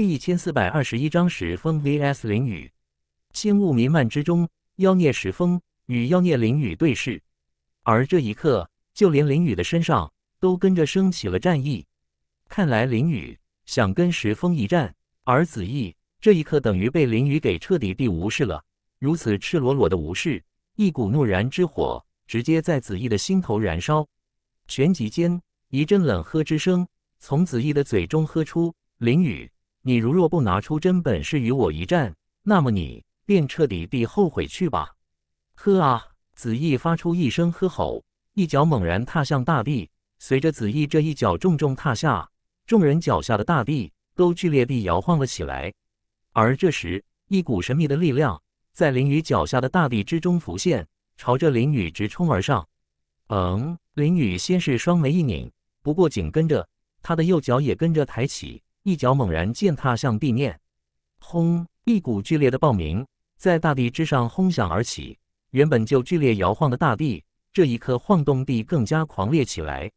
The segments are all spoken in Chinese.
第一千四百二十一章石峰 VS 林雨，轻雾弥漫之中，妖孽石峰与妖孽林雨对视，而这一刻，就连林雨的身上都跟着升起了战意。看来林雨想跟石峰一战，而子翼这一刻等于被林雨给彻底地无视了。如此赤裸裸的无视，一股怒然之火直接在子翼的心头燃烧。旋即间，一阵冷喝之声从子翼的嘴中喝出：“林雨。”你如若不拿出真本事与我一战，那么你便彻底地后悔去吧！呵啊！子翼发出一声呵吼，一脚猛然踏向大地。随着子翼这一脚重重踏下，众人脚下的大地都剧烈地摇晃了起来。而这时，一股神秘的力量在林雨脚下的大地之中浮现，朝着林雨直冲而上。嗯，林雨先是双眉一拧，不过紧跟着他的右脚也跟着抬起。一脚猛然践踏向地面，轰！一股剧烈的爆鸣在大地之上轰响而起，原本就剧烈摇晃的大地，这一刻晃动地更加狂烈起来。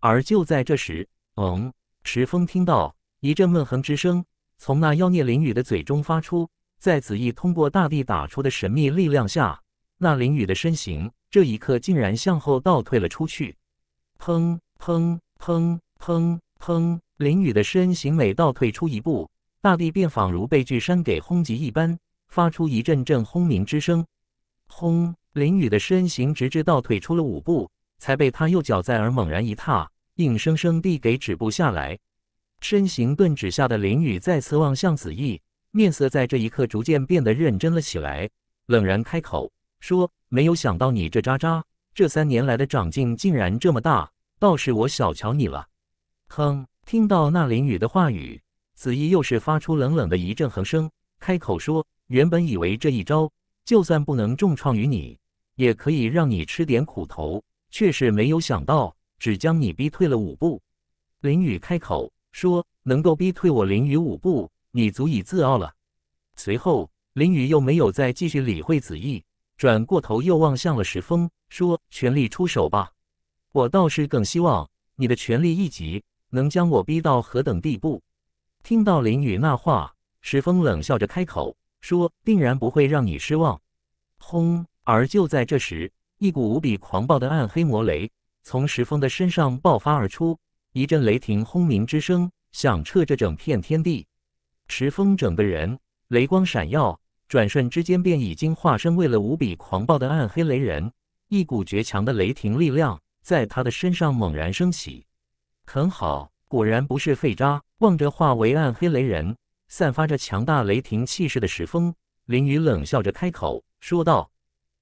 而就在这时，嗯，石峰听到一阵闷哼之声从那妖孽林雨的嘴中发出，在子逸通过大地打出的神秘力量下，那林雨的身形这一刻竟然向后倒退了出去。砰砰砰砰！砰！林雨的身形每倒退出一步，大地便仿如被巨山给轰击一般，发出一阵阵轰鸣之声。轰！林雨的身形直至倒退出了五步，才被他右脚在而猛然一踏，硬生生地给止步下来。身形顿止下的林雨再次望向子翼，面色在这一刻逐渐变得认真了起来，冷然开口说：“没有想到你这渣渣，这三年来的长进竟然这么大，倒是我小瞧你了。”哼！听到那林雨的话语，子怡又是发出冷冷的一阵横声，开口说：“原本以为这一招就算不能重创于你，也可以让你吃点苦头，却是没有想到，只将你逼退了五步。”林雨开口说：“能够逼退我林雨五步，你足以自傲了。”随后，林雨又没有再继续理会子怡，转过头又望向了石峰，说：“全力出手吧，我倒是更希望你的全力一击。”能将我逼到何等地步？听到林雨那话，石峰冷笑着开口说：“定然不会让你失望。”轰！而就在这时，一股无比狂暴的暗黑魔雷从石峰的身上爆发而出，一阵雷霆轰鸣之声响彻着整片天地。石峰整个人雷光闪耀，转瞬之间便已经化身为了无比狂暴的暗黑雷人，一股绝强的雷霆力量在他的身上猛然升起。很好，果然不是废渣。望着化为暗黑雷人、散发着强大雷霆气势的石峰，林雨冷笑着开口说道：“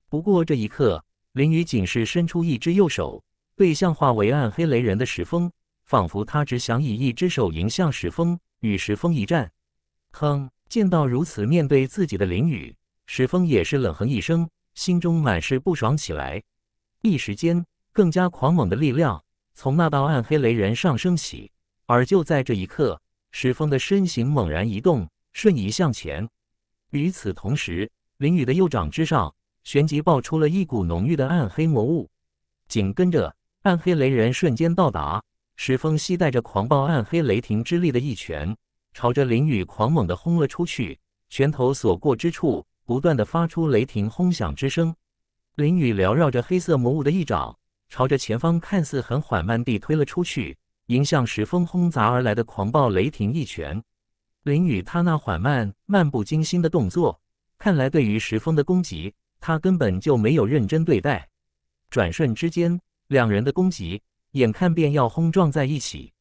不过这一刻，林雨仅是伸出一只右手，对向化为暗黑雷人的石峰，仿佛他只想以一只手迎向石峰，与石峰一战。”哼！见到如此面对自己的林雨，石峰也是冷哼一声，心中满是不爽起来。一时间，更加狂猛的力量。从那道暗黑雷人上升起，而就在这一刻，石峰的身形猛然移动，瞬移向前。与此同时，林雨的右掌之上，旋即爆出了一股浓郁的暗黑魔物，紧跟着，暗黑雷人瞬间到达，石峰吸带着狂暴暗黑雷霆之力的一拳，朝着林雨狂猛地轰了出去。拳头所过之处，不断的发出雷霆轰响之声。林雨缭绕着黑色魔物的一掌。朝着前方看似很缓慢地推了出去，迎向石峰轰砸而来的狂暴雷霆一拳。林雨他那缓慢、漫不经心的动作，看来对于石峰的攻击，他根本就没有认真对待。转瞬之间，两人的攻击眼看便要轰撞在一起。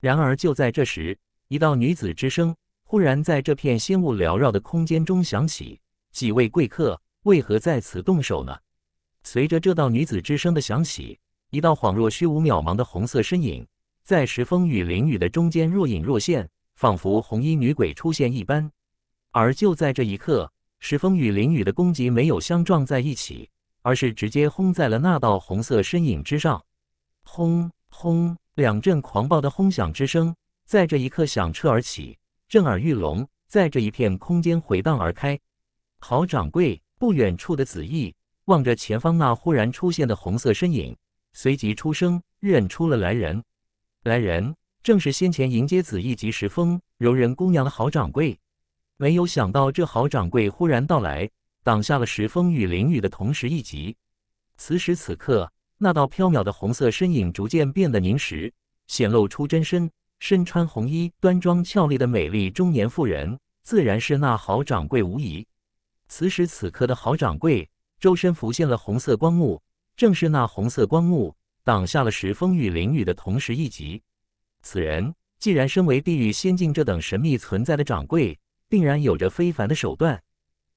然而就在这时，一道女子之声忽然在这片仙雾缭绕的空间中响起：“几位贵客为何在此动手呢？”随着这道女子之声的响起，一道恍若虚无渺茫的红色身影，在石峰与林雨的中间若隐若现，仿佛红衣女鬼出现一般。而就在这一刻，石峰与林雨的攻击没有相撞在一起，而是直接轰在了那道红色身影之上。轰轰！两阵狂暴的轰响之声，在这一刻响彻而起，震耳欲聋，在这一片空间回荡而开。好掌柜，不远处的紫翼。望着前方那忽然出现的红色身影，随即出声认出了来人。来人正是先前迎接紫衣及时风柔仁姑娘的好掌柜。没有想到这好掌柜忽然到来，挡下了时风与林雨的同时一击。此时此刻，那道飘渺的红色身影逐渐变得凝实，显露出真身。身穿红衣、端庄俏丽的美丽中年妇人，自然是那好掌柜无疑。此时此刻的好掌柜。周身浮现了红色光幕，正是那红色光幕挡下了石峰与林雨的同时一击。此人既然身为地狱仙境这等神秘存在的掌柜，定然有着非凡的手段。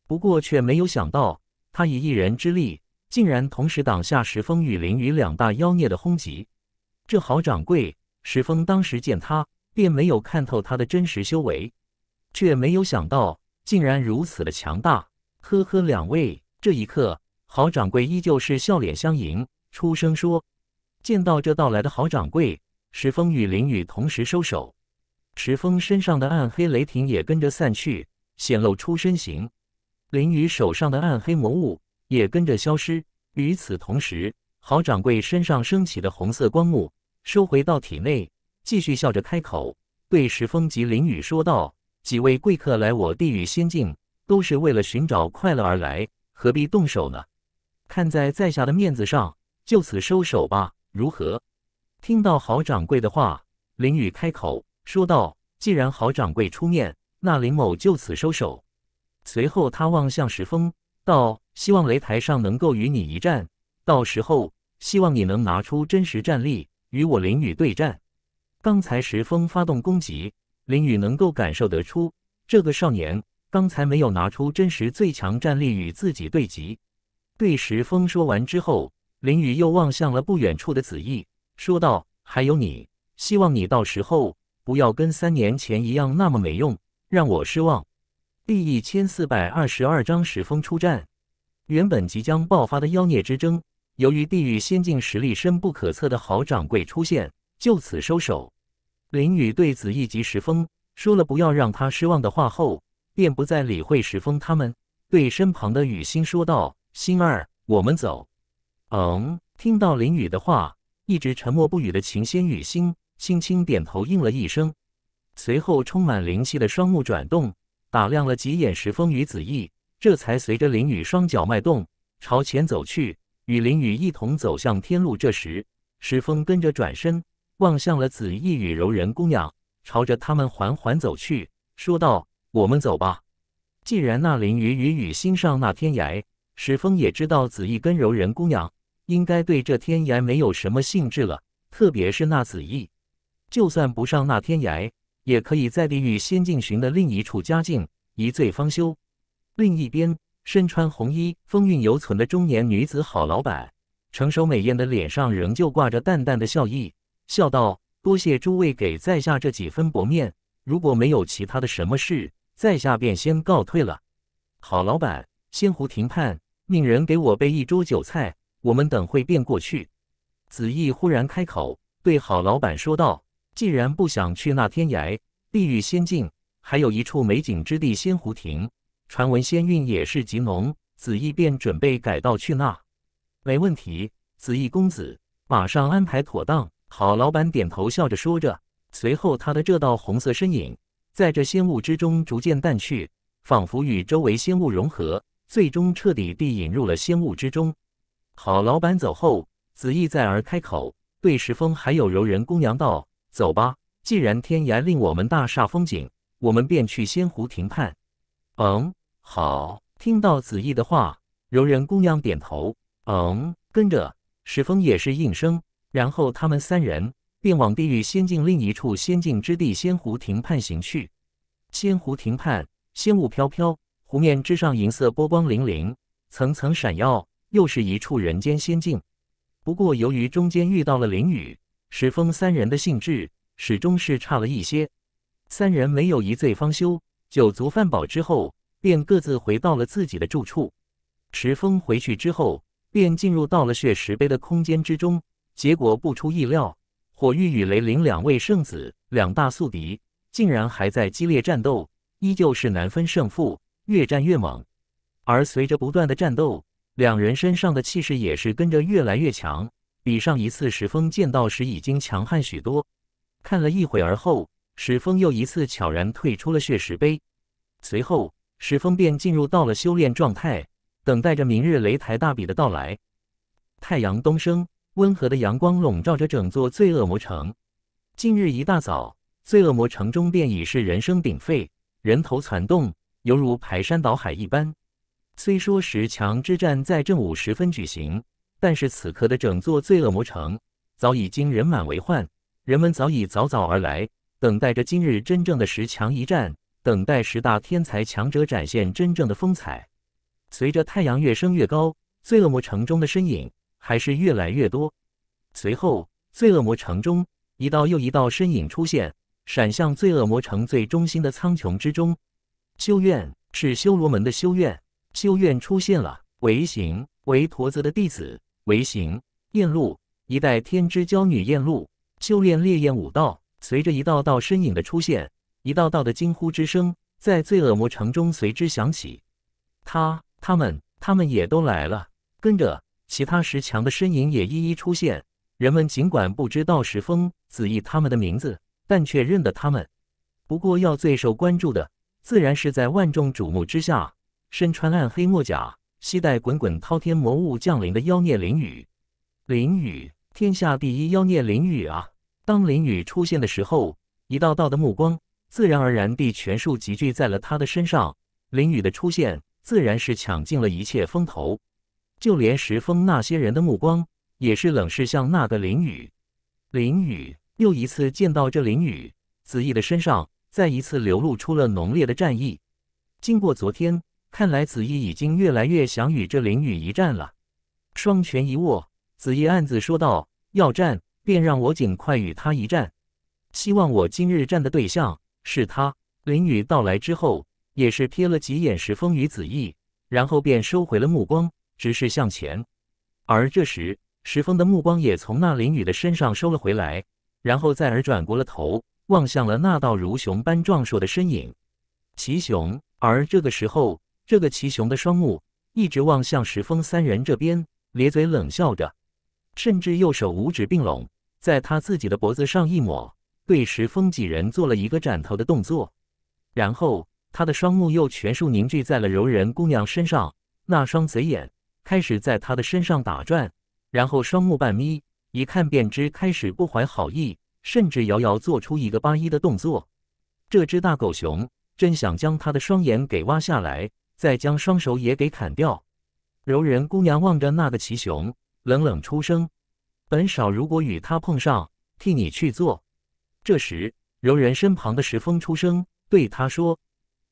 不过却没有想到，他以一人之力，竟然同时挡下石峰与林雨两大妖孽的轰击。这好掌柜石峰当时见他，便没有看透他的真实修为，却没有想到竟然如此的强大。呵呵，两位。这一刻，郝掌柜依旧是笑脸相迎，出声说：“见到这到来的郝掌柜，石峰与林雨同时收手，石峰身上的暗黑雷霆也跟着散去，显露出身形；林雨手上的暗黑魔物也跟着消失。与此同时，郝掌柜身上升起的红色光幕收回到体内，继续笑着开口，对石峰及林雨说道：‘几位贵客来我地狱仙境，都是为了寻找快乐而来。’”何必动手呢？看在在下的面子上，就此收手吧，如何？听到郝掌柜的话，林雨开口说道：“既然郝掌柜出面，那林某就此收手。”随后他望向石峰，道：“希望擂台上能够与你一战，到时候希望你能拿出真实战力，与我林宇对战。”刚才石峰发动攻击，林宇能够感受得出，这个少年。刚才没有拿出真实最强战力与自己对敌，对石峰说完之后，林雨又望向了不远处的子翼，说道：“还有你，希望你到时候不要跟三年前一样那么没用，让我失望。”第一千四百二十二章石峰出战。原本即将爆发的妖孽之争，由于地狱仙境实力深不可测的郝掌柜出现，就此收手。林雨对子翼及石峰说了不要让他失望的话后。便不再理会石峰他们，对身旁的雨欣说道：“欣儿，我们走。”嗯，听到林雨的话，一直沉默不语的秦仙雨欣轻轻点头应了一声，随后充满灵气的双目转动，打量了几眼石峰与子毅，这才随着林雨双脚迈动朝前走去，与林雨一同走向天路。这时，石峰跟着转身望向了子毅与柔人姑娘，朝着他们缓缓走去，说道。我们走吧。既然那林雨雨与心上那天涯，石峰也知道子翼跟柔人姑娘应该对这天涯没有什么兴致了。特别是那子翼，就算不上那天涯，也可以在地狱仙境寻的另一处佳境，一醉方休。另一边，身穿红衣、风韵犹存的中年女子郝老板，成熟美艳的脸上仍旧挂着淡淡的笑意，笑道：“多谢诸位给在下这几分薄面。如果没有其他的什么事。”在下便先告退了。好老板，仙湖亭畔，命人给我备一桌酒菜，我们等会便过去。子逸忽然开口对好老板说道：“既然不想去那天涯，地狱仙境，还有一处美景之地仙湖亭，传闻仙韵也是极浓。子逸便准备改道去那。”没问题，子逸公子，马上安排妥当。好老板点头笑着说着，随后他的这道红色身影。在这仙雾之中逐渐淡去，仿佛与周围仙雾融合，最终彻底地引入了仙雾之中。好，老板走后，子翼再而开口，对石峰还有柔人姑娘道：“走吧，既然天涯令我们大煞风景，我们便去仙湖亭畔。”“嗯，好。”听到子翼的话，柔人姑娘点头，“嗯。”跟着石峰也是应声，然后他们三人。便往地狱仙境另一处仙境之地仙湖亭畔行去。仙湖亭畔，仙雾飘飘，湖面之上银色波光粼粼，层层闪耀，又是一处人间仙境。不过，由于中间遇到了淋雨，石峰三人的兴致始终是差了一些。三人没有一醉方休，酒足饭饱之后，便各自回到了自己的住处。石峰回去之后，便进入到了血石碑的空间之中，结果不出意料。火玉与雷灵两位圣子，两大宿敌，竟然还在激烈战斗，依旧是难分胜负，越战越猛。而随着不断的战斗，两人身上的气势也是跟着越来越强，比上一次石峰见到时已经强悍许多。看了一会儿后，石峰又一次悄然退出了血石碑，随后石峰便进入到了修炼状态，等待着明日擂台大比的到来。太阳东升。温和的阳光笼罩着整座罪恶魔城。近日一大早，罪恶魔城中便已是人声鼎沸，人头攒动，犹如排山倒海一般。虽说十强之战在正午时分举行，但是此刻的整座罪恶魔城早已经人满为患，人们早已早早而来，等待着今日真正的十强一战，等待十大天才强者展现真正的风采。随着太阳越升越高，罪恶魔城中的身影。还是越来越多。随后，罪恶魔城中一道又一道身影出现，闪向罪恶魔城最中心的苍穹之中。修院是修罗门的修院，修院出现了。维行，为陀泽的弟子，维行。燕露，一代天之娇女，燕露修炼烈焰武道。随着一道道身影的出现，一道道的惊呼之声在罪恶魔城中随之响起。他、他们、他们也都来了，跟着。其他石墙的身影也一一出现，人们尽管不知道石峰、子异他们的名字，但却认得他们。不过，要最受关注的，自然是在万众瞩目之下，身穿暗黑墨甲、携带滚滚滔天魔物降临的妖孽林雨。林雨，天下第一妖孽林雨啊！当林雨出现的时候，一道道的目光自然而然地全数集聚在了他的身上。林雨的出现，自然是抢尽了一切风头。就连石峰那些人的目光也是冷视向那个林雨。林雨又一次见到这林雨，子毅的身上再一次流露出了浓烈的战意。经过昨天，看来子毅已经越来越想与这林雨一战了。双拳一握，子毅暗自说道：“要战，便让我尽快与他一战。希望我今日战的对象是他。”林雨到来之后，也是瞥了几眼石峰与子毅，然后便收回了目光。直视向前，而这时石峰的目光也从那林雨的身上收了回来，然后再而转过了头，望向了那道如熊般壮硕的身影，齐熊。而这个时候，这个齐熊的双目一直望向石峰三人这边，咧嘴冷笑着，甚至右手五指并拢，在他自己的脖子上一抹，对石峰几人做了一个斩头的动作。然后他的双目又全数凝聚在了柔仁姑娘身上，那双贼眼。开始在他的身上打转，然后双目半眯，一看便知开始不怀好意，甚至遥遥做出一个扒衣的动作。这只大狗熊真想将他的双眼给挖下来，再将双手也给砍掉。柔仁姑娘望着那个奇熊，冷冷出声：“本少如果与他碰上，替你去做。”这时，柔人身旁的石峰出声对他说：“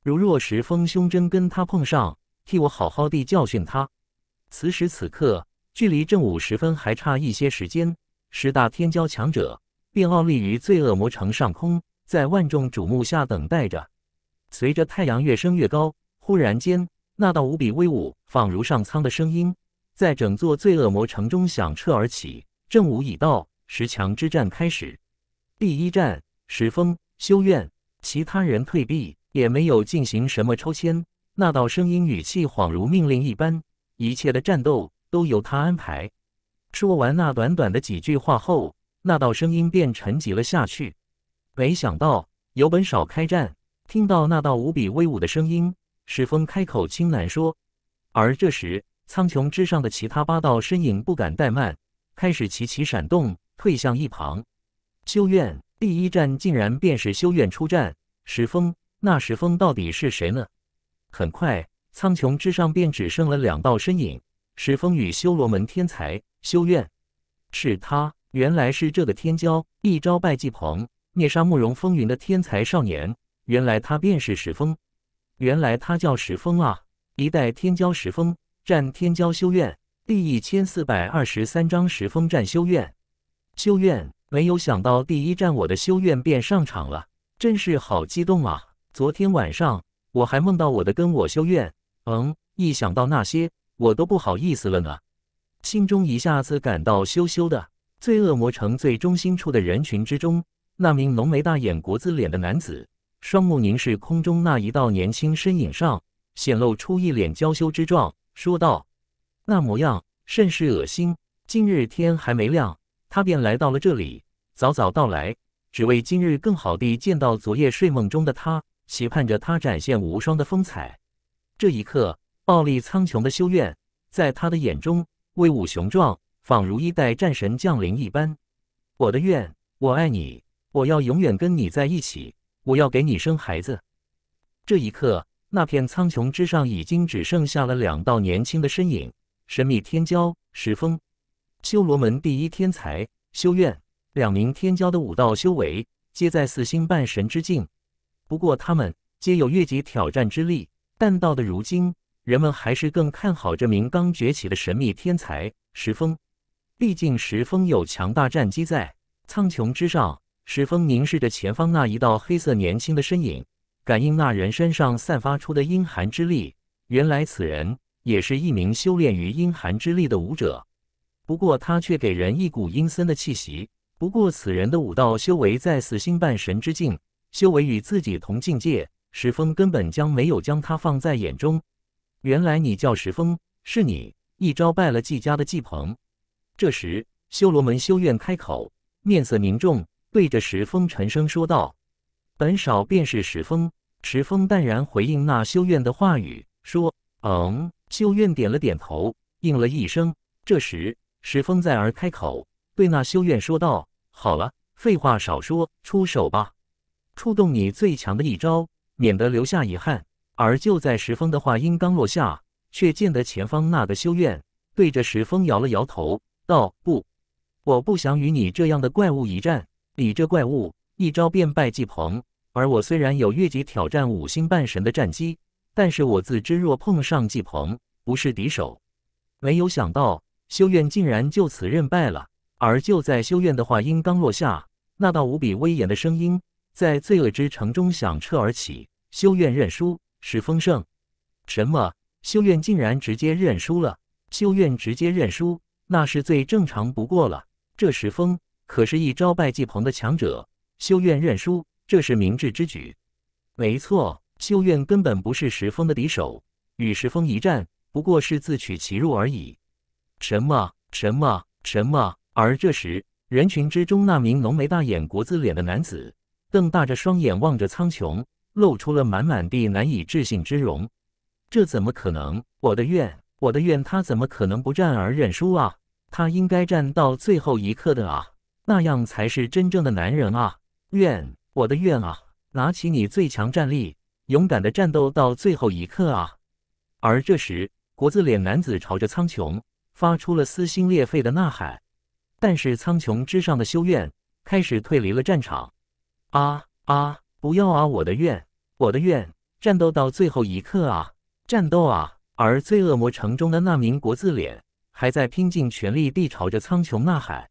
如若石峰兄真跟他碰上，替我好好地教训他。”此时此刻，距离正午时分还差一些时间，十大天骄强者便傲立于罪恶魔城上空，在万众瞩目下等待着。随着太阳越升越高，忽然间，那道无比威武、仿如上苍的声音，在整座罪恶魔城中响彻而起：“正午已到，十强之战开始。”第一战，石峰修院，其他人退避，也没有进行什么抽签。那道声音语气恍如命令一般。一切的战斗都由他安排。说完那短短的几句话后，那道声音便沉寂了下去。没想到有本少开战，听到那道无比威武的声音，石峰开口轻喃说：“而这时，苍穹之上的其他八道身影不敢怠慢，开始齐齐闪动，退向一旁。修院第一战竟然便是修院出战。石峰，那石峰到底是谁呢？”很快。苍穹之上便只剩了两道身影，石峰与修罗门天才修院，是他，原来是这个天骄，一招败纪鹏，灭杀慕容风云的天才少年，原来他便是石峰，原来他叫石峰啊！一代天骄石峰战天骄修院第一千四百二十三章石峰战修院，修院没有想到第一战我的修院便上场了，真是好激动啊！昨天晚上我还梦到我的跟我修院。嗯，一想到那些，我都不好意思了呢，心中一下子感到羞羞的。罪恶魔城最中心处的人群之中，那名浓眉大眼、国字脸的男子，双目凝视空中那一道年轻身影上，显露出一脸娇羞之状，说道：“那模样甚是恶心。今日天还没亮，他便来到了这里，早早到来，只为今日更好地见到昨夜睡梦中的他，期盼着他展现无双的风采。”这一刻，暴力苍穹的修院，在他的眼中威武雄壮，仿如一代战神降临一般。我的愿，我爱你，我要永远跟你在一起，我要给你生孩子。这一刻，那片苍穹之上已经只剩下了两道年轻的身影：神秘天骄石峰、修罗门第一天才修院。两名天骄的武道修为皆在四星半神之境，不过他们皆有越级挑战之力。但到的如今，人们还是更看好这名刚崛起的神秘天才石峰。毕竟石峰有强大战机在苍穹之上。石峰凝视着前方那一道黑色年轻的身影，感应那人身上散发出的阴寒之力。原来此人也是一名修炼于阴寒之力的武者。不过他却给人一股阴森的气息。不过此人的武道修为在死星半神之境，修为与自己同境界。石峰根本将没有将他放在眼中。原来你叫石峰，是你一招败了季家的季鹏。这时，修罗门修院开口，面色凝重，对着石峰沉声说道：“本少便是石峰。”石峰淡然回应那修院的话语，说：“嗯。”修院点了点头，应了一声。这时，石峰再而开口，对那修院说道：“好了，废话少说，出手吧，触动你最强的一招。”免得留下遗憾。而就在石峰的话音刚落下，却见得前方那个修院对着石峰摇了摇头，道：“不，我不想与你这样的怪物一战。你这怪物一招便败季鹏，而我虽然有越级挑战五星半神的战机，但是我自知若碰上季鹏，不是敌手。”没有想到，修院竟然就此认败了。而就在修院的话音刚落下，那道无比威严的声音。在罪恶之城中响彻而起。修院认输，石峰胜。什么？修院竟然直接认输了？修院直接认输，那是最正常不过了。这石峰可是一招败祭朋的强者，修院认输，这是明智之举。没错，修院根本不是石峰的敌手，与石峰一战，不过是自取其辱而已。什么？什么？什么？而这时，人群之中那名浓眉大眼、国字脸的男子。瞪大着双眼望着苍穹，露出了满满的难以置信之容。这怎么可能？我的愿，我的愿，他怎么可能不战而认输啊？他应该战到最后一刻的啊！那样才是真正的男人啊！愿，我的愿啊！拿起你最强战力，勇敢的战斗到最后一刻啊！而这时，国字脸男子朝着苍穹发出了撕心裂肺的呐喊。但是，苍穹之上的修院开始退离了战场。啊啊！不要啊！我的愿，我的愿，战斗到最后一刻啊！战斗啊！而罪恶魔城中的那名国字脸还在拼尽全力地朝着苍穹呐喊，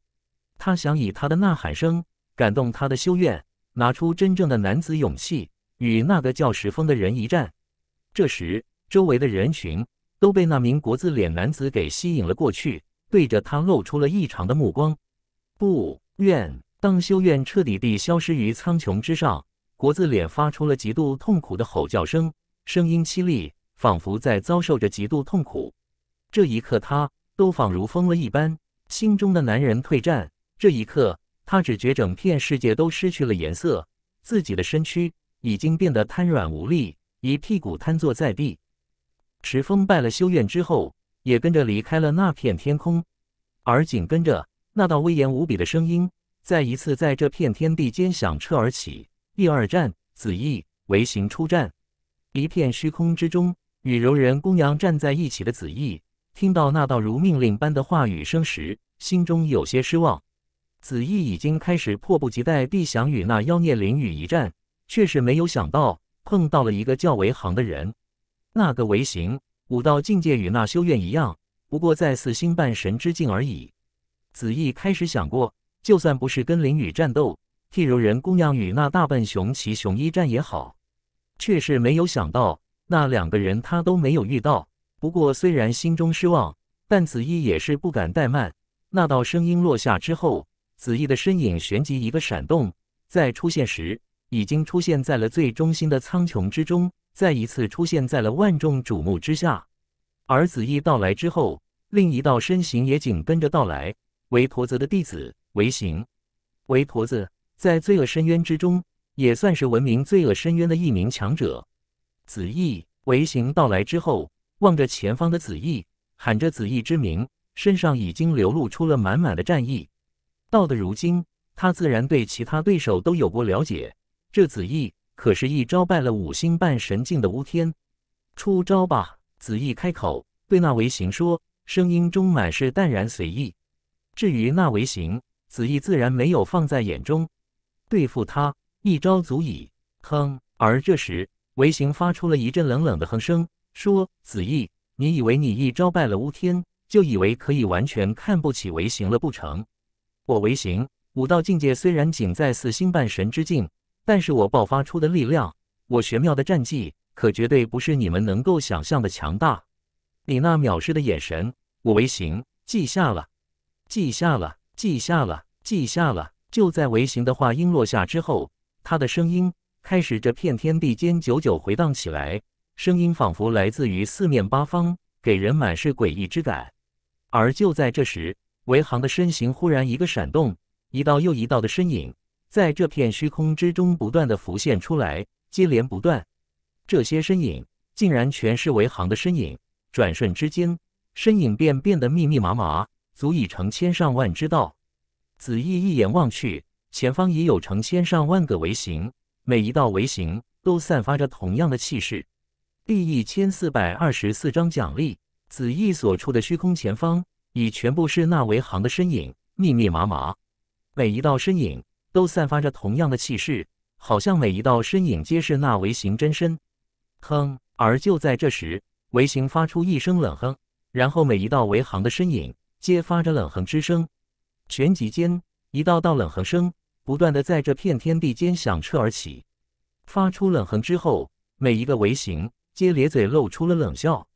他想以他的呐喊声感动他的修院，拿出真正的男子勇气与那个叫石峰的人一战。这时，周围的人群都被那名国字脸男子给吸引了过去，对着他露出了异常的目光。不愿。当修院彻底地消失于苍穹之上，国字脸发出了极度痛苦的吼叫声，声音凄厉，仿佛在遭受着极度痛苦。这一刻，他都仿如疯了一般，心中的男人退战。这一刻，他只觉整片世界都失去了颜色，自己的身躯已经变得瘫软无力，一屁股瘫坐在地。池峰败了修院之后，也跟着离开了那片天空，而紧跟着那道威严无比的声音。再一次在这片天地间响彻而起。第二战，子翼为行出战。一片虚空之中，与柔人公羊站在一起的子翼，听到那道如命令般的话语声时，心中有些失望。子翼已经开始迫不及待地想与那妖孽灵雨一战，却是没有想到碰到了一个叫为行的人。那个为行，武道境界与那修院一样，不过在四星半神之境而已。子翼开始想过。就算不是跟林宇战斗，譬如人姑娘与那大笨熊骑熊一战也好，却是没有想到那两个人他都没有遇到。不过虽然心中失望，但子逸也是不敢怠慢。那道声音落下之后，子逸的身影旋即一个闪动，在出现时已经出现在了最中心的苍穹之中，再一次出现在了万众瞩目之下。而子逸到来之后，另一道身形也紧跟着到来，为陀泽的弟子。为行，为婆子在罪恶深渊之中也算是闻名罪恶深渊的一名强者。子义，为行到来之后，望着前方的子义，喊着子义之名，身上已经流露出了满满的战意。到的如今，他自然对其他对手都有过了解。这子义可是一招败了五星半神境的乌天。出招吧，子义开口对那为行说，声音中满是淡然随意。至于那为行。子义自然没有放在眼中，对付他一招足矣。哼！而这时，韦行发出了一阵冷冷的哼声，说：“子义，你以为你一招败了乌天，就以为可以完全看不起韦行了不成？我韦行武道境界虽然仅在四星半神之境，但是我爆发出的力量，我玄妙的战绩，可绝对不是你们能够想象的强大。你那藐视的眼神，我韦行记下了，记下了，记下了。”记下了。就在韦行的话音落下之后，他的声音开始这片天地间久久回荡起来，声音仿佛来自于四面八方，给人满是诡异之感。而就在这时，韦航的身形忽然一个闪动，一道又一道的身影在这片虚空之中不断的浮现出来，接连不断。这些身影竟然全是韦航的身影，转瞬之间，身影便变得密密麻麻，足以成千上万之道。子翼一眼望去，前方已有成千上万个围形，每一道围形都散发着同样的气势。第一千四百二十四章奖励。子翼所处的虚空前方，已全部是那围行的身影，密密麻麻。每一道身影都散发着同样的气势，好像每一道身影皆是那围行真身。哼！而就在这时，围形发出一声冷哼，然后每一道围行的身影皆发着冷哼之声。旋即间，一道道冷哼声不断的在这片天地间响彻而起。发出冷哼之后，每一个微形皆咧嘴露出了冷笑。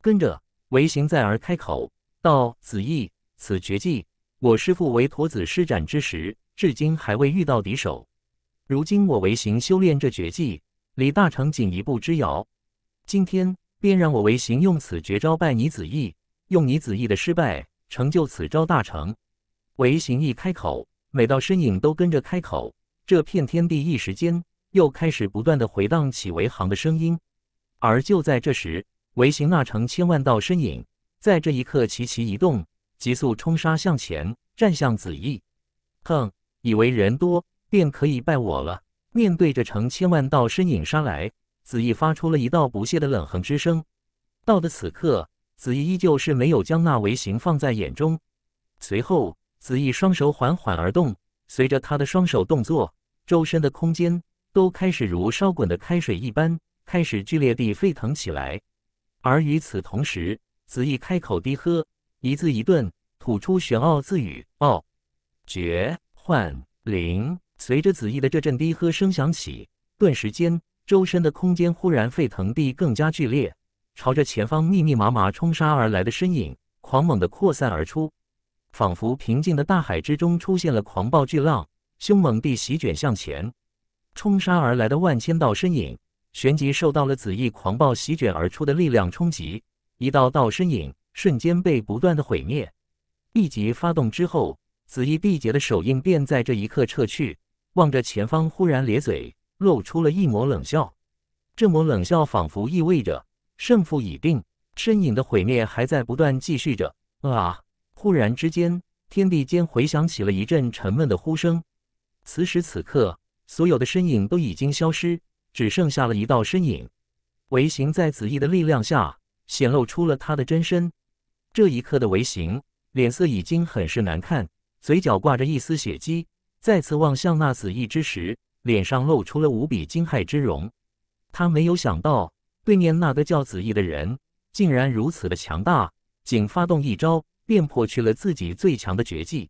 跟着，微形再而开口道：“子义，此绝技，我师父为陀子施展之时，至今还未遇到敌手。如今我围形修炼这绝技，离大成仅一步之遥。今天，便让我围形用此绝招拜你子义，用你子义的失败，成就此招大成。”唯行一开口，每道身影都跟着开口，这片天地一时间又开始不断的回荡起唯行的声音。而就在这时，唯行那成千万道身影，在这一刻齐齐移动，急速冲杀向前，战向子翼。哼，以为人多便可以败我了？面对着成千万道身影杀来，子翼发出了一道不屑的冷哼之声。到的此刻，子翼依旧是没有将那唯行放在眼中。随后。子翼双手缓缓而动，随着他的双手动作，周身的空间都开始如烧滚的开水一般，开始剧烈地沸腾起来。而与此同时，子翼开口低喝，一字一顿，吐出玄奥字语：“奥，绝幻灵。”随着子翼的这阵低喝声响起，顿时间，周身的空间忽然沸腾地更加剧烈，朝着前方密密麻麻冲杀而来的身影，狂猛地扩散而出。仿佛平静的大海之中出现了狂暴巨浪，凶猛地席卷向前，冲杀而来的万千道身影，旋即受到了紫翼狂暴席卷而出的力量冲击，一道道身影瞬间被不断的毁灭。一即发动之后，紫翼毕节的手印便在这一刻撤去，望着前方，忽然咧嘴，露出了一抹冷笑。这抹冷笑仿佛意味着胜负已定，身影的毁灭还在不断继续着。啊！忽然之间，天地间回响起了一阵沉闷的呼声。此时此刻，所有的身影都已经消失，只剩下了一道身影。唯形在子翼的力量下显露出了他的真身。这一刻的唯形脸色已经很是难看，嘴角挂着一丝血迹。再次望向那子翼之时，脸上露出了无比惊骇之容。他没有想到，对面那个叫子翼的人竟然如此的强大，仅发动一招。便破去了自己最强的绝技。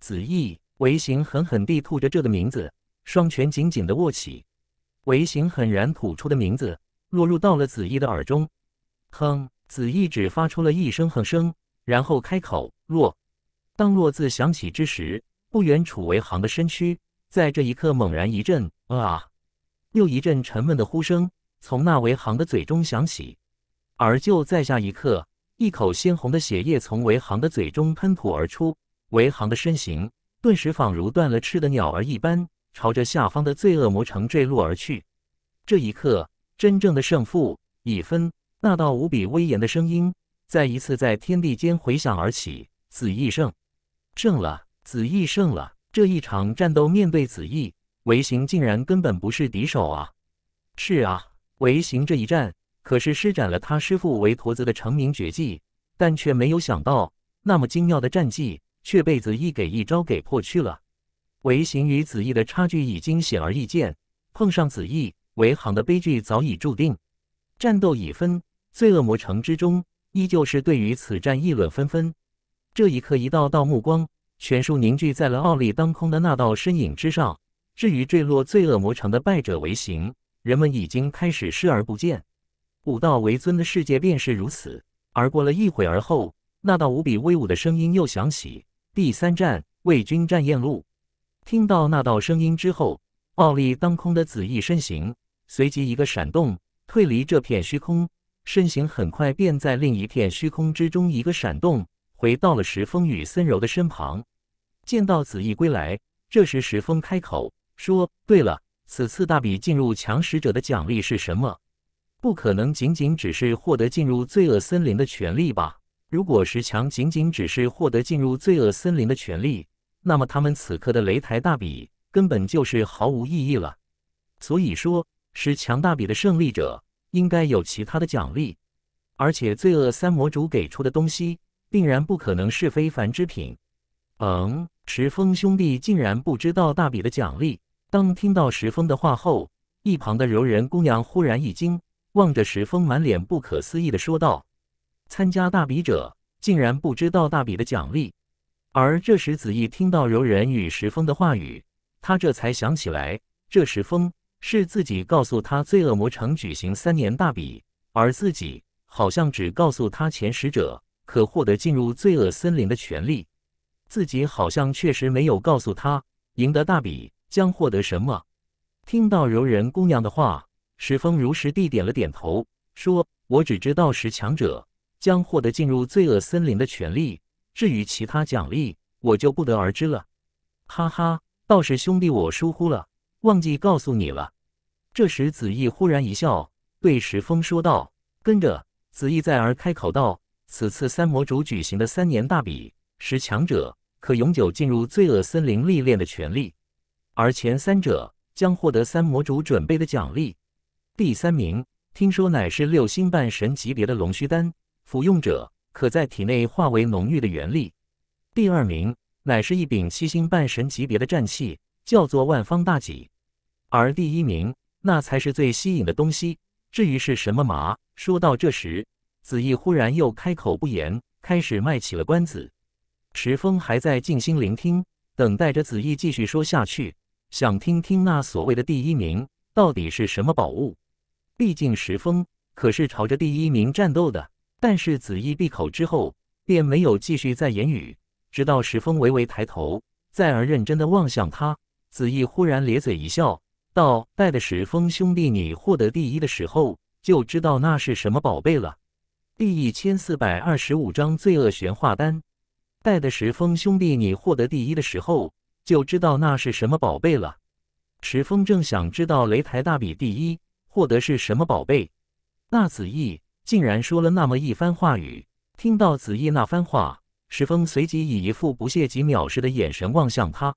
子翼维行狠狠地吐着这个名字，双拳紧紧地握起。维行狠然吐出的名字落入到了子翼的耳中。哼！子翼只发出了一声哼声，然后开口若。”当若”字响起之时，不远处为行的身躯在这一刻猛然一震。啊！又一阵沉闷的呼声从那维行的嘴中响起，而就在下一刻。一口鲜红的血液从维航的嘴中喷吐而出，维航的身形顿时仿如断了翅的鸟儿一般，朝着下方的罪恶魔城坠落而去。这一刻，真正的胜负已分。那道无比威严的声音再一次在天地间回响而起：“子翼胜，胜了！子翼胜了！”这一场战斗，面对子翼，维行竟然根本不是敌手啊！是啊，维行这一战。可是施展了他师父韦陀子的成名绝技，但却没有想到那么精妙的战技却被子义给一招给破去了。韦行与子义的差距已经显而易见，碰上子义，韦行的悲剧早已注定。战斗已分，罪恶魔城之中依旧是对于此战议论纷纷。这一刻，一道道目光全数凝聚在了傲立当空的那道身影之上。至于坠落罪恶魔城的败者为行，人们已经开始视而不见。武道为尊的世界便是如此。而过了一会而后，那道无比威武的声音又响起。第三战，魏军战燕路。听到那道声音之后，傲立当空的紫翼身形随即一个闪动，退离这片虚空，身形很快便在另一片虚空之中一个闪动，回到了时风与森柔的身旁。见到紫翼归来，这时石峰开口说：“对了，此次大比进入强食者的奖励是什么？”不可能仅仅只是获得进入罪恶森林的权利吧？如果十强仅仅只是获得进入罪恶森林的权利，那么他们此刻的擂台大比根本就是毫无意义了。所以说是强大比的胜利者，应该有其他的奖励。而且罪恶三魔主给出的东西，定然不可能是非凡之品。嗯，石峰兄弟竟然不知道大比的奖励。当听到石峰的话后，一旁的柔仁姑娘忽然一惊。望着石峰，满脸不可思议的说道：“参加大比者竟然不知道大比的奖励。”而这时，子翼听到柔仁与石峰的话语，他这才想起来，这石峰是自己告诉他罪恶魔城举行三年大比，而自己好像只告诉他前十者可获得进入罪恶森林的权利，自己好像确实没有告诉他赢得大比将获得什么。听到柔仁姑娘的话。石峰如实地点了点头，说：“我只知道，十强者将获得进入罪恶森林的权利。至于其他奖励，我就不得而知了。”哈哈，道士兄弟，我疏忽了，忘记告诉你了。这时，子义忽然一笑，对石峰说道：“跟着。”子义再而开口道：“此次三魔主举行的三年大比，十强者可永久进入罪恶森林历练的权利，而前三者将获得三魔主准备的奖励。”第三名，听说乃是六星半神级别的龙须丹，服用者可在体内化为浓郁的元力。第二名乃是一柄七星半神级别的战器，叫做万方大戟。而第一名，那才是最吸引的东西。至于是什么嘛？说到这时，子翼忽然又开口不言，开始卖起了关子。石峰还在静心聆听，等待着子翼继续说下去，想听听那所谓的第一名到底是什么宝物。毕竟石峰可是朝着第一名战斗的，但是子翼闭口之后便没有继续再言语。直到石峰微微抬头，再而认真的望向他，子翼忽然咧嘴一笑，道：“带的石峰兄弟，你获得第一的时候就知道那是什么宝贝了。”第一千四百二十五章罪恶玄化丹。带的石峰兄弟，你获得第一的时候就知道那是什么宝贝了。石峰正想知道擂台大比第一。获得是什么宝贝？那子翼竟然说了那么一番话语。听到子翼那番话，石峰随即以一副不屑及藐视的眼神望向他。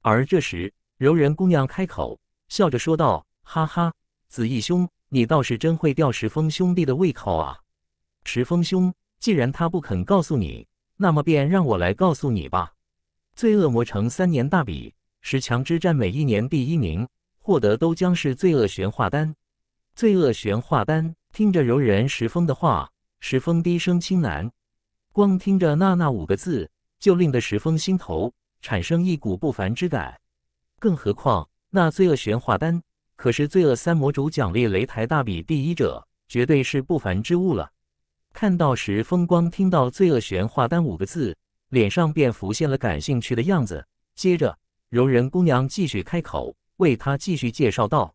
而这时，柔仁姑娘开口笑着说道：“哈哈，子翼兄，你倒是真会吊石峰兄弟的胃口啊！石峰兄，既然他不肯告诉你，那么便让我来告诉你吧。罪恶魔城三年大比十强之战，每一年第一名获得都将是罪恶玄化丹。”罪恶玄化丹，听着柔仁石峰的话，石峰低声轻喃。光听着那那五个字，就令得石峰心头产生一股不凡之感。更何况那罪恶玄化丹，可是罪恶三魔主奖励擂台大比第一者，绝对是不凡之物了。看到石风光听到罪恶玄化丹五个字，脸上便浮现了感兴趣的样子。接着，柔仁姑娘继续开口为他继续介绍道。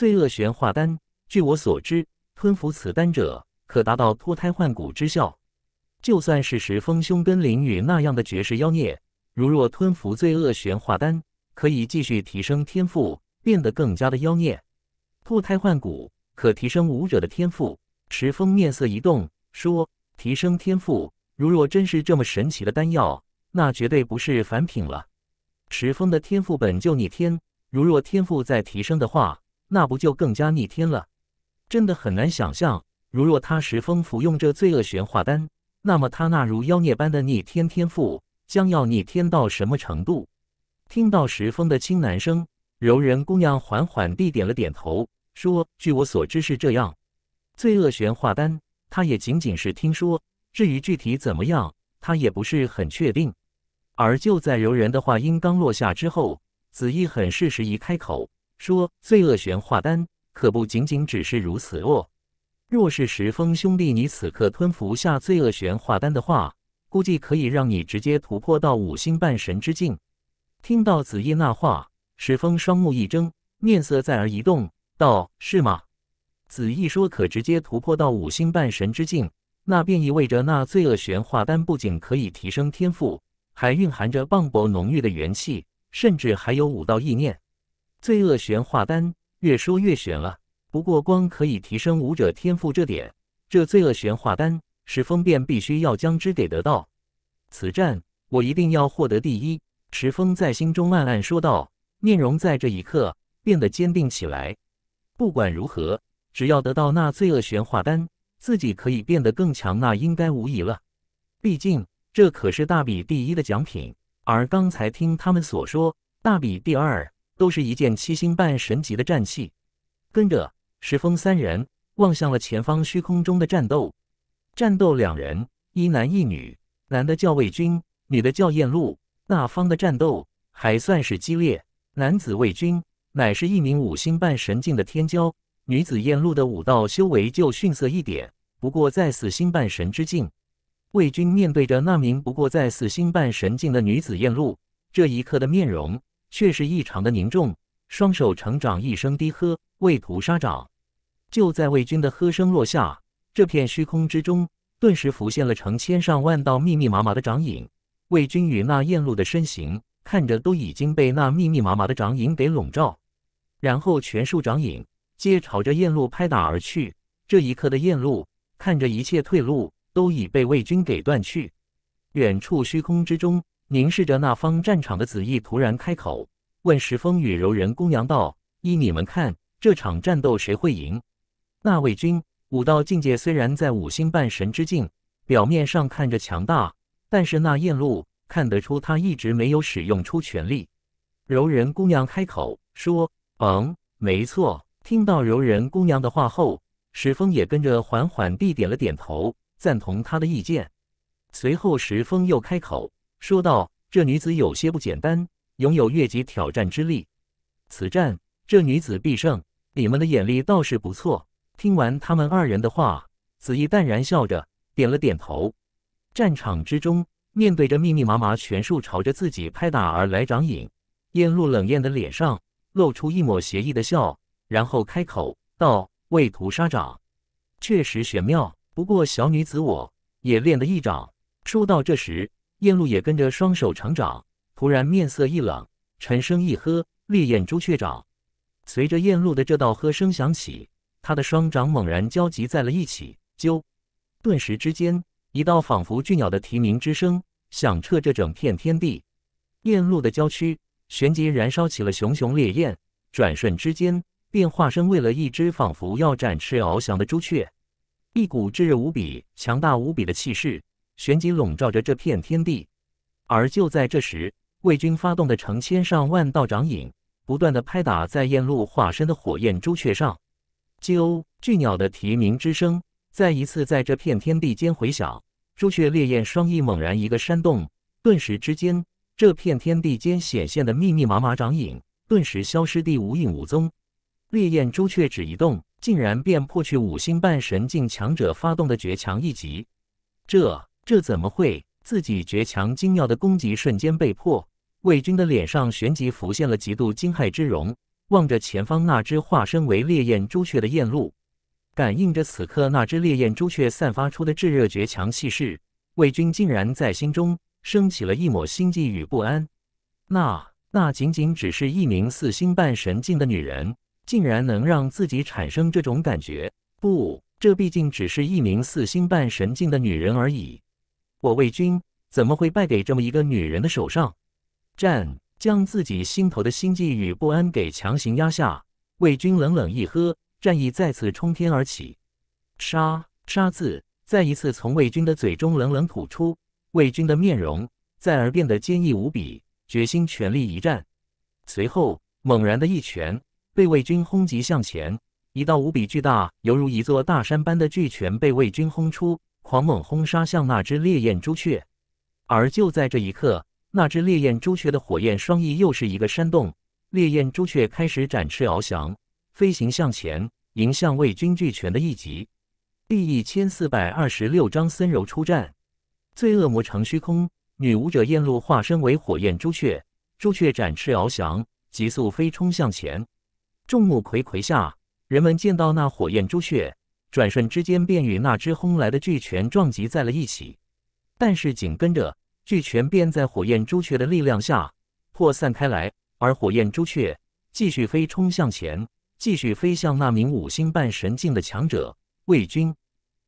罪恶玄化丹，据我所知，吞服此丹者可达到脱胎换骨之效。就算是石峰、兄跟林宇那样的绝世妖孽，如若吞服罪恶玄化丹，可以继续提升天赋，变得更加的妖孽。脱胎换骨可提升武者的天赋。石峰面色一动，说：“提升天赋，如若真是这么神奇的丹药，那绝对不是凡品了。石峰的天赋本就逆天，如若天赋再提升的话。”那不就更加逆天了？真的很难想象，如若他石峰服用这罪恶玄化丹，那么他那如妖孽般的逆天天赋将要逆天到什么程度？听到石峰的轻喃声，柔人姑娘缓缓地点了点头，说：“据我所知是这样。罪恶玄化丹，他也仅仅是听说，至于具体怎么样，他也不是很确定。”而就在柔人的话音刚落下之后，子异很是时宜开口。说：“罪恶玄化丹可不仅仅只是如此哦。若是石峰兄弟你此刻吞服下罪恶玄化丹的话，估计可以让你直接突破到五星半神之境。”听到子夜那话，石峰双目一睁，面色再而一动，道：“是吗？”子夜说：“可直接突破到五星半神之境，那便意味着那罪恶玄化丹不仅可以提升天赋，还蕴含着磅礴浓郁的元气，甚至还有武道意念。”罪恶玄化丹，越说越玄了。不过光可以提升武者天赋这点，这罪恶玄化丹，石峰便必须要将之给得到。此战，我一定要获得第一。石峰在心中暗暗说道，面容在这一刻变得坚定起来。不管如何，只要得到那罪恶玄化丹，自己可以变得更强，那应该无疑了。毕竟这可是大比第一的奖品。而刚才听他们所说，大比第二。都是一件七星半神级的战器。跟着石峰三人望向了前方虚空中的战斗。战斗两人，一男一女，男的叫魏军，女的叫燕露。那方的战斗还算是激烈。男子魏军乃是一名五星半神境的天骄，女子燕露的武道修为就逊色一点。不过在四星半神之境，魏军面对着那名不过在四星半神境的女子燕露，这一刻的面容。却是异常的凝重，双手成长一声低喝：“为屠杀掌！”就在魏军的喝声落下，这片虚空之中顿时浮现了成千上万道密密麻麻的掌影。魏军与那燕路的身形看着都已经被那密密麻麻的掌影给笼罩，然后全数掌影皆朝着燕路拍打而去。这一刻的燕路看着一切退路都已被魏军给断去，远处虚空之中。凝视着那方战场的子翼突然开口问石峰与柔人姑娘道：“依你们看，这场战斗谁会赢？”那位君，武道境界虽然在五星半神之境，表面上看着强大，但是那燕路看得出他一直没有使用出全力。柔人姑娘开口说：“嗯，没错。”听到柔人姑娘的话后，石峰也跟着缓缓地点了点头，赞同她的意见。随后，石峰又开口。说道：“这女子有些不简单，拥有越级挑战之力。此战，这女子必胜。你们的眼力倒是不错。”听完他们二人的话，子逸淡然笑着点了点头。战场之中，面对着密密麻麻拳术朝着自己拍打而来掌影，燕露冷艳的脸上露出一抹邪异的笑，然后开口道：“为屠杀掌，确实玄妙。不过，小女子我也练得一掌。”说到这时。燕露也跟着双手成长，突然面色一冷，沉声一喝：“烈焰朱雀掌！”随着燕露的这道喝声响起，他的双掌猛然交集在了一起，啾！顿时之间，一道仿佛巨鸟的啼鸣之声响彻这整片天地。燕露的娇躯旋即燃烧起了熊熊烈焰，转瞬之间便化身为了一只仿佛要展翅翱翔的朱雀，一股炙热无比、强大无比的气势。旋即笼罩着这片天地，而就在这时，魏军发动的成千上万道掌影，不断的拍打在燕鹿化身的火焰朱雀上。啾，巨鸟的啼鸣之声再一次在这片天地间回响。朱雀烈焰双翼猛然一个扇动，顿时之间，这片天地间显现的密密麻麻掌影，顿时消失地无影无踪。烈焰朱雀只一动，竟然便破去五星半神境强者发动的绝强一击。这。这怎么会？自己绝强精妙的攻击瞬间被破，魏军的脸上旋即浮现了极度惊骇之容，望着前方那只化身为烈焰朱雀的燕鹿，感应着此刻那只烈焰朱雀散发出的炙热绝强气势，魏军竟然在心中升起了一抹心悸与不安。那……那仅仅只是一名四星半神境的女人，竟然能让自己产生这种感觉？不，这毕竟只是一名四星半神境的女人而已。我魏军怎么会败给这么一个女人的手上？战将自己心头的心悸与不安给强行压下。魏军冷冷一喝，战意再次冲天而起。杀杀字再一次从魏军的嘴中冷冷吐出。魏军的面容再而变得坚毅无比，决心全力一战。随后猛然的一拳被魏军轰击向前，一道无比巨大，犹如一座大山般的巨拳被魏军轰出。狂猛轰杀向那只烈焰朱雀，而就在这一刻，那只烈焰朱雀的火焰双翼又是一个煽动，烈焰朱雀开始展翅翱翔，飞行向前，迎向魏军俱全的一击。第一千四百二十六章森柔出战，罪恶魔城虚空女武者燕露化身为火焰朱雀，朱雀展翅翱翔，急速飞冲向前。众目睽睽下，人们见到那火焰朱雀。转瞬之间，便与那只轰来的巨拳撞击在了一起。但是，紧跟着巨拳便在火焰朱雀的力量下扩散开来，而火焰朱雀继续飞冲向前，继续飞向那名五星半神境的强者魏军。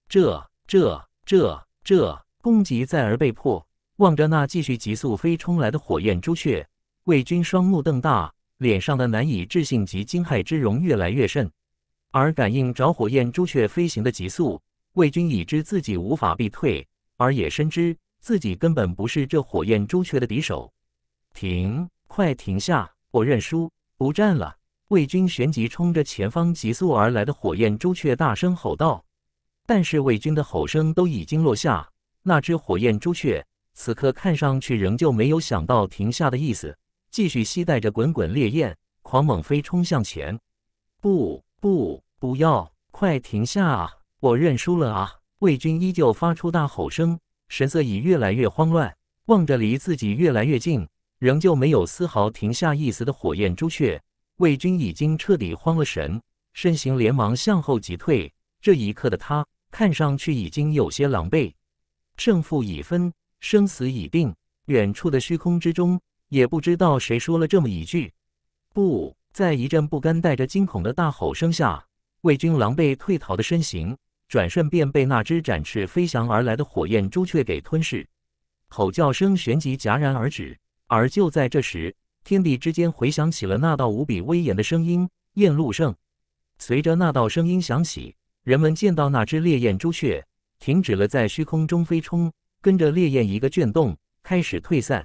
这、这、这、这攻击再而被破，望着那继续急速飞冲来的火焰朱雀，魏军双目瞪大，脸上的难以置信及惊骇之容越来越甚。而感应着火焰朱雀飞行的极速，魏军已知自己无法避退，而也深知自己根本不是这火焰朱雀的敌手。停！快停下！我认输，不战了！魏军旋即冲着前方急速而来的火焰朱雀大声吼道。但是魏军的吼声都已经落下，那只火焰朱雀此刻看上去仍旧没有想到停下的意思，继续携带着滚滚烈焰，狂猛飞冲向前。不不！不要！快停下啊！我认输了啊！魏军依旧发出大吼声，神色已越来越慌乱，望着离自己越来越近，仍旧没有丝毫停下意思的火焰朱雀，魏军已经彻底慌了神，身形连忙向后急退。这一刻的他看上去已经有些狼狈。胜负已分，生死已定。远处的虚空之中，也不知道谁说了这么一句：“不！”在一阵不甘带着惊恐的大吼声下。魏军狼狈退逃的身形，转瞬便被那只展翅飞翔而来的火焰朱雀给吞噬。吼叫声旋即戛然而止，而就在这时，天地之间回响起了那道无比威严的声音：“燕陆胜。”随着那道声音响起，人们见到那只烈焰朱雀停止了在虚空中飞冲，跟着烈焰一个卷动，开始退散。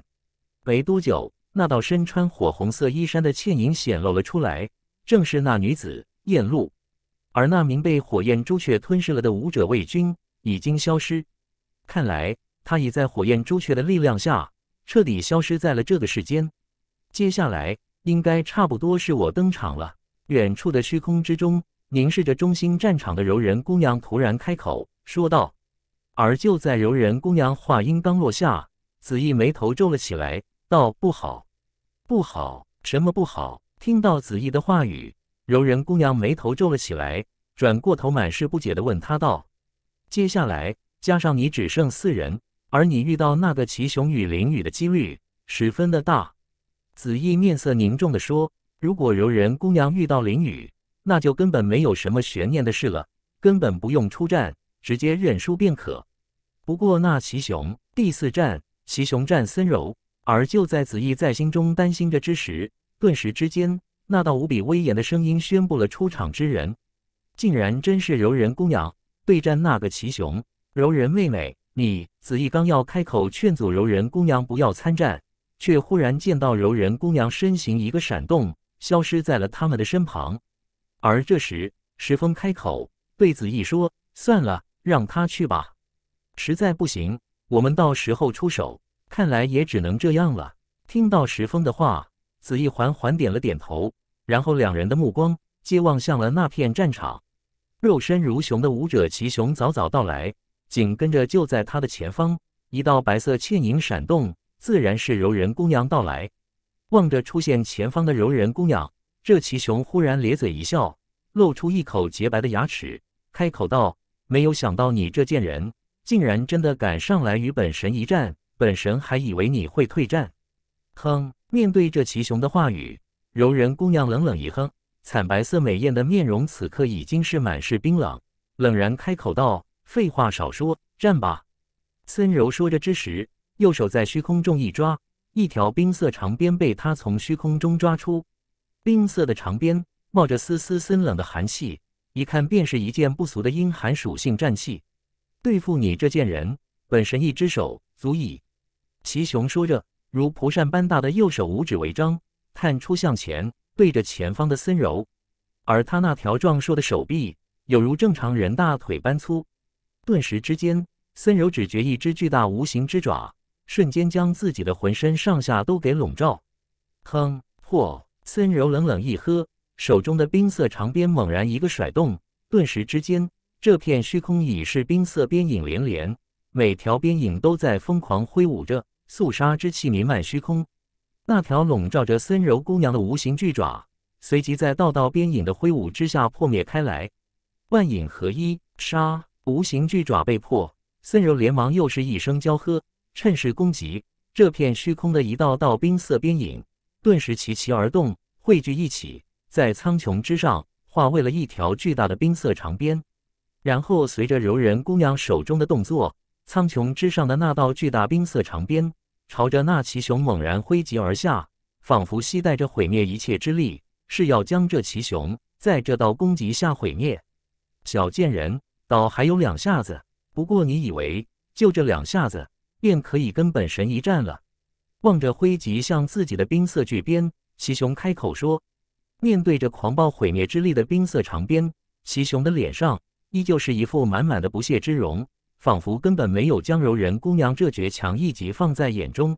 没多久，那道身穿火红色衣衫的倩影显露了出来，正是那女子燕陆。而那名被火焰朱雀吞噬了的武者魏军已经消失，看来他已在火焰朱雀的力量下彻底消失在了这个世间。接下来应该差不多是我登场了。远处的虚空之中，凝视着中心战场的柔人姑娘突然开口说道：“而就在柔人姑娘话音刚落下，子翼眉头皱了起来，道：不好，不好，什么不好？”听到子翼的话语。柔人姑娘眉头皱了起来，转过头，满是不解的问他道：“接下来加上你，只剩四人，而你遇到那个齐雄与灵雨的几率十分的大。”子毅面色凝重的说：“如果柔人姑娘遇到灵雨，那就根本没有什么悬念的事了，根本不用出战，直接认输便可。不过那齐雄第四战，齐雄战森柔。而就在子毅在心中担心着之时，顿时之间。”那道无比威严的声音宣布了出场之人，竟然真是柔仁姑娘对战那个奇雄。柔仁妹妹，你子义刚要开口劝阻柔仁姑娘不要参战，却忽然见到柔仁姑娘身形一个闪动，消失在了他们的身旁。而这时，石峰开口对子义说：“算了，让他去吧。实在不行，我们到时候出手。看来也只能这样了。”听到石峰的话。子义缓缓点了点头，然后两人的目光皆望向了那片战场。肉身如熊的武者齐熊早早到来，紧跟着就在他的前方，一道白色倩影闪动，自然是柔人姑娘到来。望着出现前方的柔人姑娘，这齐熊忽然咧嘴一笑，露出一口洁白的牙齿，开口道：“没有想到你这贱人，竟然真的敢上来与本神一战，本神还以为你会退战。”哼！面对着齐雄的话语，柔人姑娘冷冷一哼，惨白色美艳的面容此刻已经是满是冰冷，冷然开口道：“废话少说，战吧！”森柔说着之时，右手在虚空中一抓，一条冰色长鞭被他从虚空中抓出。冰色的长鞭冒着丝丝森冷的寒气，一看便是一件不俗的阴寒属性战器。对付你这贱人，本神一只手足矣。齐雄说着。如蒲扇般大的右手五指为张，探出向前，对着前方的森柔，而他那条壮硕的手臂，有如正常人大腿般粗。顿时之间，森柔只觉一只巨大无形之爪，瞬间将自己的浑身上下都给笼罩。哼，破！森柔冷冷一喝，手中的冰色长鞭猛然一个甩动，顿时之间，这片虚空已是冰色鞭影连连，每条鞭影都在疯狂挥舞着。肃杀之气弥漫虚空，那条笼罩着森柔姑娘的无形巨爪，随即在道道边影的挥舞之下破灭开来。万影合一，杀！无形巨爪被破，森柔连忙又是一声娇喝，趁势攻击。这片虚空的一道道冰色边影，顿时齐齐而动，汇聚一起，在苍穹之上化为了一条巨大的冰色长鞭，然后随着柔仁姑娘手中的动作。苍穹之上的那道巨大冰色长鞭，朝着那奇熊猛然挥击而下，仿佛携带着毁灭一切之力，是要将这奇熊在这道攻击下毁灭。小贱人，倒还有两下子，不过你以为就这两下子便可以跟本神一战了？望着挥击向自己的冰色巨鞭，奇熊开口说：“面对着狂暴毁灭之力的冰色长鞭，奇熊的脸上依旧是一副满满的不屑之容。”仿佛根本没有将柔人姑娘这绝强一击放在眼中，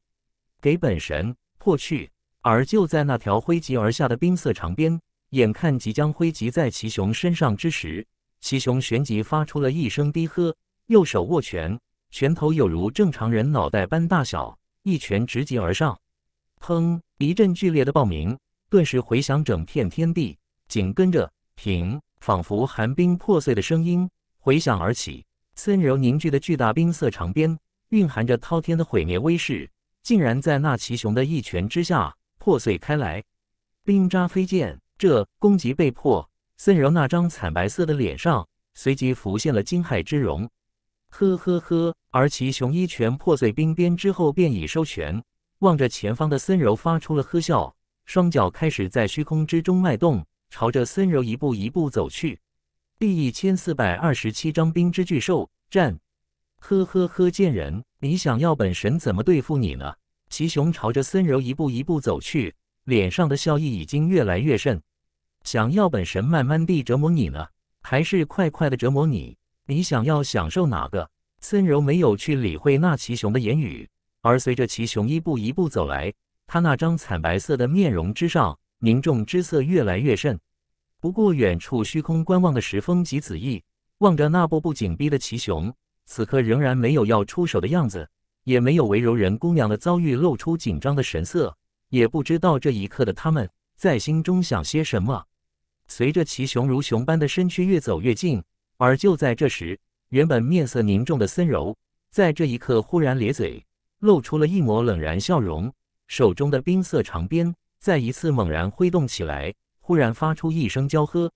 给本神破去。而就在那条挥击而下的冰色长鞭眼看即将挥击在齐雄身上之时，齐雄旋即发出了一声低喝，右手握拳，拳头有如正常人脑袋般大小，一拳直击而上。砰！一阵剧烈的爆鸣顿时回响整片天地，紧跟着，平仿佛寒冰破碎的声音回响而起。森柔凝聚的巨大冰色长鞭，蕴含着滔天的毁灭威势，竟然在那奇雄的一拳之下破碎开来，冰渣飞溅，这攻击被破。森柔那张惨白色的脸上，随即浮现了惊骇之容。呵呵呵，而奇雄一拳破碎冰鞭之后，便已收拳，望着前方的森柔，发出了呵笑，双脚开始在虚空之中迈动，朝着森柔一步一步走去。第一千四百二十七章冰之巨兽战。呵呵呵，贱人，你想要本神怎么对付你呢？齐雄朝着森柔一步一步走去，脸上的笑意已经越来越盛。想要本神慢慢地折磨你呢，还是快快的折磨你？你想要享受哪个？森柔没有去理会那齐雄的言语，而随着齐雄一步一步走来，他那张惨白色的面容之上，凝重之色越来越甚。不过，远处虚空观望的石峰及子义望着那步步紧逼的齐雄，此刻仍然没有要出手的样子，也没有为柔人姑娘的遭遇露出紧张的神色，也不知道这一刻的他们在心中想些什么。随着齐雄如熊般的身躯越走越近，而就在这时，原本面色凝重的森柔在这一刻忽然咧嘴，露出了一抹冷然笑容，手中的冰色长鞭再一次猛然挥动起来。忽然发出一声娇喝，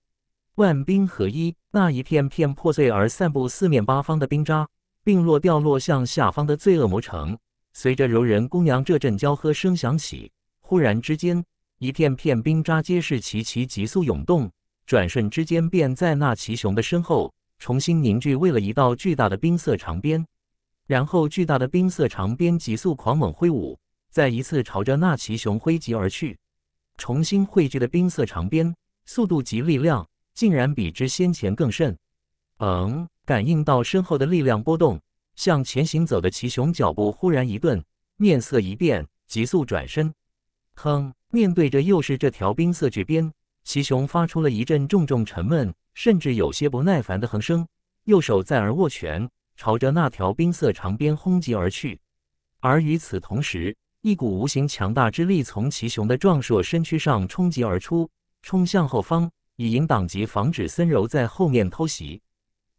万冰合一，那一片片破碎而散布四面八方的冰渣，并落掉落向下方的罪恶魔城。随着柔人公羊这阵娇喝声响起，忽然之间，一片片冰渣皆是齐齐急速涌动，转瞬之间便在那奇熊的身后重新凝聚为了一道巨大的冰色长鞭，然后巨大的冰色长鞭急速狂猛挥舞，再一次朝着那奇熊挥击而去。重新汇聚的冰色长鞭，速度及力量竟然比之先前更甚。嗯，感应到身后的力量波动，向前行走的奇雄脚步忽然一顿，面色一变，急速转身。哼！面对着又是这条冰色巨鞭，奇雄发出了一阵重重沉闷，甚至有些不耐烦的哼声。右手再而握拳，朝着那条冰色长鞭轰击而去。而与此同时，一股无形强大之力从奇雄的壮硕身躯上冲击而出，冲向后方，以迎挡及防止森柔在后面偷袭。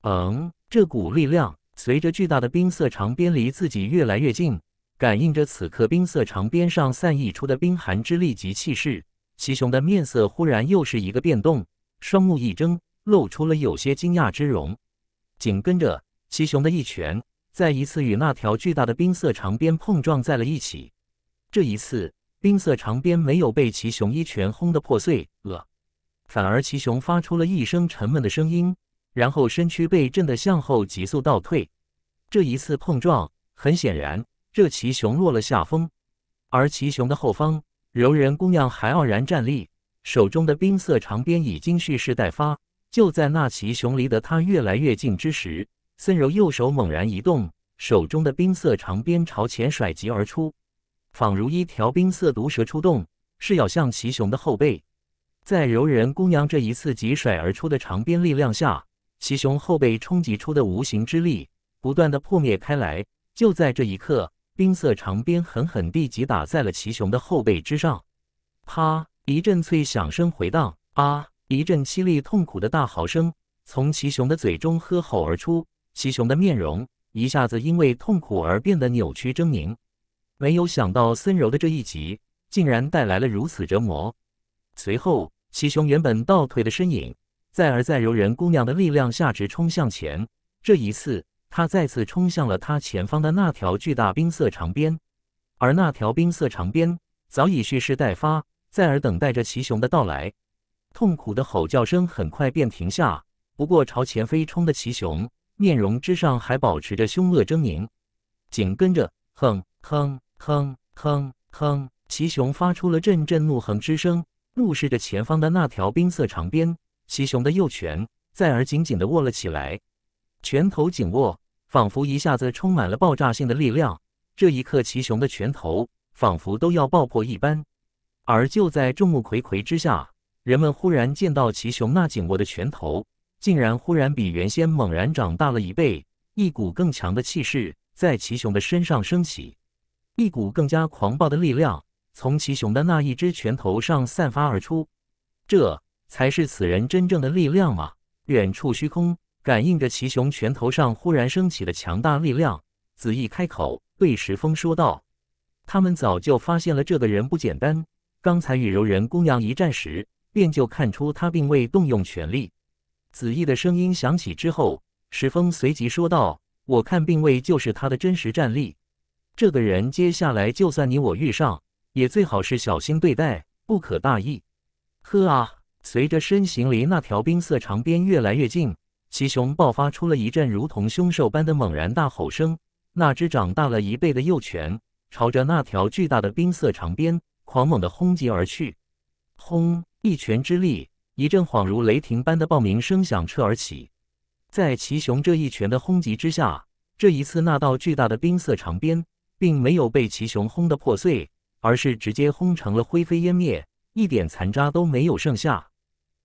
嗯，这股力量随着巨大的冰色长鞭离自己越来越近，感应着此刻冰色长鞭上散溢出的冰寒之力及气势，奇雄的面色忽然又是一个变动，双目一睁，露出了有些惊讶之容。紧跟着，奇雄的一拳再一次与那条巨大的冰色长鞭碰撞在了一起。这一次，冰色长鞭没有被奇雄一拳轰得破碎了，反而奇雄发出了一声沉闷的声音，然后身躯被震得向后急速倒退。这一次碰撞，很显然这奇雄落了下风，而奇雄的后方，柔人姑娘还傲然站立，手中的冰色长鞭已经蓄势待发。就在那奇雄离得她越来越近之时，森柔右手猛然一动，手中的冰色长鞭朝前甩击而出。仿如一条冰色毒蛇出洞，是咬向齐雄的后背。在柔仁姑娘这一次急甩而出的长鞭力量下，齐雄后背冲击出的无形之力不断的破灭开来。就在这一刻，冰色长鞭狠狠地击打在了齐雄的后背之上，啪，一阵脆响声回荡，啊，一阵凄厉痛苦的大嚎声从齐雄的嘴中喝吼而出，齐雄的面容一下子因为痛苦而变得扭曲狰狞。没有想到森柔的这一击竟然带来了如此折磨。随后，齐雄原本倒退的身影，再而在柔人姑娘的力量下直冲向前。这一次，他再次冲向了他前方的那条巨大冰色长鞭，而那条冰色长鞭早已蓄势待发，在而等待着齐雄的到来。痛苦的吼叫声很快便停下，不过朝前飞冲的齐雄面容之上还保持着凶恶狰狞。紧跟着，哼哼。哼哼哼！齐雄发出了阵阵怒哼之声，怒视着前方的那条冰色长鞭。齐雄的右拳再而紧紧地握了起来，拳头紧握，仿佛一下子充满了爆炸性的力量。这一刻，齐雄的拳头仿佛都要爆破一般。而就在众目睽睽之下，人们忽然见到齐雄那紧握的拳头，竟然忽然比原先猛然长大了一倍，一股更强的气势在齐雄的身上升起。一股更加狂暴的力量从齐雄的那一只拳头上散发而出，这才是此人真正的力量吗？远处虚空感应着齐雄拳头上忽然升起的强大力量，子翼开口对石峰说道：“他们早就发现了这个人不简单，刚才与柔人姑娘一战时，便就看出他并未动用全力。”子翼的声音响起之后，石峰随即说道：“我看并未，就是他的真实战力。”这个人接下来，就算你我遇上，也最好是小心对待，不可大意。呵啊！随着身形离那条冰色长鞭越来越近，齐雄爆发出了一阵如同凶兽般的猛然大吼声。那只长大了一倍的右拳，朝着那条巨大的冰色长鞭狂猛地轰击而去。轰！一拳之力，一阵恍如雷霆般的爆鸣声响彻而起。在齐雄这一拳的轰击之下，这一次那道巨大的冰色长鞭。并没有被奇雄轰得破碎，而是直接轰成了灰飞烟灭，一点残渣都没有剩下。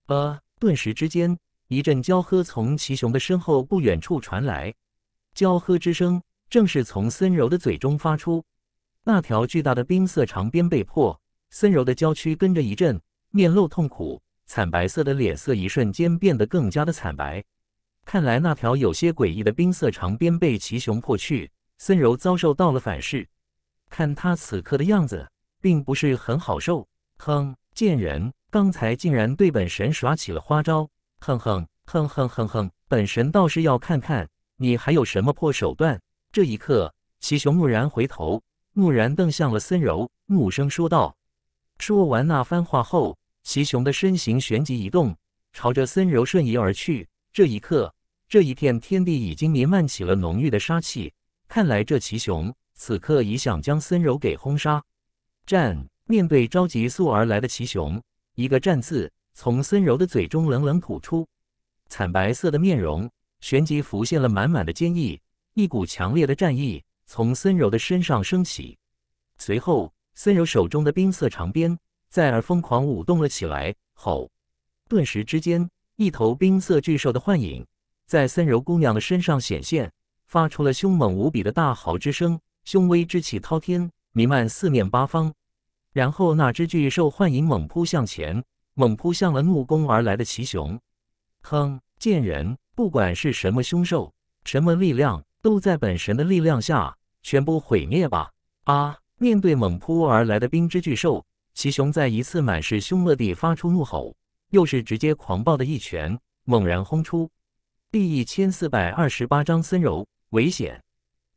呃，顿时之间，一阵娇喝从奇雄的身后不远处传来，娇喝之声正是从森柔的嘴中发出。那条巨大的冰色长鞭被破，森柔的娇躯跟着一震，面露痛苦，惨白色的脸色一瞬间变得更加的惨白。看来那条有些诡异的冰色长鞭被奇雄破去。森柔遭受到了反噬，看他此刻的样子，并不是很好受。哼，贱人，刚才竟然对本神耍起了花招！哼哼哼哼哼哼，本神倒是要看看你还有什么破手段！这一刻，齐雄蓦然回头，蓦然瞪向了森柔，怒声说道。说完那番话后，齐雄的身形旋即移动，朝着森柔瞬移而去。这一刻，这一片天地已经弥漫起了浓郁的杀气。看来这奇雄此刻已想将森柔给轰杀。战面对着急速而来的奇雄，一个“战”字从森柔的嘴中冷冷吐出。惨白色的面容，旋即浮现了满满的坚毅。一股强烈的战意从森柔的身上升起。随后，森柔手中的冰色长鞭在而疯狂舞动了起来。吼！顿时之间，一头冰色巨兽的幻影在森柔姑娘的身上显现。发出了凶猛无比的大嚎之声，凶威之气滔天，弥漫四面八方。然后那只巨兽幻影猛扑向前，猛扑向了怒攻而来的奇熊。哼，贱人，不管是什么凶兽，什么力量，都在本神的力量下全部毁灭吧！啊！面对猛扑而来的冰之巨兽，奇熊在一次满是凶恶地发出怒吼，又是直接狂暴的一拳，猛然轰出。第一千四百二十八章森柔。危险！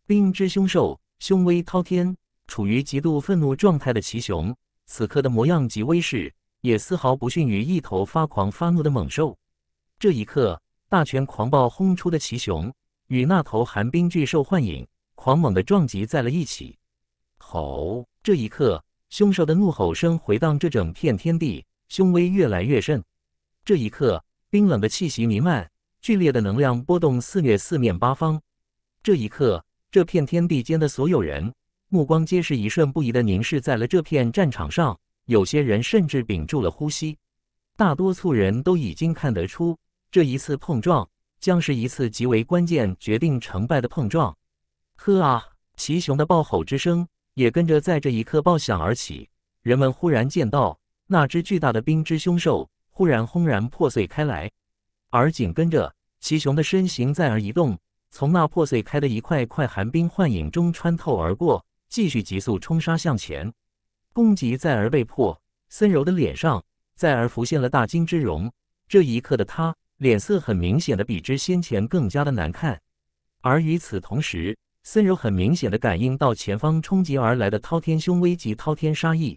冰之凶兽，凶威滔天。处于极度愤怒状态的奇熊，此刻的模样及威势，也丝毫不逊于一头发狂发怒的猛兽。这一刻，大拳狂暴轰出的奇熊，与那头寒冰巨兽幻影，狂猛的撞击在了一起。吼！这一刻，凶兽的怒吼声回荡这整片天地，凶威越来越盛。这一刻，冰冷的气息弥漫，剧烈的能量波动肆虐四面八方。这一刻，这片天地间的所有人目光皆是一瞬不移的凝视在了这片战场上，有些人甚至屏住了呼吸，大多数人都已经看得出，这一次碰撞将是一次极为关键、决定成败的碰撞。呵啊！齐雄的暴吼之声也跟着在这一刻爆响而起，人们忽然见到那只巨大的冰之凶兽忽然轰然破碎开来，而紧跟着齐雄的身形在而移动。从那破碎开的一块块寒冰幻影中穿透而过，继续急速冲杀向前。攻击再而被破，森柔的脸上再而浮现了大惊之容。这一刻的他，脸色很明显的比之先前更加的难看。而与此同时，森柔很明显的感应到前方冲击而来的滔天凶威及滔天杀意。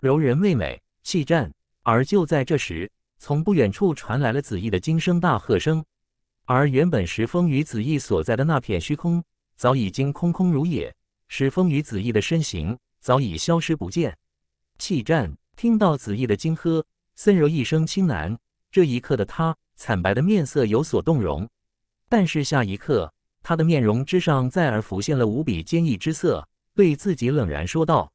柔人未美，气战。而就在这时，从不远处传来了子翼的惊声大喝声。而原本石峰与子翼所在的那片虚空，早已经空空如也。石峰与子翼的身形早已消失不见。气战听到子翼的惊喝，森柔一声轻喃。这一刻的他，惨白的面色有所动容。但是下一刻，他的面容之上再而浮现了无比坚毅之色，对自己冷然说道：“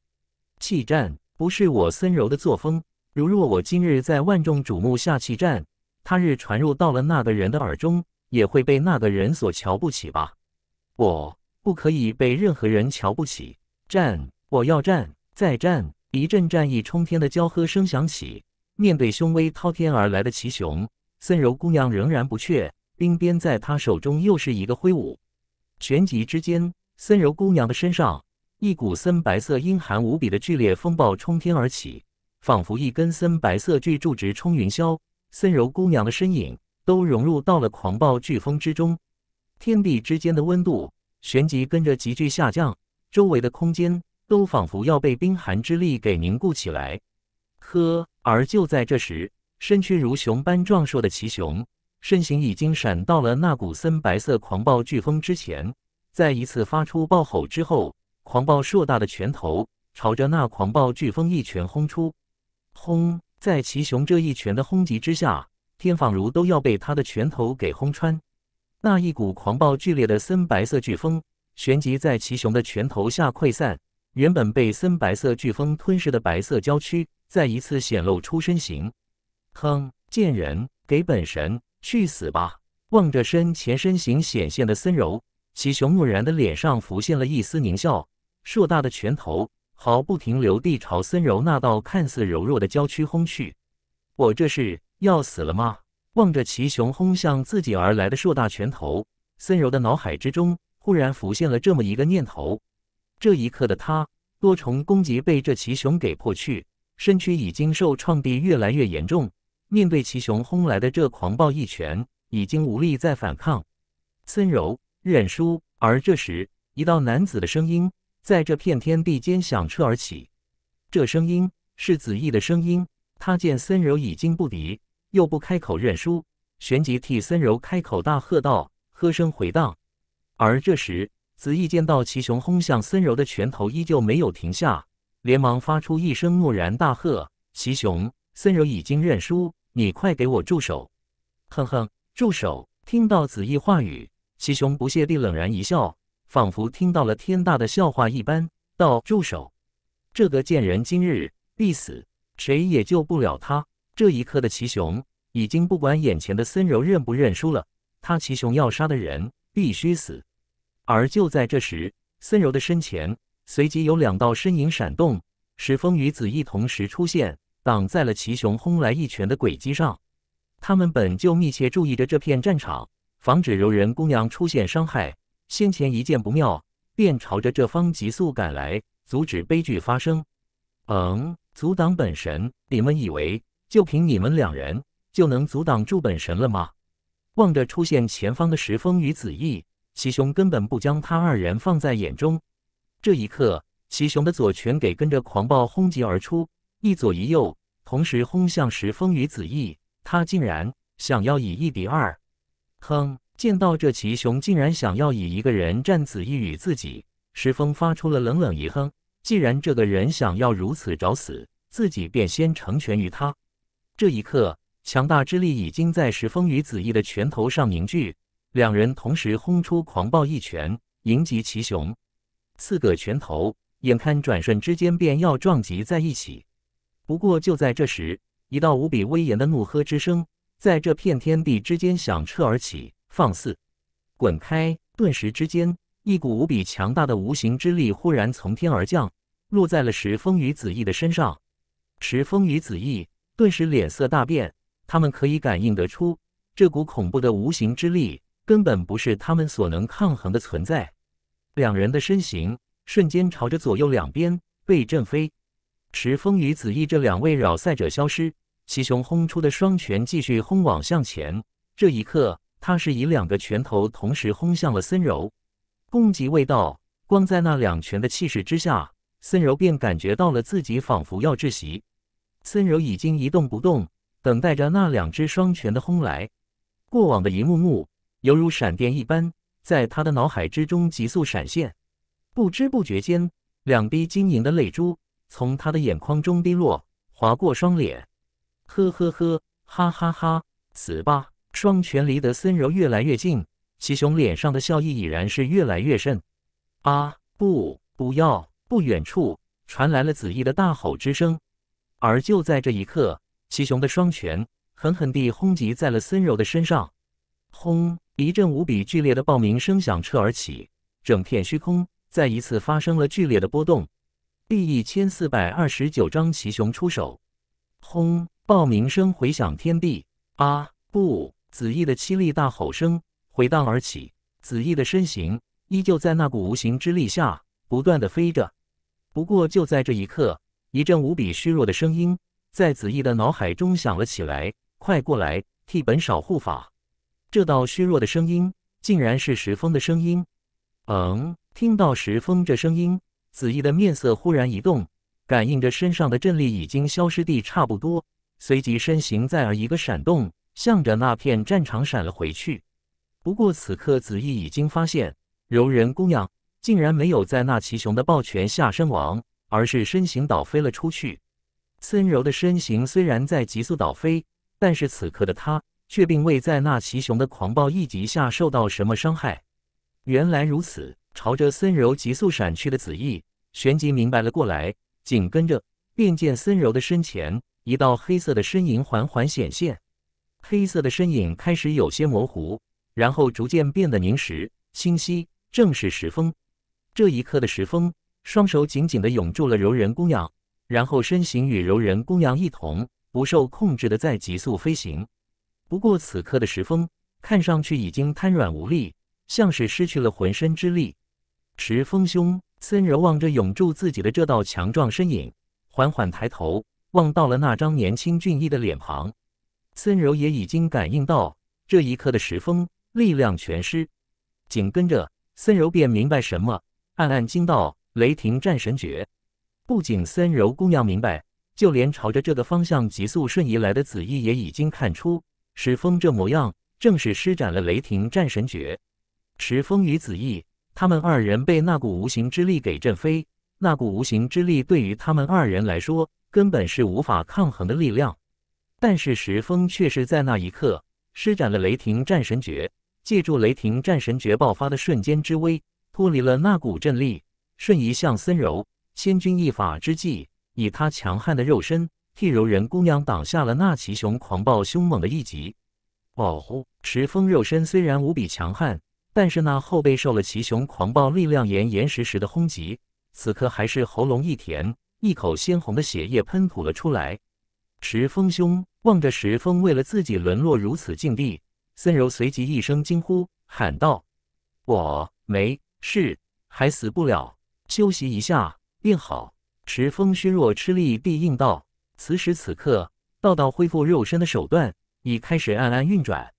气战，不是我森柔的作风。如若我今日在万众瞩目下气战，他日传入到了那个人的耳中。”也会被那个人所瞧不起吧？我不可以被任何人瞧不起！战！我要战！再战！一阵战意冲天的娇喝声响起，面对凶威滔天而来的奇雄，森柔姑娘仍然不怯，冰鞭在她手中又是一个挥舞。旋即之间，森柔姑娘的身上一股森白色阴寒无比的剧烈风暴冲天而起，仿佛一根森白色巨柱直冲云霄。森柔姑娘的身影。都融入到了狂暴飓风之中，天地之间的温度旋即跟着急剧下降，周围的空间都仿佛要被冰寒之力给凝固起来。呵，而就在这时，身躯如熊般壮硕的奇熊，身形已经闪到了那股森白色狂暴飓风之前，在一次发出暴吼之后，狂暴硕大的拳头朝着那狂暴飓风一拳轰出，轰，在奇熊这一拳的轰击之下。天仿如都要被他的拳头给轰穿，那一股狂暴剧烈的森白色飓风，旋即在齐雄的拳头下溃散。原本被森白色飓风吞噬的白色娇躯，再一次显露出身形。哼，贱人，给本神去死吧！望着身前身形显现的森柔，齐雄木然的脸上浮现了一丝狞笑。硕大的拳头毫不停留地朝森柔那道看似柔弱的娇躯轰去。我这是。要死了吗？望着齐雄轰向自己而来的硕大拳头，森柔的脑海之中忽然浮现了这么一个念头。这一刻的他，多重攻击被这齐雄给破去，身躯已经受创地越来越严重。面对齐雄轰来的这狂暴一拳，已经无力再反抗。森柔认输。而这时，一道男子的声音在这片天地间响彻而起。这声音是子毅的声音。他见森柔已经不敌。又不开口认输，旋即替孙柔开口大喝道：“喝声回荡。”而这时，子义见到齐雄轰向孙柔的拳头依旧没有停下，连忙发出一声怒然大喝：“齐雄，孙柔已经认输，你快给我住手！”“哼哼，住手！”听到子义话语，齐雄不屑地冷然一笑，仿佛听到了天大的笑话一般，道：“住手！这个贱人今日必死，谁也救不了他。”这一刻的齐雄已经不管眼前的森柔认不认输了，他齐雄要杀的人必须死。而就在这时，森柔的身前随即有两道身影闪动，石峰与子翼同时出现，挡在了齐雄轰来一拳的轨迹上。他们本就密切注意着这片战场，防止柔仁姑娘出现伤害。先前一见不妙，便朝着这方急速赶来，阻止悲剧发生。嗯，阻挡本神，你们以为？就凭你们两人就能阻挡住本神了吗？望着出现前方的石峰与子翼，齐雄根本不将他二人放在眼中。这一刻，齐雄的左拳给跟着狂暴轰击而出，一左一右，同时轰向石峰与子翼。他竟然想要以一敌二！哼！见到这齐雄竟然想要以一个人战子翼与自己，石峰发出了冷冷一哼。既然这个人想要如此找死，自己便先成全于他。这一刻，强大之力已经在石峰与子翼的拳头上凝聚，两人同时轰出狂暴一拳，迎击齐雄。四个拳头眼看转瞬之间便要撞击在一起，不过就在这时，一道无比威严的怒喝之声在这片天地之间响彻而起：“放肆，滚开！”顿时之间，一股无比强大的无形之力忽然从天而降，落在了石峰与子翼的身上。石峰与子翼。顿时脸色大变，他们可以感应得出，这股恐怖的无形之力根本不是他们所能抗衡的存在。两人的身形瞬间朝着左右两边被震飞。石峰与子翼这两位扰赛者消失，齐雄轰出的双拳继续轰往向前。这一刻，他是以两个拳头同时轰向了森柔。攻击未到，光在那两拳的气势之下，森柔便感觉到了自己仿佛要窒息。森柔已经一动不动，等待着那两只双拳的轰来。过往的一幕幕犹如闪电一般，在他的脑海之中急速闪现。不知不觉间，两滴晶莹的泪珠从他的眼眶中滴落，划过双脸。呵呵呵，哈哈哈！死吧！双拳离得森柔越来越近，齐雄脸上的笑意已然是越来越甚。啊！不，不要！不远处传来了子毅的大吼之声。而就在这一刻，齐雄的双拳狠狠地轰击在了森柔的身上，轰！一阵无比剧烈的爆鸣声响彻而起，整片虚空再一次发生了剧烈的波动。第一千四百二十九章齐雄出手，轰！爆鸣声回响天地，啊！不，子翼的凄厉大吼声回荡而起，子翼的身形依旧在那股无形之力下不断的飞着。不过就在这一刻。一阵无比虚弱的声音在子翼的脑海中响了起来：“快过来，替本少护法！”这道虚弱的声音，竟然是石峰的声音。嗯，听到石峰这声音，子翼的面色忽然一动，感应着身上的阵力已经消失地差不多，随即身形再而一个闪动，向着那片战场闪了回去。不过此刻，子翼已经发现柔仁姑娘竟然没有在那奇雄的抱拳下身亡。而是身形倒飞了出去。森柔的身形虽然在急速倒飞，但是此刻的他却并未在那奇雄的狂暴一击下受到什么伤害。原来如此，朝着森柔急速闪去的子翼，旋即明白了过来。紧跟着，便见森柔的身前一道黑色的身影缓缓显现。黑色的身影开始有些模糊，然后逐渐变得凝实、清晰，正是石峰。这一刻的石峰。双手紧紧地拥住了柔人姑娘，然后身形与柔人姑娘一同不受控制地在急速飞行。不过此刻的石峰看上去已经瘫软无力，像是失去了浑身之力。石峰兄森柔望着拥住自己的这道强壮身影，缓缓抬头望到了那张年轻俊逸的脸庞。森柔也已经感应到这一刻的石峰力量全失，紧跟着森柔便明白什么，暗暗惊道。雷霆战神诀，不仅森柔姑娘明白，就连朝着这个方向急速瞬移来的子翼也已经看出，石峰这模样正是施展了雷霆战神诀。石峰与子翼，他们二人被那股无形之力给震飞，那股无形之力对于他们二人来说根本是无法抗衡的力量。但是石峰却是在那一刻施展了雷霆战神诀，借助雷霆战神诀爆发的瞬间之威，脱离了那股震力。瞬移向森柔，千钧一发之际，以他强悍的肉身替柔人姑娘挡下了那奇熊狂暴凶猛的一击。哦，护石峰肉身虽然无比强悍，但是那后背受了奇熊狂暴力量严严实实的轰击，此刻还是喉咙一甜，一口鲜红的血液喷吐了出来。池峰兄望着石峰为了自己沦落如此境地，森柔随即一声惊呼，喊道：“我没事，还死不了。”休息一下便好。池风虚弱吃力地应道。此时此刻，道道恢复肉身的手段已开始暗暗运转。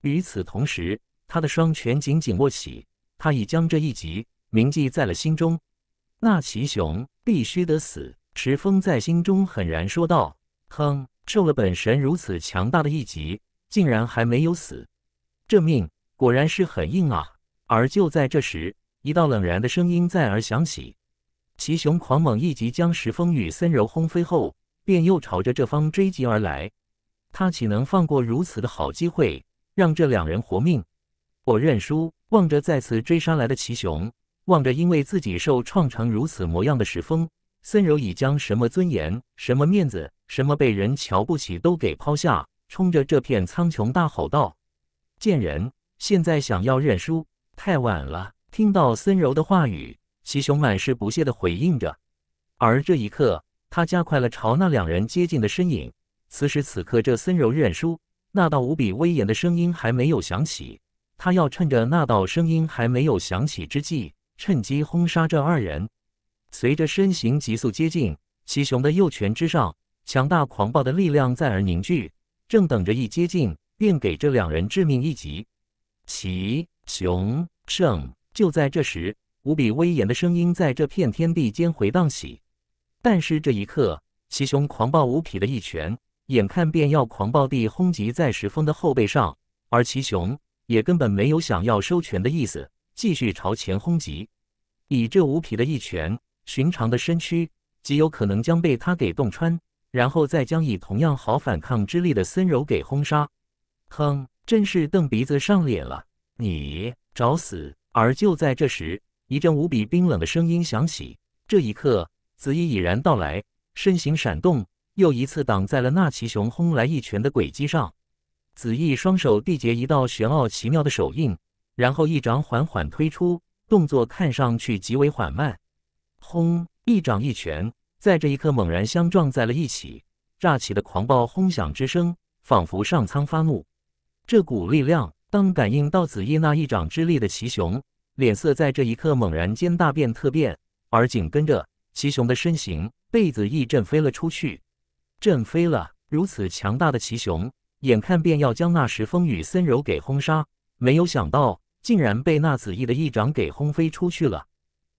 与此同时，他的双拳紧紧握起。他已将这一击铭记在了心中。那奇雄必须得死！池风在心中狠然说道：“哼，受了本神如此强大的一击，竟然还没有死，这命果然是很硬啊！”而就在这时，一道冷然的声音再而响起，齐雄狂猛一击将石峰与森柔轰飞后，便又朝着这方追击而来。他岂能放过如此的好机会，让这两人活命？我认输！望着再次追杀来的齐雄，望着因为自己受创成如此模样的石峰，森柔已将什么尊严、什么面子、什么被人瞧不起都给抛下，冲着这片苍穹大吼道：“贱人，现在想要认输，太晚了！”听到森柔的话语，齐雄满是不屑的回应着，而这一刻，他加快了朝那两人接近的身影。此时此刻，这森柔认输，那道无比威严的声音还没有响起，他要趁着那道声音还没有响起之际，趁机轰杀这二人。随着身形急速接近，齐雄的右拳之上，强大狂暴的力量再而凝聚，正等着一接近便给这两人致命一击。齐雄胜。就在这时，无比威严的声音在这片天地间回荡起。但是这一刻，齐雄狂暴无匹的一拳，眼看便要狂暴地轰击在石峰的后背上，而齐雄也根本没有想要收拳的意思，继续朝前轰击。以这无匹的一拳，寻常的身躯极有可能将被他给洞穿，然后再将以同样毫反抗之力的森柔给轰杀。哼，真是蹬鼻子上脸了，你找死！而就在这时，一阵无比冰冷的声音响起。这一刻，紫衣已然到来，身形闪动，又一次挡在了那奇熊轰来一拳的轨迹上。紫衣双手缔结一道玄奥奇妙的手印，然后一掌缓缓推出，动作看上去极为缓慢。轰！一掌一拳，在这一刻猛然相撞在了一起，炸起的狂暴轰响之声，仿佛上苍发怒。这股力量。当感应到子翼那一掌之力的齐雄，脸色在这一刻猛然间大变特变，而紧跟着齐雄的身形被子翼震飞了出去，震飞了！如此强大的齐雄，眼看便要将那时风雨森柔给轰杀，没有想到竟然被那子翼的一掌给轰飞出去了。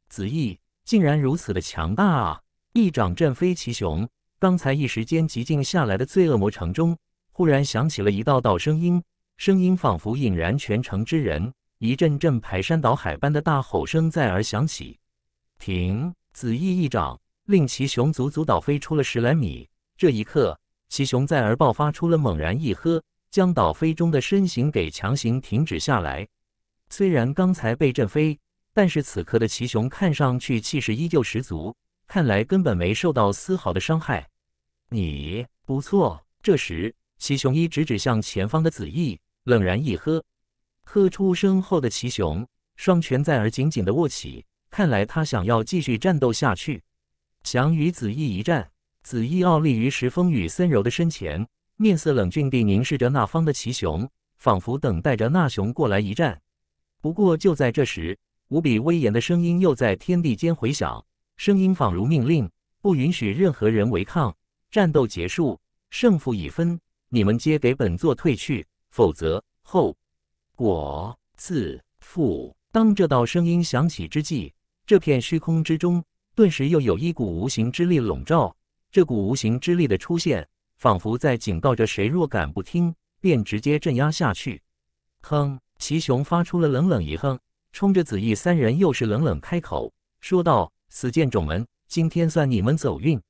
子翼竟然如此的强大啊！一掌震飞齐雄，刚才一时间寂静下来的罪恶魔城中，忽然响起了一道道声音。声音仿佛引燃全城之人，一阵阵排山倒海般的大吼声再而响起。停！紫翼一掌令其雄足足倒飞出了十来米。这一刻，奇雄再而爆发出了猛然一喝，将倒飞中的身形给强行停止下来。虽然刚才被震飞，但是此刻的奇雄看上去气势依旧十足，看来根本没受到丝毫的伤害。你不错。这时。齐雄一指指向前方的子翼，冷然一喝，喝出声后的齐雄双拳在而紧紧的握起，看来他想要继续战斗下去，想与子翼一战。子翼傲立于石峰与森柔的身前，面色冷峻地凝视着那方的齐雄，仿佛等待着那雄过来一战。不过，就在这时，无比威严的声音又在天地间回响，声音仿如命令，不允许任何人违抗。战斗结束，胜负已分。你们皆给本座退去，否则后果自负。当这道声音响起之际，这片虚空之中顿时又有一股无形之力笼罩。这股无形之力的出现，仿佛在警告着谁，若敢不听，便直接镇压下去。哼！齐雄发出了冷冷一哼，冲着子翼三人又是冷冷开口说道：“死贱种们，今天算你们走运。”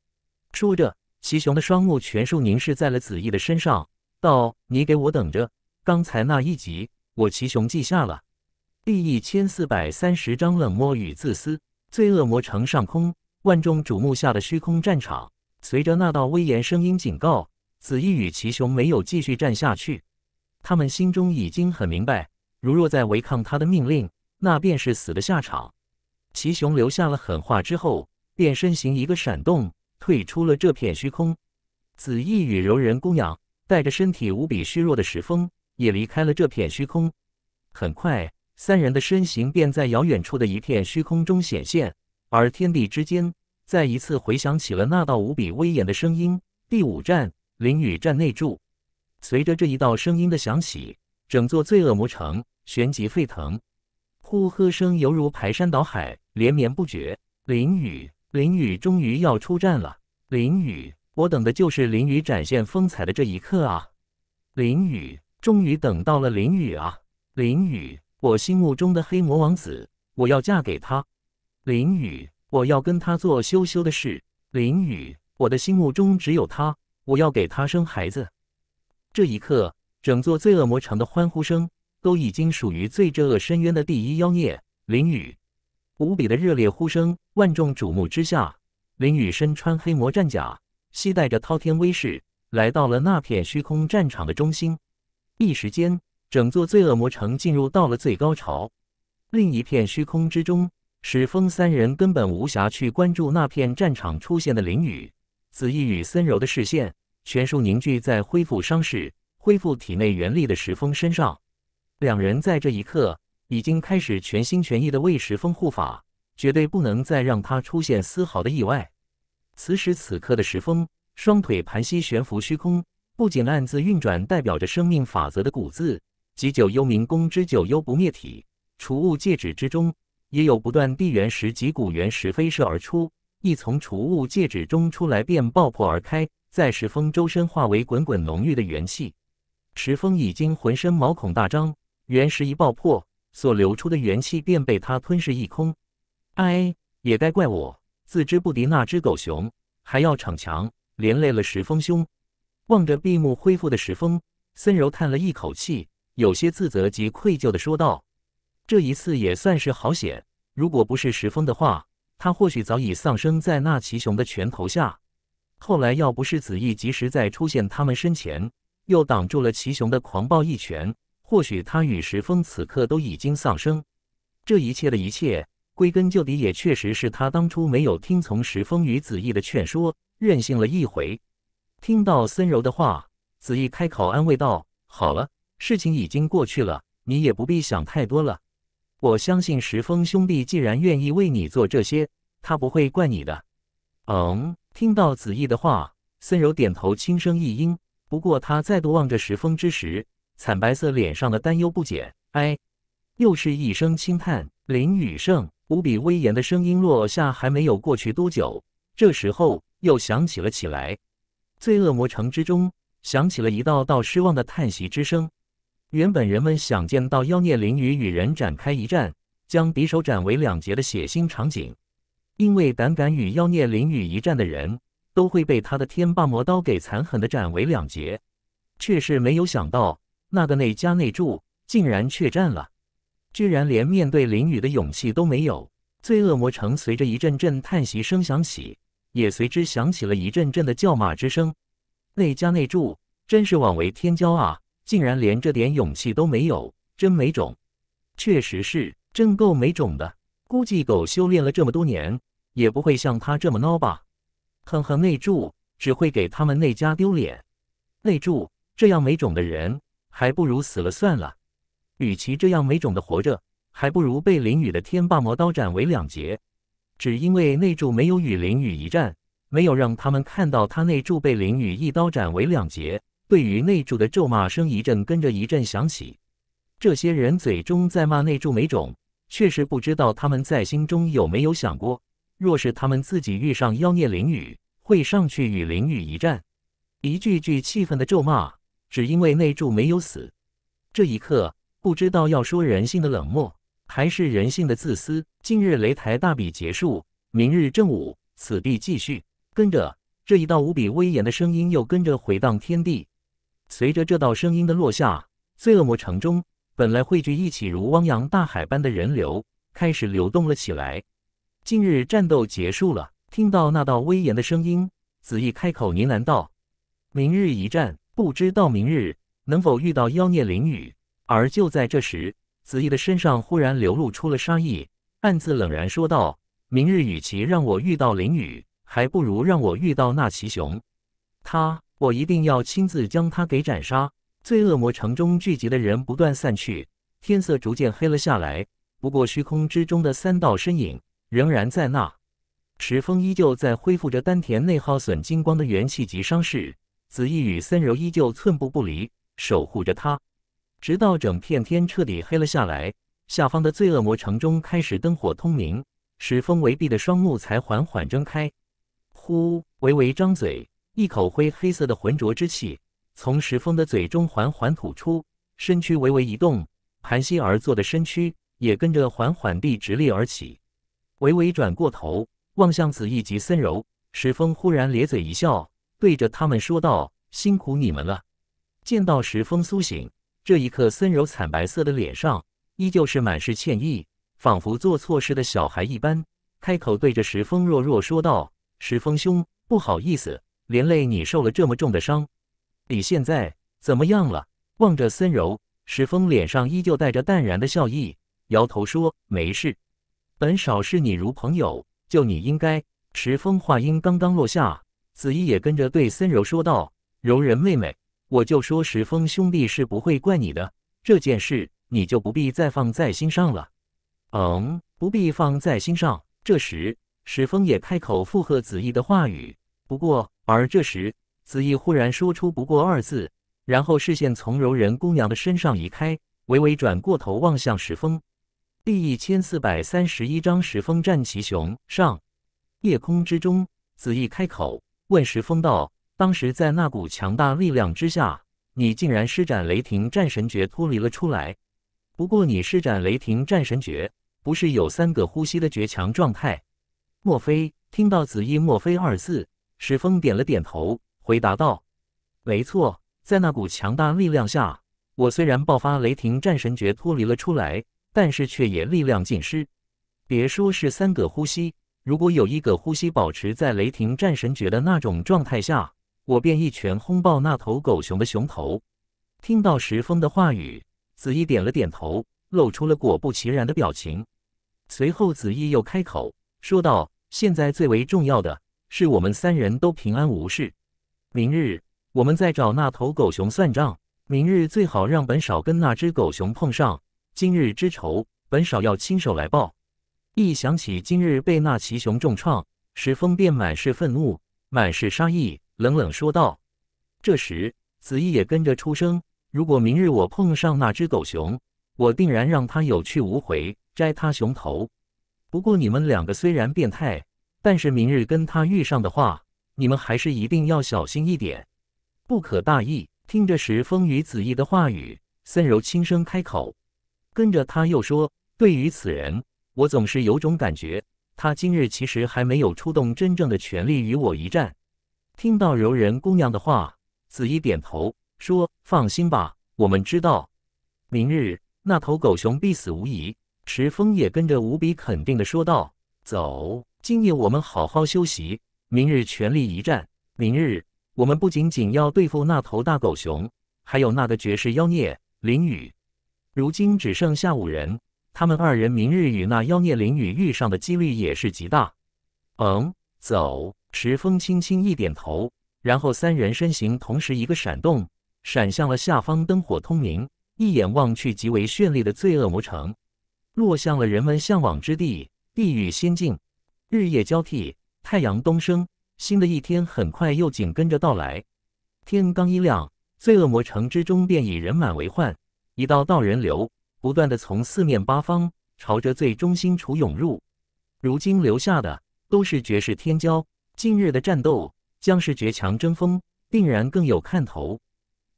说着。齐雄的双目全数凝视在了子翼的身上，道：“你给我等着！刚才那一集，我齐雄记下了。第一千四百三十章冷漠与自私。罪恶魔城上空，万众瞩目下的虚空战场，随着那道威严声音警告，子翼与齐雄没有继续战下去。他们心中已经很明白，如若再违抗他的命令，那便是死的下场。齐雄留下了狠话之后，便身形一个闪动。”退出了这片虚空，子翼与柔人姑娘带着身体无比虚弱的石峰也离开了这片虚空。很快，三人的身形便在遥远处的一片虚空中显现。而天地之间，再一次回响起了那道无比威严的声音。第五站，林雨站内助。”随着这一道声音的响起，整座罪恶魔城旋即沸腾，呼喝声犹如排山倒海，连绵不绝。林雨。林雨终于要出战了！林雨，我等的就是林雨展现风采的这一刻啊！林雨，终于等到了林雨啊！林雨，我心目中的黑魔王子，我要嫁给他！林雨，我要跟他做羞羞的事！林雨，我的心目中只有他，我要给他生孩子！这一刻，整座罪恶魔城的欢呼声都已经属于罪之恶深渊的第一妖孽林雨。无比的热烈呼声，万众瞩目之下，林雨身穿黑魔战甲，携带着滔天威势，来到了那片虚空战场的中心。一时间，整座罪恶魔城进入到了最高潮。另一片虚空之中，石峰三人根本无暇去关注那片战场出现的林雨，子翼与森柔的视线全数凝聚在恢复伤势、恢复体内元力的石峰身上。两人在这一刻。已经开始全心全意地为石峰护法，绝对不能再让他出现丝毫的意外。此时此刻的石峰，双腿盘膝悬浮虚空，不仅暗自运转代表着生命法则的古字，九幽冥宫之九幽不灭体储物戒指之中，也有不断地原石及古原石飞射而出，一从储物戒指中出来便爆破而开，在石峰周身化为滚滚浓郁的元气。石峰已经浑身毛孔大张，原石一爆破。所流出的元气便被他吞噬一空，哎，也该怪我，自知不敌那只狗熊，还要逞强，连累了石峰兄。望着闭目恢复的石峰，森柔叹了一口气，有些自责及愧疚的说道：“这一次也算是好险，如果不是石峰的话，他或许早已丧生在那奇熊的拳头下。后来要不是子义及时在出现他们身前，又挡住了奇熊的狂暴一拳。”或许他与石峰此刻都已经丧生，这一切的一切，归根究底也确实是他当初没有听从石峰与子义的劝说，任性了一回。听到孙柔的话，子义开口安慰道：“好了，事情已经过去了，你也不必想太多了。我相信石峰兄弟既然愿意为你做这些，他不会怪你的。”嗯，听到子义的话，孙柔点头轻声一应。不过他再度望着石峰之时。惨白色脸上的担忧不减，哎，又是一声轻叹。林雨盛无比威严的声音落下，还没有过去多久，这时候又响起了起来。罪恶魔城之中响起了一道道失望的叹息之声。原本人们想见到妖孽林雨与人展开一战，将匕首斩为两截的血腥场景，因为胆敢与妖孽林雨一战的人，都会被他的天霸魔刀给残狠的斩为两截，却是没有想到。那个内家内助竟然怯战了，居然连面对淋雨的勇气都没有。罪恶魔城随着一阵阵叹息声响起，也随之响起了一阵阵的叫骂之声。内家内助真是枉为天骄啊，竟然连这点勇气都没有，真没种！确实是，真够没种的。估计狗修炼了这么多年，也不会像他这么孬吧？哼哼，内助只会给他们内家丢脸。内助这样没种的人。还不如死了算了，与其这样没种的活着，还不如被林雨的天霸魔刀斩为两截。只因为内助没有与林雨一战，没有让他们看到他内助被林雨一刀斩为两截。对于内助的咒骂声一阵跟着一阵响起，这些人嘴中在骂内助没种，确实不知道他们在心中有没有想过，若是他们自己遇上妖孽林雨，会上去与林雨一战。一句句气愤的咒骂。只因为内助没有死，这一刻不知道要说人性的冷漠，还是人性的自私。今日擂台大比结束，明日正午此地继续。跟着这一道无比威严的声音，又跟着回荡天地。随着这道声音的落下，罪恶魔城中本来汇聚一起如汪洋大海般的人流，开始流动了起来。今日战斗结束了，听到那道威严的声音，子翼开口呢喃道：“明日一战。”不知道明日能否遇到妖孽凌雨，而就在这时，子异的身上忽然流露出了杀意，暗自冷然说道：“明日与其让我遇到凌雨，还不如让我遇到那奇雄，他我一定要亲自将他给斩杀。”罪恶魔城中聚集的人不断散去，天色逐渐黑了下来。不过虚空之中的三道身影仍然在那，石峰依旧在恢复着丹田内耗损精光的元气及伤势。子翼与森柔依旧寸步不离，守护着他，直到整片天彻底黑了下来。下方的罪恶魔城中开始灯火通明，石峰围蔽的双目才缓缓睁开。呼，微微张嘴，一口灰黑色的浑浊之气从石峰的嘴中缓缓吐出，身躯微微一动，盘膝而坐的身躯也跟着缓缓地直立而起。微微转过头，望向子翼及森柔，石峰忽然咧嘴一笑。对着他们说道：“辛苦你们了。”见到石峰苏醒，这一刻，森柔惨白色的脸上依旧是满是歉意，仿佛做错事的小孩一般，开口对着石峰弱弱说道：“石峰兄，不好意思，连累你受了这么重的伤。你现在怎么样了？”望着森柔，石峰脸上依旧带着淡然的笑意，摇头说：“没事。本少视你如朋友，就你应该。”石峰话音刚刚落下。子毅也跟着对森柔说道：“柔人妹妹，我就说石峰兄弟是不会怪你的这件事，你就不必再放在心上了。”嗯，不必放在心上。这时，石峰也开口附和子毅的话语。不过，而这时，子毅忽然说出“不过”二字，然后视线从柔人姑娘的身上移开，微微转过头望向石峰。第一千四百三十一章石峰战奇雄上。夜空之中，子毅开口。问石峰道：“当时在那股强大力量之下，你竟然施展雷霆战神诀脱离了出来。不过，你施展雷霆战神诀不是有三个呼吸的绝强状态？莫非？”听到“子逸莫非”二字，石峰点了点头，回答道：“没错，在那股强大力量下，我虽然爆发雷霆战神诀脱离了出来，但是却也力量尽失。别说是三个呼吸。”如果有一个呼吸保持在雷霆战神诀的那种状态下，我便一拳轰爆那头狗熊的熊头。听到石峰的话语，子毅点了点头，露出了果不其然的表情。随后，子毅又开口说道：“现在最为重要的是我们三人都平安无事。明日我们再找那头狗熊算账。明日最好让本少跟那只狗熊碰上。今日之仇，本少要亲手来报。”一想起今日被那奇熊重创，石峰便满是愤怒，满是杀意，冷冷说道。这时，子义也跟着出声：“如果明日我碰上那只狗熊，我定然让他有去无回，摘他熊头。不过你们两个虽然变态，但是明日跟他遇上的话，你们还是一定要小心一点，不可大意。”听着石峰与子义的话语，森柔轻声开口，跟着他又说：“对于此人。”我总是有种感觉，他今日其实还没有出动真正的权力与我一战。听到柔仁姑娘的话，紫衣点头说：“放心吧，我们知道，明日那头狗熊必死无疑。”池峰也跟着无比肯定的说道：“走，今夜我们好好休息，明日全力一战。明日我们不仅仅要对付那头大狗熊，还有那个绝世妖孽林雨。如今只剩下五人。”他们二人明日与那妖孽灵雨遇上的几率也是极大。嗯，走。石峰轻轻一点头，然后三人身形同时一个闪动，闪向了下方灯火通明、一眼望去极为绚丽的罪恶魔城，落向了人们向往之地——地狱仙境。日夜交替，太阳东升，新的一天很快又紧跟着到来。天刚一亮，罪恶魔城之中便已人满为患，一道道人流。不断的从四面八方朝着最中心处涌入，如今留下的都是绝世天骄。今日的战斗将是绝强争锋，定然更有看头。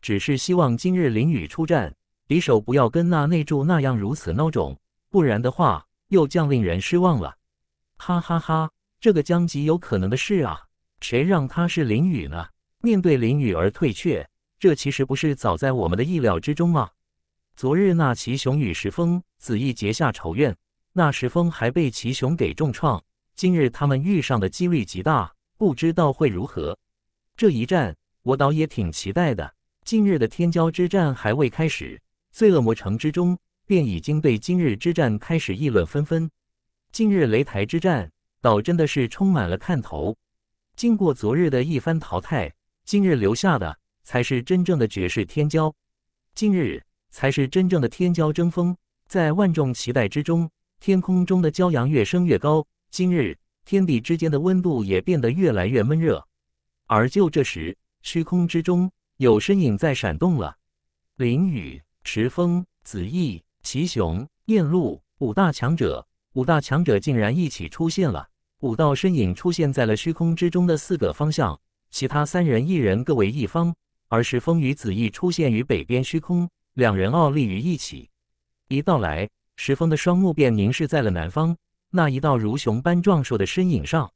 只是希望今日林雨出战，敌手不要跟那内助那样如此孬种，不然的话又将令人失望了。哈哈哈，这个将极有可能的事啊，谁让他是林雨呢？面对林雨而退却，这其实不是早在我们的意料之中吗？昨日那齐雄与石峰子义结下仇怨，那石峰还被齐雄给重创。今日他们遇上的几率极大，不知道会如何。这一战，我倒也挺期待的。今日的天骄之战还未开始，罪恶魔城之中便已经对今日之战开始议论纷纷。今日擂台之战，倒真的是充满了看头。经过昨日的一番淘汰，今日留下的才是真正的绝世天骄。今日。才是真正的天骄争锋，在万众期待之中，天空中的骄阳越升越高。今日天地之间的温度也变得越来越闷热。而就这时，虚空之中有身影在闪动了。林雨、池峰、子逸、齐雄、燕鹿五大强者，五大强者竟然一起出现了。五道身影出现在了虚空之中的四个方向，其他三人一人各为一方。而石峰与子逸出现于北边虚空。两人傲立于一起，一到来，石峰的双目便凝视在了南方那一道如熊般壮硕的身影上。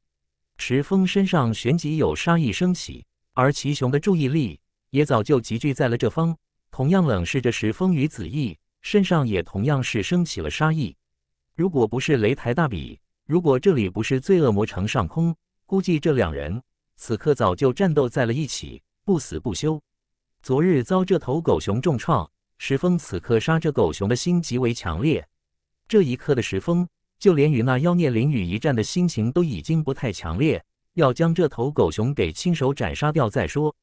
石峰身上旋即有杀意升起，而齐雄的注意力也早就集聚在了这方，同样冷视着石峰与子逸，身上也同样是升起了杀意。如果不是擂台大比，如果这里不是罪恶魔城上空，估计这两人此刻早就战斗在了一起，不死不休。昨日遭这头狗熊重创。石峰此刻杀这狗熊的心极为强烈，这一刻的石峰，就连与那妖孽灵雨一战的心情都已经不太强烈，要将这头狗熊给亲手斩杀掉再说。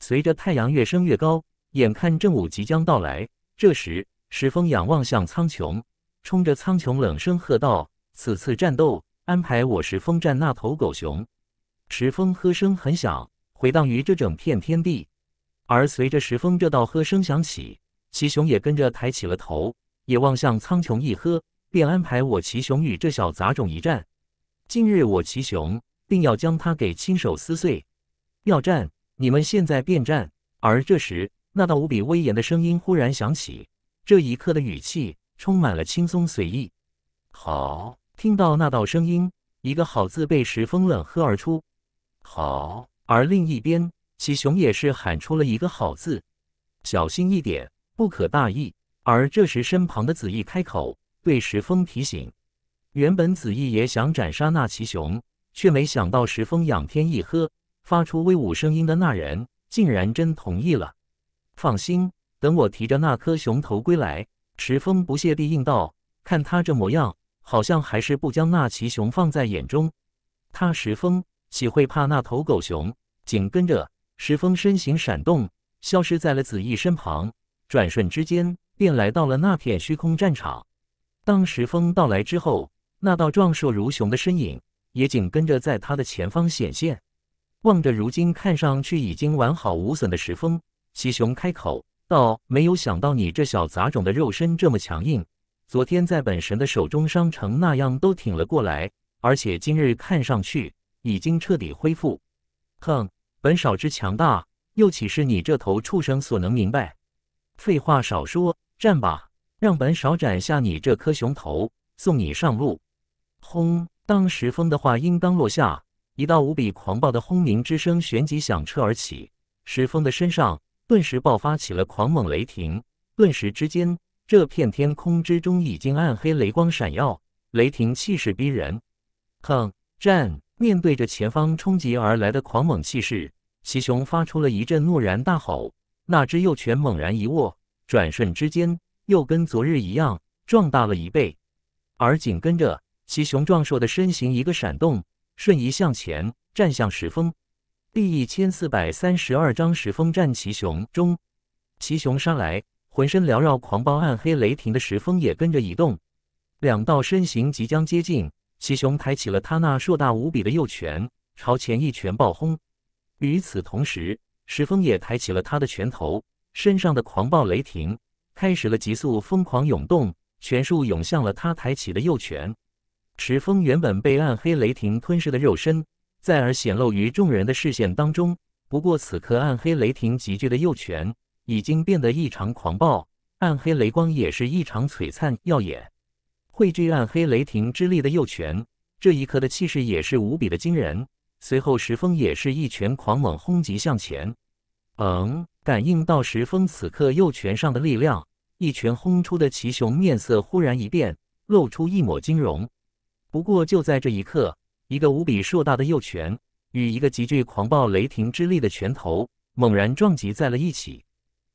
随着太阳越升越高，眼看正午即将到来，这时石峰仰望向苍穹，冲着苍穹冷声喝道：“此次战斗安排我石峰战那头狗熊。”石峰喝声很响，回荡于这整片天地，而随着石峰这道喝声响起。齐雄也跟着抬起了头，也望向苍穹一喝，便安排我齐雄与这小杂种一战。今日我齐雄定要将他给亲手撕碎。要战，你们现在便战。而这时，那道无比威严的声音忽然响起，这一刻的语气充满了轻松随意。好，听到那道声音，一个“好”字被石峰冷喝而出。好。而另一边，齐雄也是喊出了一个“好”字。小心一点。不可大意。而这时，身旁的子翼开口对石峰提醒：“原本子翼也想斩杀那奇熊，却没想到石峰仰天一喝，发出威武声音的那人竟然真同意了。”放心，等我提着那颗熊头归来。”石峰不屑地应道：“看他这模样，好像还是不将那奇熊放在眼中。他石峰岂会怕那头狗熊？”紧跟着，石峰身形闪动，消失在了子翼身旁。转瞬之间，便来到了那片虚空战场。当时风到来之后，那道壮硕如熊的身影也紧跟着在他的前方显现。望着如今看上去已经完好无损的石峰，齐雄开口道：“没有想到你这小杂种的肉身这么强硬，昨天在本神的手中伤成那样都挺了过来，而且今日看上去已经彻底恢复。哼，本少之强大，又岂是你这头畜生所能明白？”废话少说，战吧！让本少斩下你这颗熊头，送你上路！轰！当石峰的话音刚落下，一道无比狂暴的轰鸣之声旋即响彻而起，石峰的身上顿时爆发起了狂猛雷霆。顿时之间，这片天空之中已经暗黑雷光闪耀，雷霆气势逼人。哼！战！面对着前方冲击而来的狂猛气势，齐雄发出了一阵怒然大吼。那只幼犬猛然一握，转瞬之间又跟昨日一样壮大了一倍，而紧跟着，其雄壮硕的身形一个闪动，瞬移向前，站向石峰。第一千四百三十二章：石峰战奇雄。中，奇雄杀来，浑身缭绕狂暴暗黑雷霆的石峰也跟着移动，两道身形即将接近。奇雄抬起了他那硕大无比的右拳，朝前一拳爆轰。与此同时。石峰也抬起了他的拳头，身上的狂暴雷霆开始了急速疯狂涌动，全数涌向了他抬起的右拳。石峰原本被暗黑雷霆吞噬的肉身，再而显露于众人的视线当中。不过此刻，暗黑雷霆集聚的右拳已经变得异常狂暴，暗黑雷光也是异常璀璨耀眼。汇聚暗黑雷霆之力的右拳，这一刻的气势也是无比的惊人。随后，石峰也是一拳狂猛轰击向前。嗯，感应到石峰此刻右拳上的力量，一拳轰出的齐雄面色忽然一变，露出一抹惊容。不过就在这一刻，一个无比硕大的右拳与一个极具狂暴雷霆之力的拳头猛然撞击在了一起。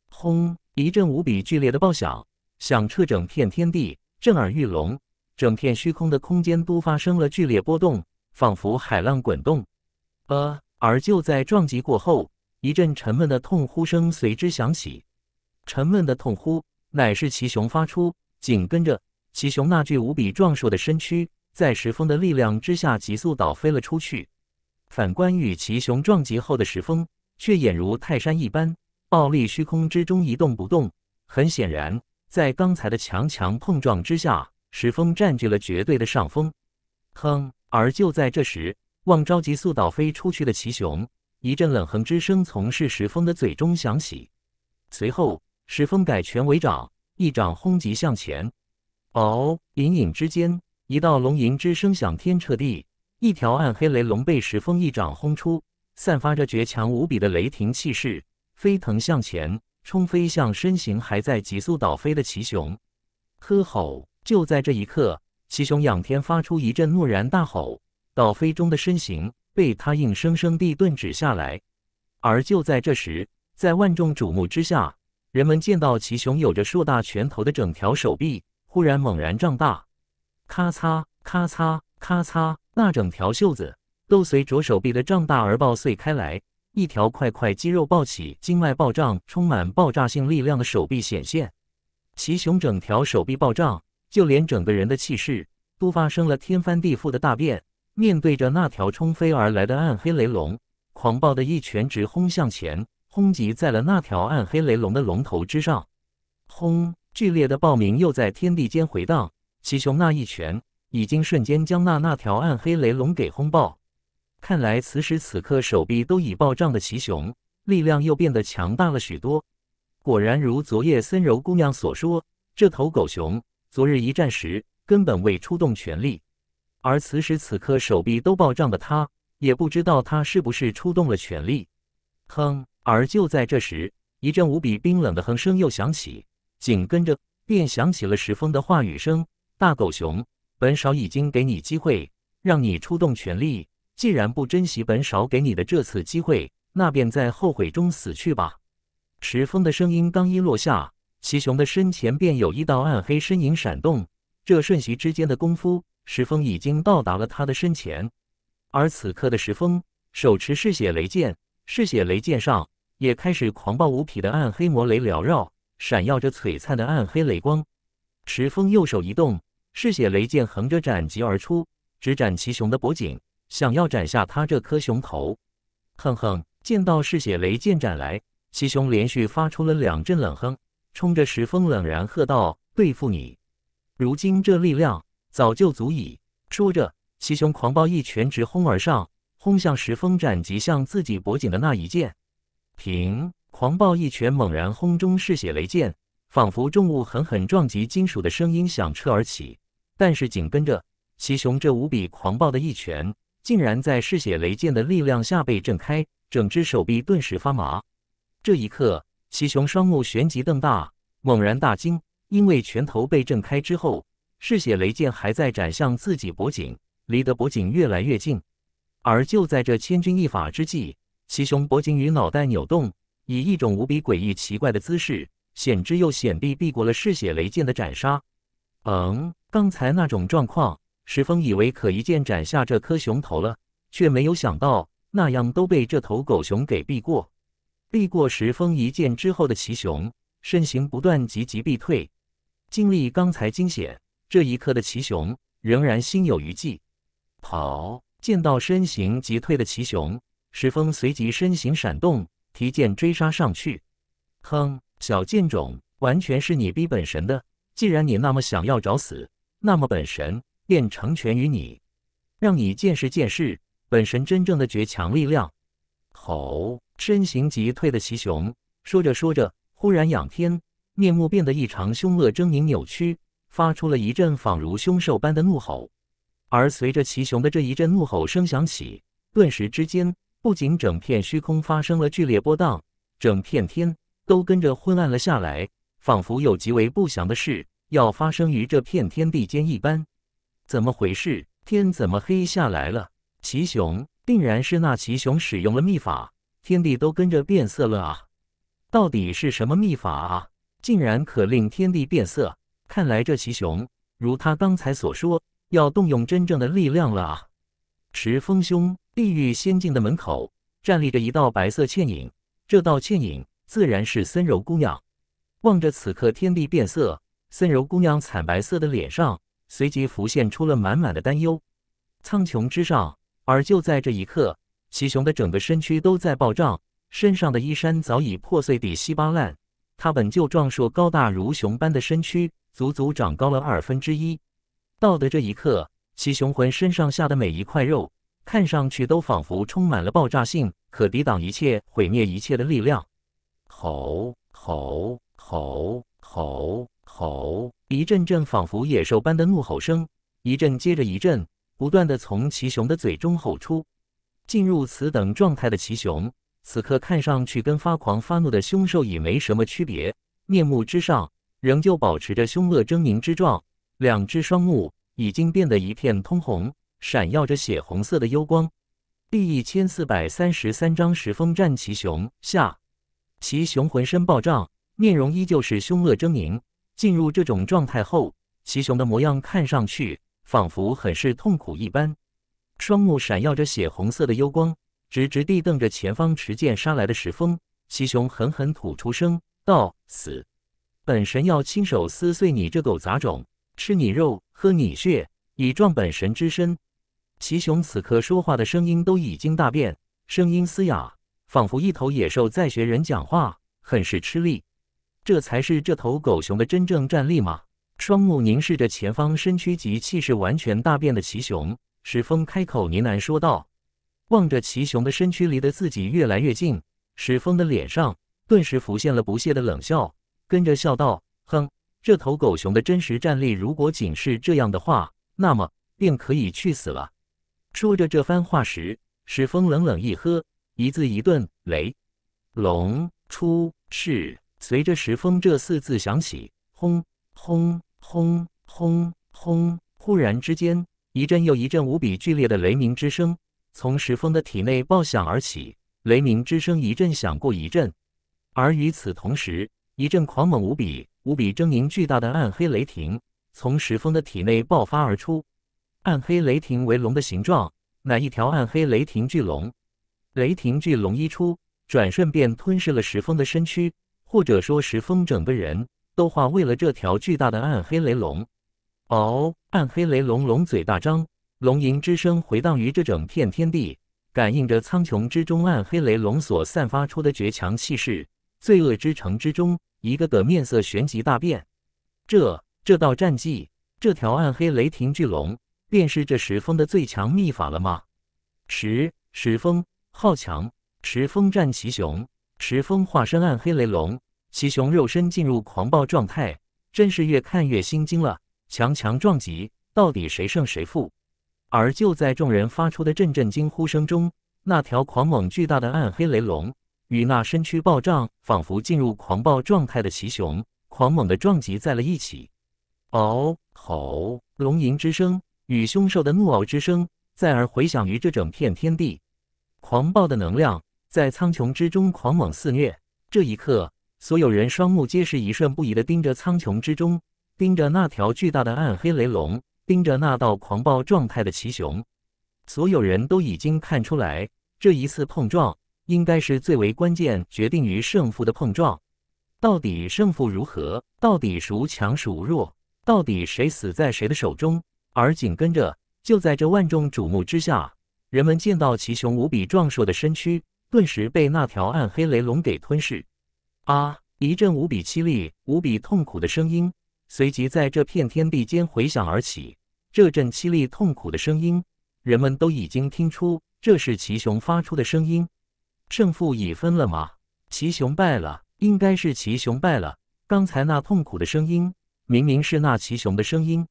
轰！一阵无比剧烈的爆响响彻整片天地，震耳欲聋。整片虚空的空间都发生了剧烈波动，仿佛海浪滚动。而就在撞击过后，一阵沉闷的痛呼声随之响起。沉闷的痛呼乃是奇雄发出，紧跟着奇雄那具无比壮硕的身躯，在石峰的力量之下急速倒飞了出去。反观与奇雄撞击后的石峰，却俨如泰山一般，暴力虚空之中一动不动。很显然，在刚才的强强碰撞之下，石峰占据了绝对的上风。哼！而就在这时，望着急速倒飞出去的齐雄，一阵冷哼之声从是石峰的嘴中响起。随后，石峰改拳为掌，一掌轰击向前。哦，隐隐之间，一道龙吟之声响天彻地。一条暗黑雷龙被石峰一掌轰出，散发着绝强无比的雷霆气势，飞腾向前，冲飞向身形还在急速倒飞的齐雄。呵吼！就在这一刻，齐雄仰天发出一阵怒然大吼。到飞中的身形被他硬生生地顿止下来，而就在这时，在万众瞩目之下，人们见到齐雄有着硕大拳头的整条手臂忽然猛然胀大，咔嚓咔嚓咔嚓，那整条袖子都随着手臂的胀大而爆碎开来，一条块块肌肉暴起、经脉暴胀、充满爆炸性力量的手臂显现。齐雄整条手臂暴胀，就连整个人的气势都发生了天翻地覆的大变。面对着那条冲飞而来的暗黑雷龙，狂暴的一拳直轰向前，轰击在了那条暗黑雷龙的龙头之上。轰！剧烈的爆鸣又在天地间回荡。奇雄那一拳已经瞬间将那那条暗黑雷龙给轰爆。看来此时此刻手臂都已爆胀的奇雄，力量又变得强大了许多。果然如昨夜森柔姑娘所说，这头狗熊昨日一战时根本未出动全力。而此时此刻，手臂都暴涨的他，也不知道他是不是出动了全力。哼！而就在这时，一阵无比冰冷的哼声又响起，紧跟着便响起了石峰的话语声：“大狗熊，本少已经给你机会，让你出动全力。既然不珍惜本少给你的这次机会，那便在后悔中死去吧。”石峰的声音刚一落下，齐雄的身前便有一道暗黑身影闪动。这瞬息之间的功夫。石峰已经到达了他的身前，而此刻的石峰手持嗜血雷剑，嗜血雷剑上也开始狂暴无匹的暗黑魔雷缭绕，闪耀着璀璨的暗黑雷光。石峰右手一动，嗜血雷剑横着斩击而出，直斩齐雄的脖颈，想要斩下他这颗熊头。哼哼，见到嗜血雷剑斩来，齐雄连续发出了两阵冷哼，冲着石峰冷然喝道：“对付你，如今这力量。”早就足以说着，齐雄狂暴一拳直轰而上，轰向石峰斩击向自己脖颈的那一剑。停！狂暴一拳猛然轰中嗜血雷剑，仿佛重物狠狠撞击金属的声音响彻而起。但是紧跟着，齐雄这无比狂暴的一拳竟然在嗜血雷剑的力量下被震开，整只手臂顿时发麻。这一刻，齐雄双目旋即瞪大，猛然大惊，因为拳头被震开之后。嗜血雷剑还在斩向自己脖颈，离得脖颈越来越近。而就在这千钧一发之际，齐雄脖颈与脑袋扭动，以一种无比诡异奇怪的姿势，险之又险地避过了嗜血雷剑的斩杀。嗯，刚才那种状况，石峰以为可一剑斩下这颗熊头了，却没有想到那样都被这头狗熊给避过。避过石峰一剑之后的奇雄，身形不断急急避退，经历刚才惊险。这一刻的齐雄仍然心有余悸，跑。见到身形急退的齐雄，石峰随即身形闪动，提剑追杀上去。哼，小贱种，完全是你逼本神的。既然你那么想要找死，那么本神便成全于你，让你见识见识本神真正的绝强力量。吼！身形急退的齐雄说着说着，忽然仰天，面目变得异常凶恶、狰狞、扭曲。发出了一阵仿如凶兽般的怒吼，而随着齐雄的这一阵怒吼声响起，顿时之间，不仅整片虚空发生了剧烈波荡，整片天都跟着昏暗了下来，仿佛有极为不祥的事要发生于这片天地间一般。怎么回事？天怎么黑下来了？齐雄定然是那齐雄使用了秘法，天地都跟着变色了啊！到底是什么秘法啊？竟然可令天地变色！看来这奇雄如他刚才所说，要动用真正的力量了啊！持风兄，地狱仙境的门口站立着一道白色倩影，这道倩影自然是森柔姑娘。望着此刻天地变色，森柔姑娘惨白色的脸上随即浮现出了满满的担忧。苍穹之上，而就在这一刻，奇雄的整个身躯都在暴胀，身上的衣衫早已破碎地稀巴烂，他本就壮硕高大如熊般的身躯。足足长高了二分之一，到的这一刻，齐雄浑身上下的每一块肉看上去都仿佛充满了爆炸性，可抵挡一切、毁灭一切的力量。吼吼吼吼吼！一阵阵仿佛野兽般的怒吼声，一阵接着一阵，不断的从齐雄的嘴中吼出。进入此等状态的齐雄，此刻看上去跟发狂发怒的凶兽已没什么区别，面目之上。仍旧保持着凶恶狰狞之状，两只双目已经变得一片通红，闪耀着血红色的幽光。第一千四百三十三章石峰战奇雄下，奇雄浑身暴胀，面容依旧是凶恶狰狞。进入这种状态后，奇雄的模样看上去仿佛很是痛苦一般，双目闪耀着血红色的幽光，直直地瞪着前方持剑杀来的石峰。奇雄狠狠吐出声道：“死！”本神要亲手撕碎你这狗杂种，吃你肉，喝你血，以壮本神之身。齐雄此刻说话的声音都已经大变，声音嘶哑，仿佛一头野兽在学人讲话，很是吃力。这才是这头狗熊的真正战力吗？双目凝视着前方，身躯及气势完全大变的齐雄，石峰开口呢喃说道：“望着齐雄的身躯离得自己越来越近，石峰的脸上顿时浮现了不屑的冷笑。”跟着笑道：“哼，这头狗熊的真实战力，如果仅是这样的话，那么便可以去死了。”说着这番话时，石峰冷冷一喝，一字一顿：“雷龙出世！”随着石峰这四字响起，轰轰轰轰轰！忽然之间，一阵又一阵无比剧烈的雷鸣之声从石峰的体内爆响而起，雷鸣之声一阵响过一阵，而与此同时。一阵狂猛无比、无比狰狞、巨大的暗黑雷霆从石峰的体内爆发而出，暗黑雷霆为龙的形状，乃一条暗黑雷霆巨龙。雷霆巨龙一出，转瞬便吞噬了石峰的身躯，或者说石峰整个人都化为了这条巨大的暗黑雷龙。嗷！暗黑雷龙龙嘴大张，龙吟之声回荡于这整片天地，感应着苍穹之中暗黑雷龙所散发出的绝强气势，罪恶之城之中。一个个面色旋即大变，这这道战技，这条暗黑雷霆巨龙，便是这石峰的最强秘法了吗？石石峰好强！石峰战奇雄，石峰化身暗黑雷龙，奇雄肉身进入狂暴状态，真是越看越心惊了。强强撞击，到底谁胜谁负？而就在众人发出的阵阵惊呼声中，那条狂猛巨大的暗黑雷龙。与那身躯暴胀、仿佛进入狂暴状态的奇熊，狂猛地撞击在了一起。嗷吼！龙吟之声与凶兽的怒嗷之声，再而回响于这整片天地。狂暴的能量在苍穹之中狂猛肆虐。这一刻，所有人双目皆是一瞬不移的盯着苍穹之中，盯着那条巨大的暗黑雷龙，盯着那道狂暴状态的奇熊。所有人都已经看出来，这一次碰撞。应该是最为关键，决定于胜负的碰撞。到底胜负如何？到底孰强孰弱？到底谁死在谁的手中？而紧跟着，就在这万众瞩目之下，人们见到其雄无比壮硕的身躯，顿时被那条暗黑雷龙给吞噬。啊！一阵无比凄厉、无比痛苦的声音，随即在这片天地间回响而起。这阵凄厉痛苦的声音，人们都已经听出，这是奇雄发出的声音。胜负已分了吗？齐雄败了，应该是齐雄败了。刚才那痛苦的声音，明明是那齐雄的声音。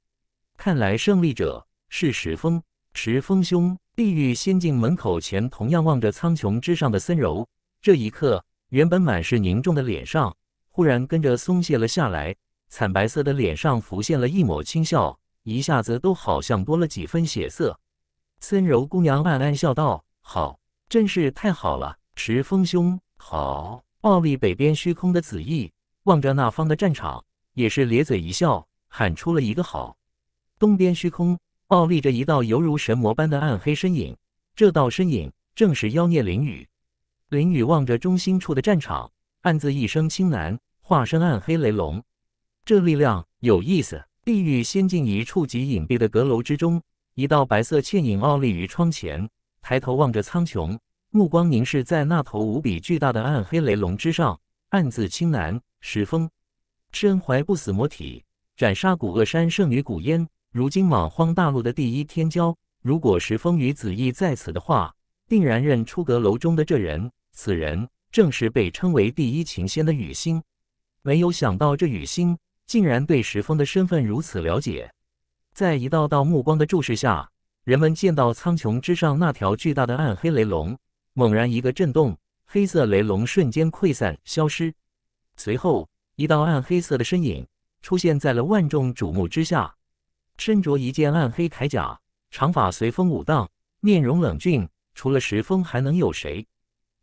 看来胜利者是石峰。石峰兄，地狱仙境门口前，同样望着苍穹之上的森柔。这一刻，原本满是凝重的脸上，忽然跟着松懈了下来。惨白色的脸上浮现了一抹轻笑，一下子都好像多了几分血色。森柔姑娘暗暗笑道：“好，真是太好了。”石峰兄，好！暴立北边虚空的子翼望着那方的战场，也是咧嘴一笑，喊出了一个“好”。东边虚空暴立着一道犹如神魔般的暗黑身影，这道身影正是妖孽林雨。林雨望着中心处的战场，暗自一声轻喃，化身暗黑雷龙。这力量有意思。地狱仙境一处极隐蔽的阁楼之中，一道白色倩影傲立于窗前，抬头望着苍穹。目光凝视在那头无比巨大的暗黑雷龙之上，暗自轻喃：“石峰，身怀不死魔体，斩杀古恶山圣女古烟，如今莽荒大陆的第一天骄。如果石峰与子逸在此的话，定然认出阁楼中的这人。此人正是被称为第一琴仙的雨欣。没有想到这雨欣竟然对石峰的身份如此了解。”在一道道目光的注视下，人们见到苍穹之上那条巨大的暗黑雷龙。猛然一个震动，黑色雷龙瞬间溃散消失。随后，一道暗黑色的身影出现在了万众瞩目之下，身着一件暗黑铠甲，长发随风舞荡，面容冷峻。除了石峰，还能有谁？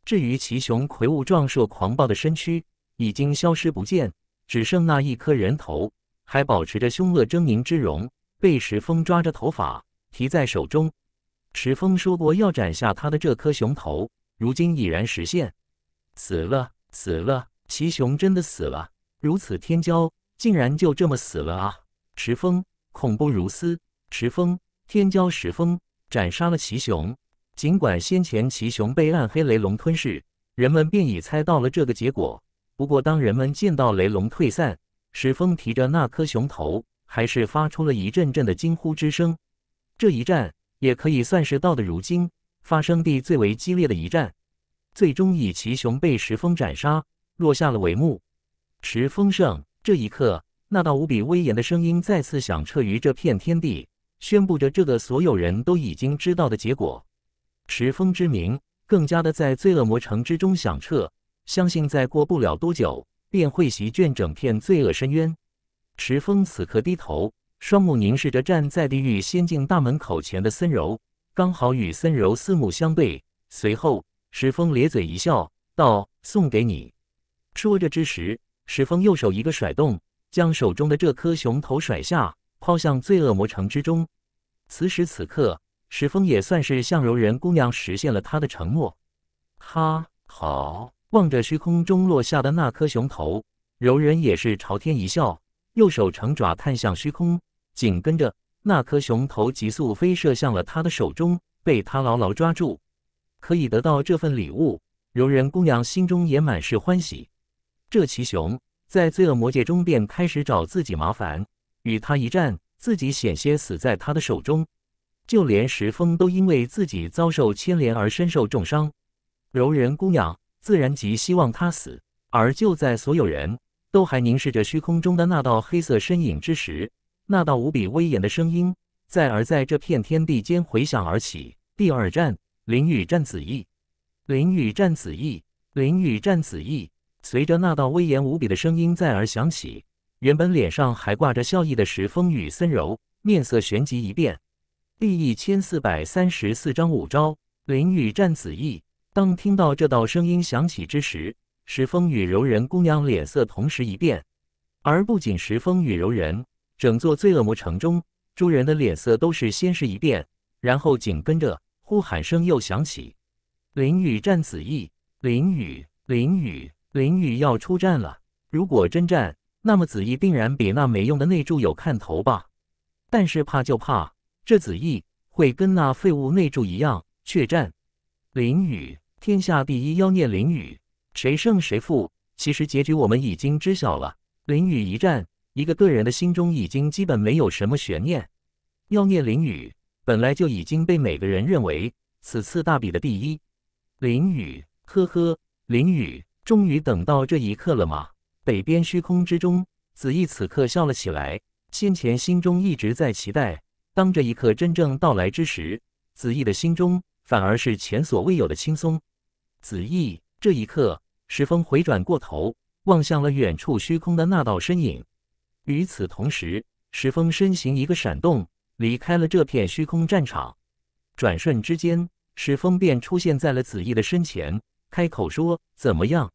至于其雄魁梧壮硕、狂暴的身躯已经消失不见，只剩那一颗人头还保持着凶恶狰狞之容，被石峰抓着头发提在手中。石峰说过要斩下他的这颗熊头，如今已然实现。死了，死了！齐雄真的死了！如此天骄，竟然就这么死了啊！石峰，恐怖如斯！石峰，天骄石峰斩杀了齐雄。尽管先前齐雄被暗黑雷龙吞噬，人们便已猜到了这个结果。不过，当人们见到雷龙退散，石峰提着那颗熊头，还是发出了一阵阵的惊呼之声。这一战。也可以算是到的，如今发生地最为激烈的一战，最终以齐雄被石峰斩杀落下了帷幕。石峰胜这一刻，那道无比威严的声音再次响彻于这片天地，宣布着这个所有人都已经知道的结果。石峰之名更加的在罪恶魔城之中响彻，相信再过不了多久便会席卷整片罪恶深渊。石峰此刻低头。双目凝视着站在地狱仙境大门口前的森柔，刚好与森柔四目相对。随后，石峰咧嘴一笑，道：“送给你。”说着之时，石峰右手一个甩动，将手中的这颗熊头甩下，抛向罪恶魔城之中。此时此刻，石峰也算是向柔人姑娘实现了他的承诺。他好！望着虚空中落下的那颗熊头，柔人也是朝天一笑。右手成爪探向虚空，紧跟着那颗熊头急速飞射向了他的手中，被他牢牢抓住。可以得到这份礼物，柔人姑娘心中也满是欢喜。这奇熊在罪恶魔界中便开始找自己麻烦，与他一战，自己险些死在他的手中，就连石峰都因为自己遭受牵连而身受重伤。柔人姑娘自然极希望他死，而就在所有人。都还凝视着虚空中的那道黑色身影之时，那道无比威严的声音在而在这片天地间回响而起。第二战，林雨战子逸，林雨战子逸，林雨战子逸。随着那道威严无比的声音在而响起，原本脸上还挂着笑意的石风雨森柔面色旋即一变。第一千四百三十四章五招，林雨战子逸。当听到这道声音响起之时。石峰与柔人姑娘脸色同时一变，而不仅石峰与柔人，整座罪恶魔城中诸人的脸色都是先是一变，然后紧跟着呼喊声又响起。林雨战子翼，林雨，林雨，林雨要出战了。如果真战，那么子翼定然比那没用的内助有看头吧。但是怕就怕这子翼会跟那废物内助一样怯战。林雨，天下第一妖孽林雨。谁胜谁负？其实结局我们已经知晓了。林雨一战，一个个人的心中已经基本没有什么悬念。妖孽林雨本来就已经被每个人认为此次大比的第一。林雨，呵呵，林雨，终于等到这一刻了吗？北边虚空之中，子翼此刻笑了起来。先前心中一直在期待，当这一刻真正到来之时，子翼的心中反而是前所未有的轻松。子翼，这一刻。石峰回转过头，望向了远处虚空的那道身影。与此同时，石峰身形一个闪动，离开了这片虚空战场。转瞬之间，石峰便出现在了子翼的身前，开口说：“怎么样？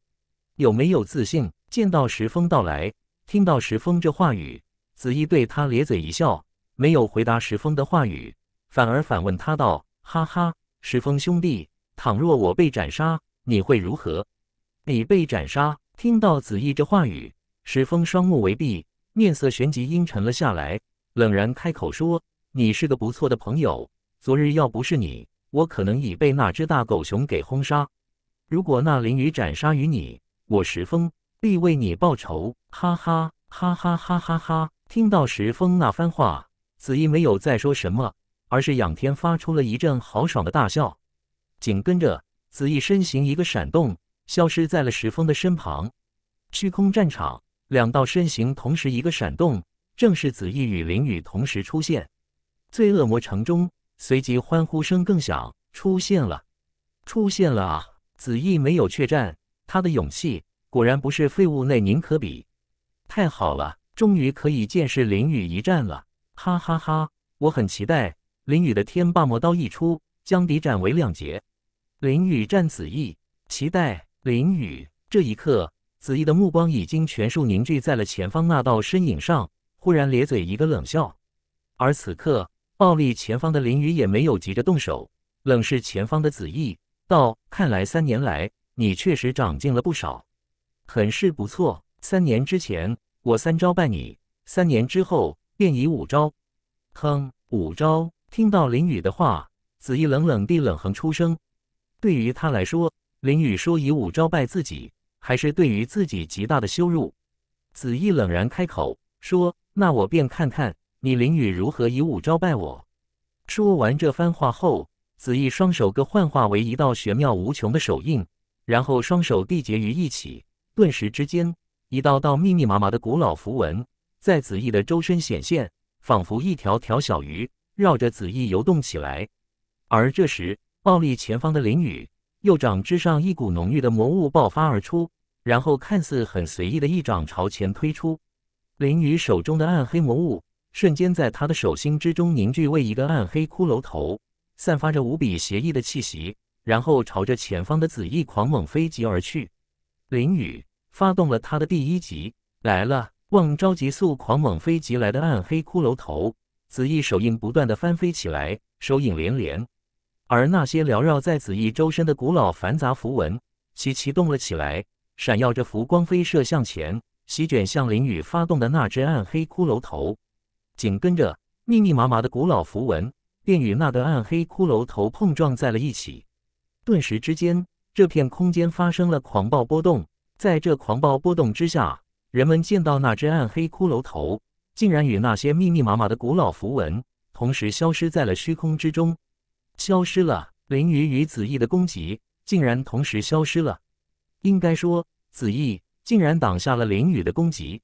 有没有自信？”见到石峰到来，听到石峰这话语，子翼对他咧嘴一笑，没有回答石峰的话语，反而反问他道：“哈哈，石峰兄弟，倘若我被斩杀，你会如何？”你被斩杀！听到子翼这话语，石峰双目微闭，面色旋即阴沉了下来，冷然开口说：“你是个不错的朋友，昨日要不是你，我可能已被那只大狗熊给轰杀。如果那林雨斩杀于你，我石峰必为你报仇！”哈哈哈哈哈哈哈！听到石峰那番话，子翼没有再说什么，而是仰天发出了一阵豪爽的大笑。紧跟着，子翼身形一个闪动。消失在了石峰的身旁。虚空战场，两道身形同时一个闪动，正是子翼与林雨同时出现。罪恶魔城中，随即欢呼声更响，出现了，出现了啊！子翼没有怯战，他的勇气果然不是废物内宁可比。太好了，终于可以见识林雨一战了，哈哈哈，我很期待林雨的天霸魔刀一出，将敌斩为两截。林雨战子翼，期待。林雨，这一刻，子翼的目光已经全数凝聚在了前方那道身影上。忽然咧嘴一个冷笑。而此刻，暴力前方的林雨也没有急着动手，冷视前方的子翼道：“看来三年来，你确实长进了不少，很是不错。三年之前，我三招败你；三年之后，便以五招。”哼，五招！听到林雨的话，子翼冷冷地冷哼出声。对于他来说，林雨说：“以武招败自己，还是对于自己极大的羞辱。”子义冷然开口说：“那我便看看你林雨如何以武招败我。”说完这番话后，子义双手各幻化为一道玄妙无穷的手印，然后双手缔结于一起，顿时之间，一道道密密麻麻的古老符文在子翼的周身显现，仿佛一条条小鱼绕着子翼游动起来。而这时，暴力前方的林雨。右掌之上，一股浓郁的魔物爆发而出，然后看似很随意的一掌朝前推出。林雨手中的暗黑魔物瞬间在他的手心之中凝聚为一个暗黑骷髅头，散发着无比邪异的气息，然后朝着前方的紫翼狂猛飞疾而去。林雨发动了他的第一级，来了！望招急速狂猛飞疾来的暗黑骷髅头，紫翼手印不断的翻飞起来，手影连连。而那些缭绕在子翼周身的古老繁杂符文，齐齐动了起来，闪耀着浮光飞射向前，席卷向林雨发动的那只暗黑骷髅头。紧跟着，密密麻麻的古老符文便与那个暗黑骷髅头碰撞在了一起。顿时之间，这片空间发生了狂暴波动。在这狂暴波动之下，人们见到那只暗黑骷髅头竟然与那些密密麻麻的古老符文同时消失在了虚空之中。消失了，林雨与子翼的攻击竟然同时消失了。应该说，子翼竟然挡下了林雨的攻击。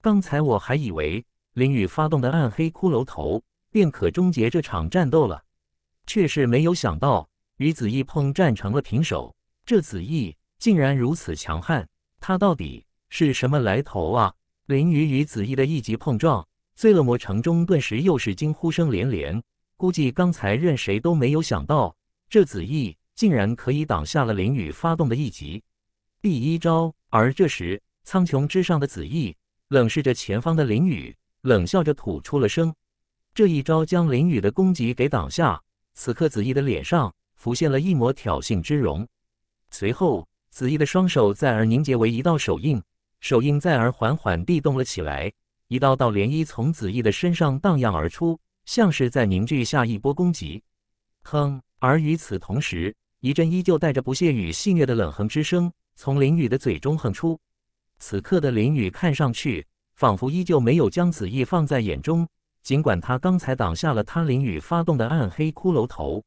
刚才我还以为林雨发动的暗黑骷髅头便可终结这场战斗了，却是没有想到与子翼碰战成了平手。这子翼竟然如此强悍，他到底是什么来头啊？林雨与子翼的一击碰撞，醉了魔城中顿时又是惊呼声连连。估计刚才任谁都没有想到，这子翼竟然可以挡下了林雨发动的一击第一招。而这时，苍穹之上的子翼冷视着前方的林雨，冷笑着吐出了声。这一招将林雨的攻击给挡下。此刻，子翼的脸上浮现了一抹挑衅之容。随后，子翼的双手在而凝结为一道手印，手印在而缓缓地动了起来。一道道涟漪从子翼的身上荡漾而出。像是在凝聚下一波攻击。哼！而与此同时，一阵依旧带着不屑与戏谑的冷哼之声从林雨的嘴中哼出。此刻的林雨看上去仿佛依旧没有将子翼放在眼中，尽管他刚才挡下了他林雨发动的暗黑骷髅头，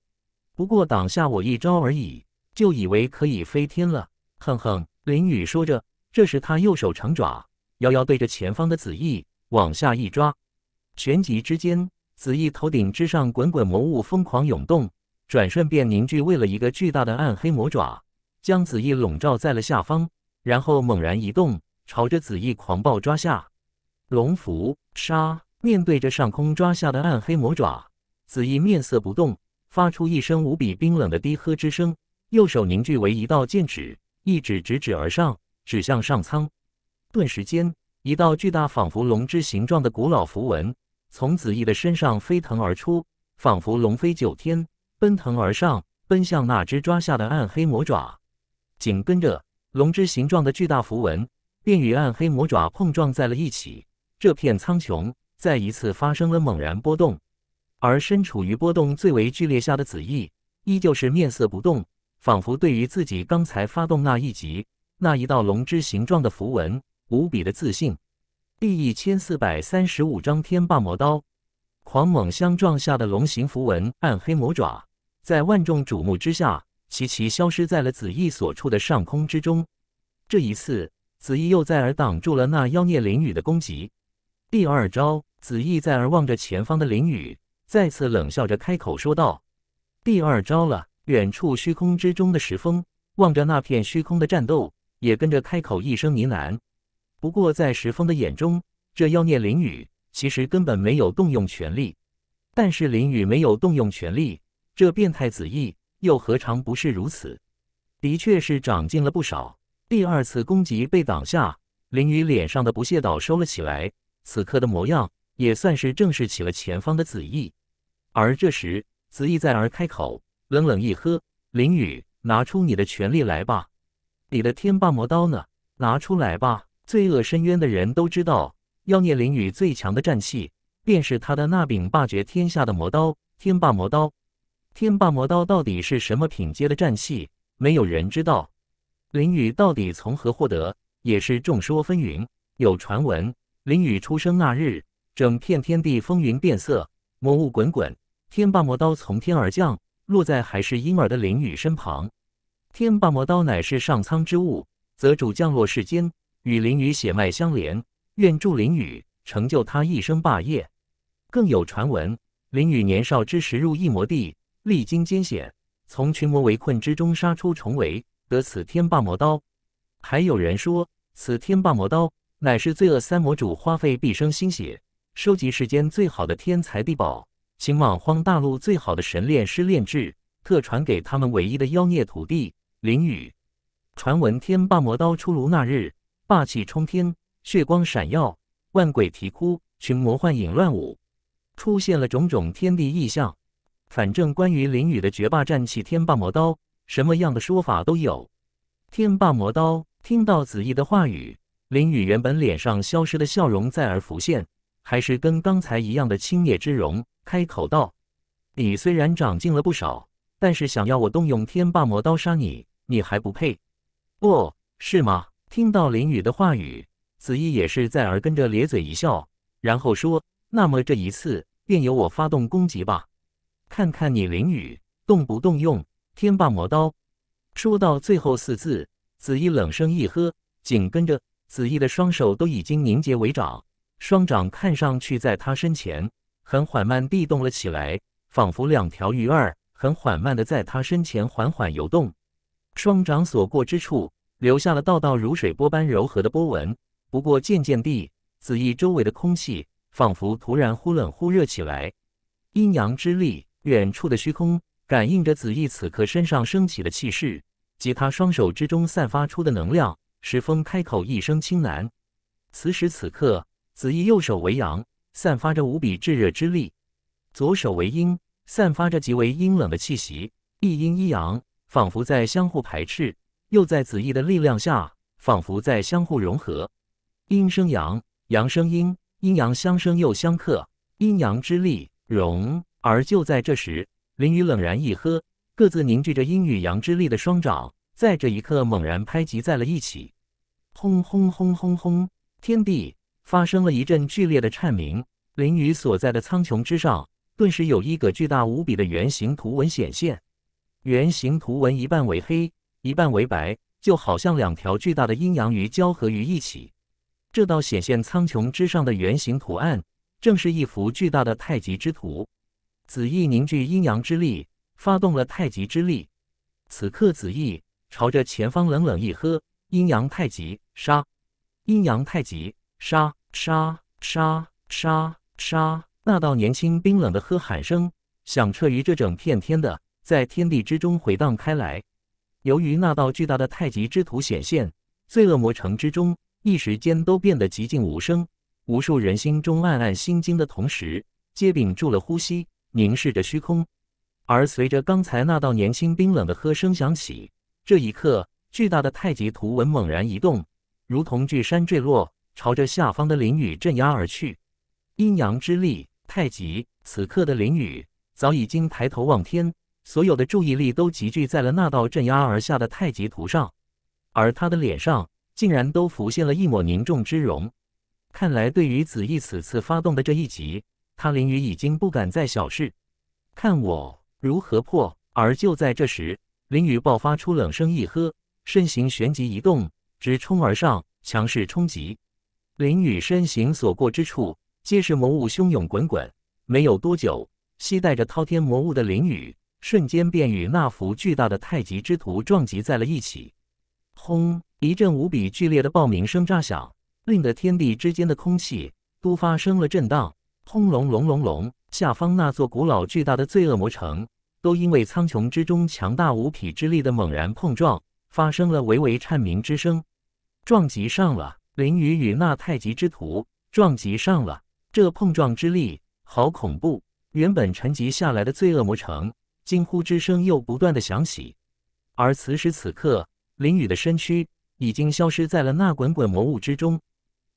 不过挡下我一招而已，就以为可以飞天了？哼哼！林雨说着，这时他右手长爪，遥遥对着前方的子翼往下一抓，旋即之间。子翼头顶之上，滚滚魔物疯狂涌动，转瞬便凝聚为了一个巨大的暗黑魔爪，将子翼笼罩在了下方，然后猛然移动，朝着子翼狂暴抓下。龙符杀面对着上空抓下的暗黑魔爪，子翼面色不动，发出一声无比冰冷的低喝之声，右手凝聚为一道剑指，一指直指而上，指向上苍。顿时间，一道巨大仿佛龙之形状的古老符文。从子翼的身上飞腾而出，仿佛龙飞九天，奔腾而上，奔向那只抓下的暗黑魔爪。紧跟着，龙之形状的巨大符文便与暗黑魔爪碰撞在了一起。这片苍穹再一次发生了猛然波动，而身处于波动最为剧烈下的子翼，依旧是面色不动，仿佛对于自己刚才发动那一击，那一道龙之形状的符文，无比的自信。第一千四百三十五章天霸魔刀，狂猛相撞下的龙形符文，暗黑魔爪，在万众瞩目之下，齐齐消失在了子翼所处的上空之中。这一次，子翼又在而挡住了那妖孽林雨的攻击。第二招，子翼在而望着前方的林雨，再次冷笑着开口说道：“第二招了。”远处虚空之中的石峰，望着那片虚空的战斗，也跟着开口一声呢喃。不过，在石峰的眼中，这妖孽林雨其实根本没有动用权力。但是林雨没有动用权力，这变态子翼又何尝不是如此？的确是长进了不少。第二次攻击被挡下，林雨脸上的不屑倒收了起来，此刻的模样也算是正视起了前方的子翼。而这时，子翼在而开口，冷冷一喝：“林雨，拿出你的权力来吧！你的天霸魔刀呢？拿出来吧！”罪恶深渊的人都知道，妖孽林雨最强的战器便是他的那柄霸绝天下的魔刀——天霸魔刀。天霸魔刀到底是什么品阶的战器，没有人知道。林雨到底从何获得，也是众说纷纭。有传闻，林雨出生那日，整片天地风云变色，魔雾滚滚，天霸魔刀从天而降，落在还是婴儿的林雨身旁。天霸魔刀乃是上苍之物，则主降落世间。与林雨血脉相连，愿助林雨成就他一生霸业。更有传闻，林雨年少之时入一魔地，历经艰险，从群魔围困之中杀出重围，得此天霸魔刀。还有人说，此天霸魔刀乃是罪恶三魔主花费毕生心血，收集世间最好的天才地宝，请莽荒大陆最好的神炼师炼制，特传给他们唯一的妖孽徒弟林雨。传闻天霸魔刀出炉那日。霸气冲天，血光闪耀，万鬼啼哭，群魔幻影乱舞，出现了种种天地异象。反正关于林雨的绝霸战气天霸魔刀，什么样的说法都有。天霸魔刀听到子翼的话语，林雨原本脸上消失的笑容再而浮现，还是跟刚才一样的青叶之容，开口道：“你虽然长进了不少，但是想要我动用天霸魔刀杀你，你还不配，不是吗？”听到林雨的话语，子衣也是在耳根着咧嘴一笑，然后说：“那么这一次便由我发动攻击吧，看看你林雨动不动用天霸魔刀。”说到最后四字，子衣冷声一喝，紧跟着子衣的双手都已经凝结为掌，双掌看上去在他身前很缓慢地动了起来，仿佛两条鱼儿很缓慢的在他身前缓缓游动，双掌所过之处。留下了道道如水波般柔和的波纹。不过渐渐地，子逸周围的空气仿佛突然忽冷忽热起来。阴阳之力，远处的虚空感应着子逸此刻身上升起的气势及他双手之中散发出的能量，石峰开口一声轻喃。此时此刻，子逸右手为阳，散发着无比炙热之力；左手为阴，散发着极为阴冷的气息。一阴一阳，仿佛在相互排斥。又在子翼的力量下，仿佛在相互融合，阴生阳，阳生阴，阴阳相生又相克，阴阳之力融。而就在这时，林雨冷然一喝，各自凝聚着阴与阳之力的双掌，在这一刻猛然拍击在了一起，轰轰轰轰轰！天地发生了一阵剧烈的颤鸣。林雨所在的苍穹之上，顿时有一个巨大无比的圆形图文显现，圆形图文一半为黑。一半为白，就好像两条巨大的阴阳鱼交合于一起。这道显现苍穹之上的圆形图案，正是一幅巨大的太极之图。子翼凝聚阴阳之力，发动了太极之力。此刻，子翼朝着前方冷冷一喝：“阴阳太极杀！”阴阳太极杀杀杀杀杀！那道年轻冰冷的喝喊声响彻于这整片天的，在天地之中回荡开来。由于那道巨大的太极之图显现，罪恶魔城之中一时间都变得寂静无声，无数人心中暗暗心惊的同时，皆屏住了呼吸，凝视着虚空。而随着刚才那道年轻冰冷的喝声响起，这一刻巨大的太极图纹猛然一动，如同巨山坠落，朝着下方的林雨镇压而去。阴阳之力，太极。此刻的林雨早已经抬头望天。所有的注意力都集聚在了那道镇压而下的太极图上，而他的脸上竟然都浮现了一抹凝重之容。看来，对于子翼此次发动的这一击，他林雨已经不敢再小视，看我如何破！而就在这时，林雨爆发出冷声一喝，身形旋即移动，直冲而上，强势冲击。林雨身形所过之处，皆是魔物汹涌滚滚。没有多久，携带着滔天魔物的林雨。瞬间便与那幅巨大的太极之图撞击在了一起，轰！一阵无比剧烈的爆鸣声炸响，令得天地之间的空气都发生了震荡。轰隆隆隆隆，下方那座古老巨大的罪恶魔城，都因为苍穹之中强大无匹之力的猛然碰撞，发生了微微颤鸣之声。撞击上了，林雨与那太极之图撞击上了，这碰撞之力好恐怖！原本沉积下来的罪恶魔城。惊呼之声又不断的响起，而此时此刻，林雨的身躯已经消失在了那滚滚魔雾之中。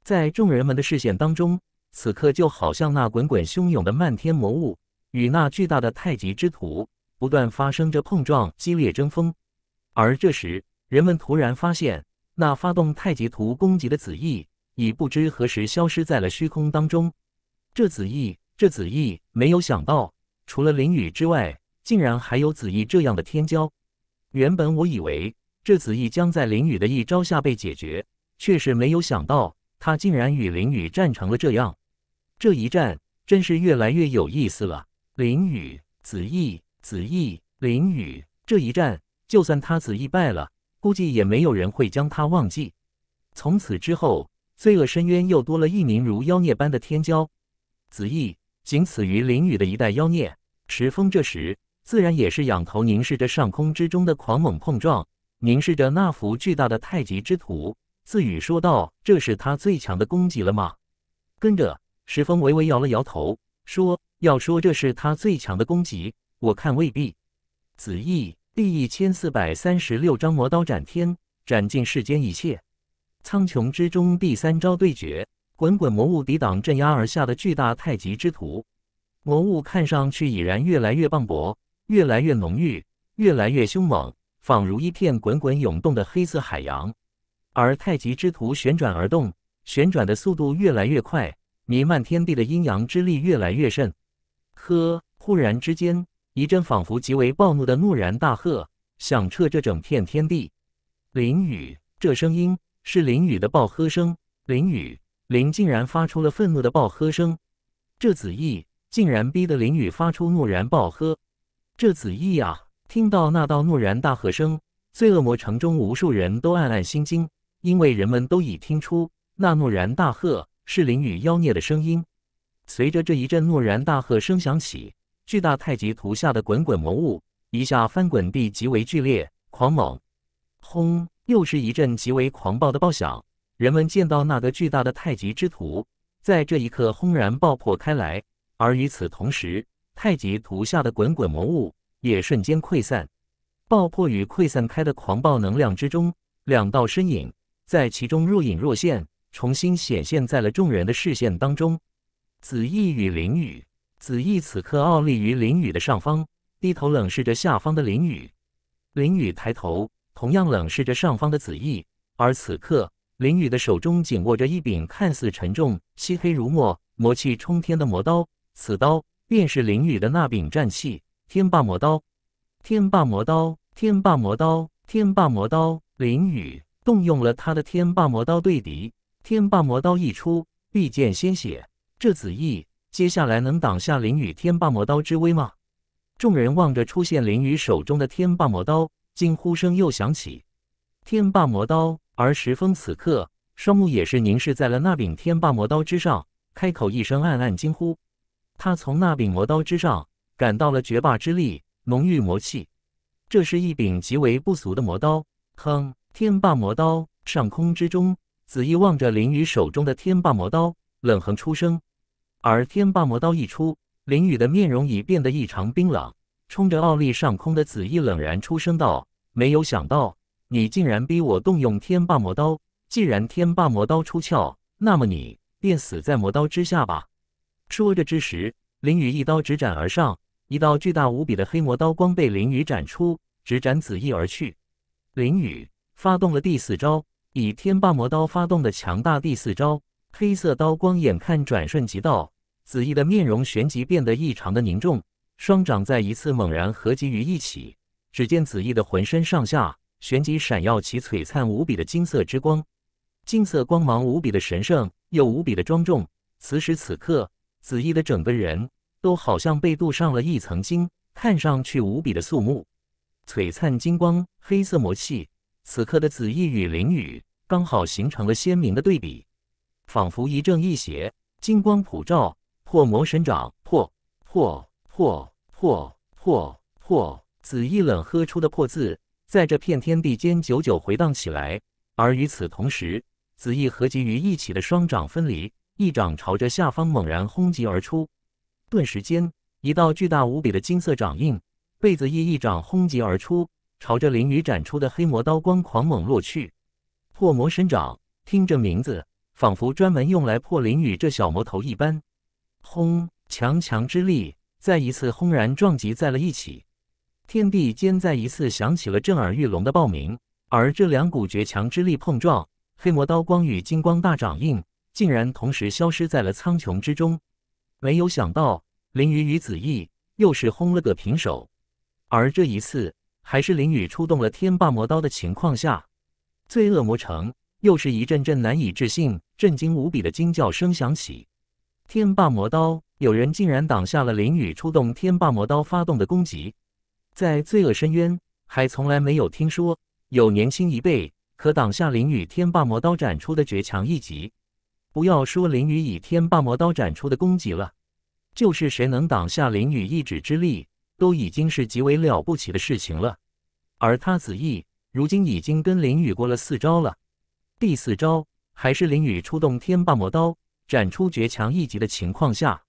在众人们的视线当中，此刻就好像那滚滚汹涌的漫天魔雾与那巨大的太极之图不断发生着碰撞、激烈争锋。而这时，人们突然发现，那发动太极图攻击的紫翼已不知何时消失在了虚空当中。这紫翼，这紫翼，没有想到，除了林雨之外，竟然还有子翼这样的天骄，原本我以为这子翼将在林雨的一招下被解决，却是没有想到他竟然与林雨战成了这样。这一战真是越来越有意思了。林雨，子翼，子翼，林雨，这一战就算他子翼败了，估计也没有人会将他忘记。从此之后，罪恶深渊又多了一名如妖孽般的天骄。子翼，仅次于林雨的一代妖孽。石峰这时。自然也是仰头凝视着上空之中的狂猛碰撞，凝视着那幅巨大的太极之图，自语说道：“这是他最强的攻击了吗？”跟着石峰微微摇了摇头，说：“要说这是他最强的攻击，我看未必。”子毅，第一千四百三十六章魔刀斩天，斩尽世间一切。苍穹之中，第三招对决，滚滚魔物抵挡镇压而下的巨大太极之图。魔物看上去已然越来越磅礴。越来越浓郁，越来越凶猛，仿如一片滚滚涌动的黑色海洋。而太极之图旋转而动，旋转的速度越来越快，弥漫天地的阴阳之力越来越盛。呵！忽然之间，一阵仿佛极为暴怒的怒然大喝，响彻这整片天地。林雨，这声音是林雨的暴喝声。林雨，林竟然发出了愤怒的暴喝声。这子翼竟然逼得林雨发出怒然暴喝。这子意啊！听到那道怒然大喝声，罪恶魔城中无数人都暗暗心惊，因为人们都已听出那怒然大喝是林雨妖孽的声音。随着这一阵怒然大喝声响起，巨大太极图下的滚滚魔物一下翻滚地极为剧烈、狂猛。轰！又是一阵极为狂暴的爆响。人们见到那个巨大的太极之图在这一刻轰然爆破开来，而与此同时。太极图下的滚滚魔雾也瞬间溃散，爆破与溃散开的狂暴能量之中，两道身影在其中若隐若现，重新显现在了众人的视线当中。紫翼与林雨，紫翼此刻傲立于林雨的上方，低头冷视着下方的林雨。林雨抬头，同样冷视着上方的紫翼。而此刻，林雨的手中紧握着一柄看似沉重、漆黑如墨、魔气冲天的魔刀。此刀。便是林雨的那柄战器——天霸魔刀。天霸魔刀，天霸魔刀，天霸魔刀，林雨动用了他的天霸魔刀对敌。天霸魔刀一出，必见鲜血。这子翼接下来能挡下林雨天霸魔刀之威吗？众人望着出现林雨手中的天霸魔刀，惊呼声又响起。天霸魔刀。而石峰此刻双目也是凝视在了那柄天霸魔刀之上，开口一声，暗暗惊呼。他从那柄魔刀之上感到了绝霸之力，浓郁魔气。这是一柄极为不俗的魔刀。哼！天霸魔刀。上空之中，子翼望着林雨手中的天霸魔刀，冷哼出声。而天霸魔刀一出，林雨的面容已变得异常冰冷，冲着傲立上空的子翼冷然出声道：“没有想到，你竟然逼我动用天霸魔刀。既然天霸魔刀出鞘，那么你便死在魔刀之下吧。”说着之时，林雨一刀直斩而上，一道巨大无比的黑魔刀光被林雨斩出，直斩子翼而去。林雨发动了第四招，以天霸魔刀发动的强大第四招，黑色刀光眼看转瞬即到。子翼的面容旋即变得异常的凝重，双掌再一次猛然合集于一起。只见子翼的浑身上下旋即闪耀起璀璨无比的金色之光，金色光芒无比的神圣又无比的庄重。此时此刻。紫翼的整个人都好像被镀上了一层金，看上去无比的肃穆。璀璨金光，黑色魔气，此刻的紫翼与林雨刚好形成了鲜明的对比，仿佛一正一邪。金光普照，破魔神掌，破破破破破破。紫翼冷喝出的破字，在这片天地间久久回荡起来。而与此同时，紫翼合集于一起的双掌分离。一掌朝着下方猛然轰击而出，顿时间，一道巨大无比的金色掌印被子翼一掌轰击而出，朝着林雨展出的黑魔刀光狂猛落去。破魔神掌，听着名字，仿佛专门用来破林雨这小魔头一般。轰！强强之力再一次轰然撞击在了一起，天地间再一次响起了震耳欲聋的爆鸣。而这两股绝强之力碰撞，黑魔刀光与金光大掌印。竟然同时消失在了苍穹之中。没有想到，林雨与子翼又是轰了个平手，而这一次还是林雨出动了天霸魔刀的情况下，罪恶魔城又是一阵阵难以置信、震惊无比的惊叫声响起。天霸魔刀，有人竟然挡下了林雨出动天霸魔刀发动的攻击。在罪恶深渊，还从来没有听说有年轻一辈可挡下林雨天霸魔刀斩出的绝强一击。不要说林雨以天霸魔刀斩出的攻击了，就是谁能挡下林雨一指之力，都已经是极为了不起的事情了。而他子逸如今已经跟林雨过了四招了，第四招还是林雨出动天霸魔刀斩出绝强一击的情况下，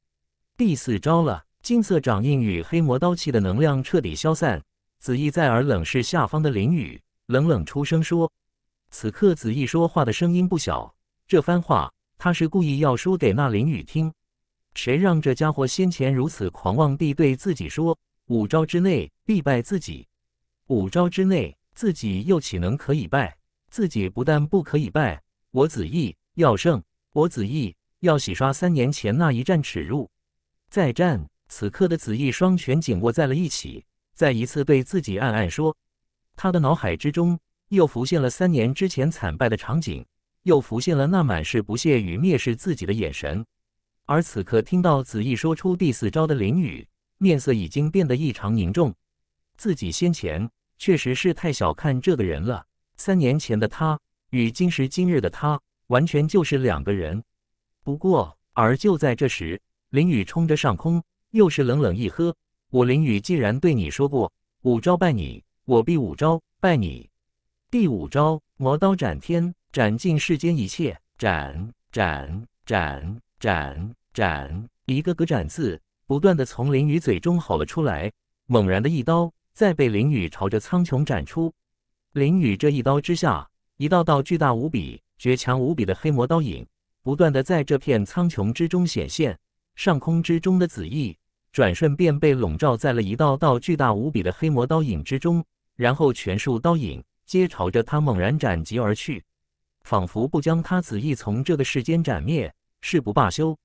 第四招了。金色掌印与黑魔刀气的能量彻底消散，子逸在耳冷视下方的林雨冷冷出声说：“此刻子逸说话的声音不小，这番话。”他是故意要输给那林雨听，谁让这家伙先前如此狂妄地对自己说五招之内必败自己，五招之内自己又岂能可以败？自己不但不可以败，我子义要胜，我子义要洗刷三年前那一战耻辱。再战，此刻的子义双拳紧握在了一起，再一次对自己暗暗说，他的脑海之中又浮现了三年之前惨败的场景。又浮现了那满是不屑与蔑视自己的眼神，而此刻听到子翼说出第四招的林雨，面色已经变得异常凝重。自己先前确实是太小看这个人了。三年前的他与今时今日的他，完全就是两个人。不过，而就在这时，林雨冲着上空又是冷冷一喝：“我林雨既然对你说过五招败你，我必五招败你。第五招，磨刀斩天。”斩尽世间一切，斩斩斩斩斩，一个个“斩”字不断的从林雨嘴中吼了出来。猛然的一刀，再被林雨朝着苍穹斩出。林雨这一刀之下，一道道巨大无比、绝强无比的黑魔刀影，不断的在这片苍穹之中显现。上空之中的紫翼，转瞬便被笼罩在了一道道巨大无比的黑魔刀影之中，然后全数刀影皆朝着他猛然斩击而去。仿佛不将他子翼从这个世间斩灭，誓不罢休。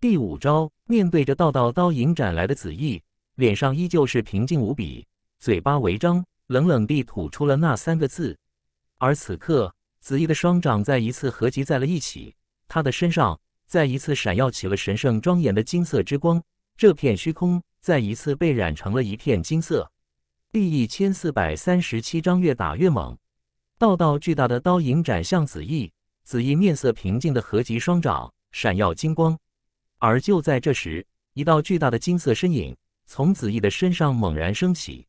第五招，面对着道道刀影斩来的子翼，脸上依旧是平静无比，嘴巴微张，冷冷地吐出了那三个字。而此刻，子翼的双掌再一次合集在了一起，他的身上再一次闪耀起了神圣庄严的金色之光，这片虚空再一次被染成了一片金色。第一千四百三十七章，越打越猛。道道巨大的刀影斩向子翼，子翼面色平静的合集双掌，闪耀金光。而就在这时，一道巨大的金色身影从子翼的身上猛然升起。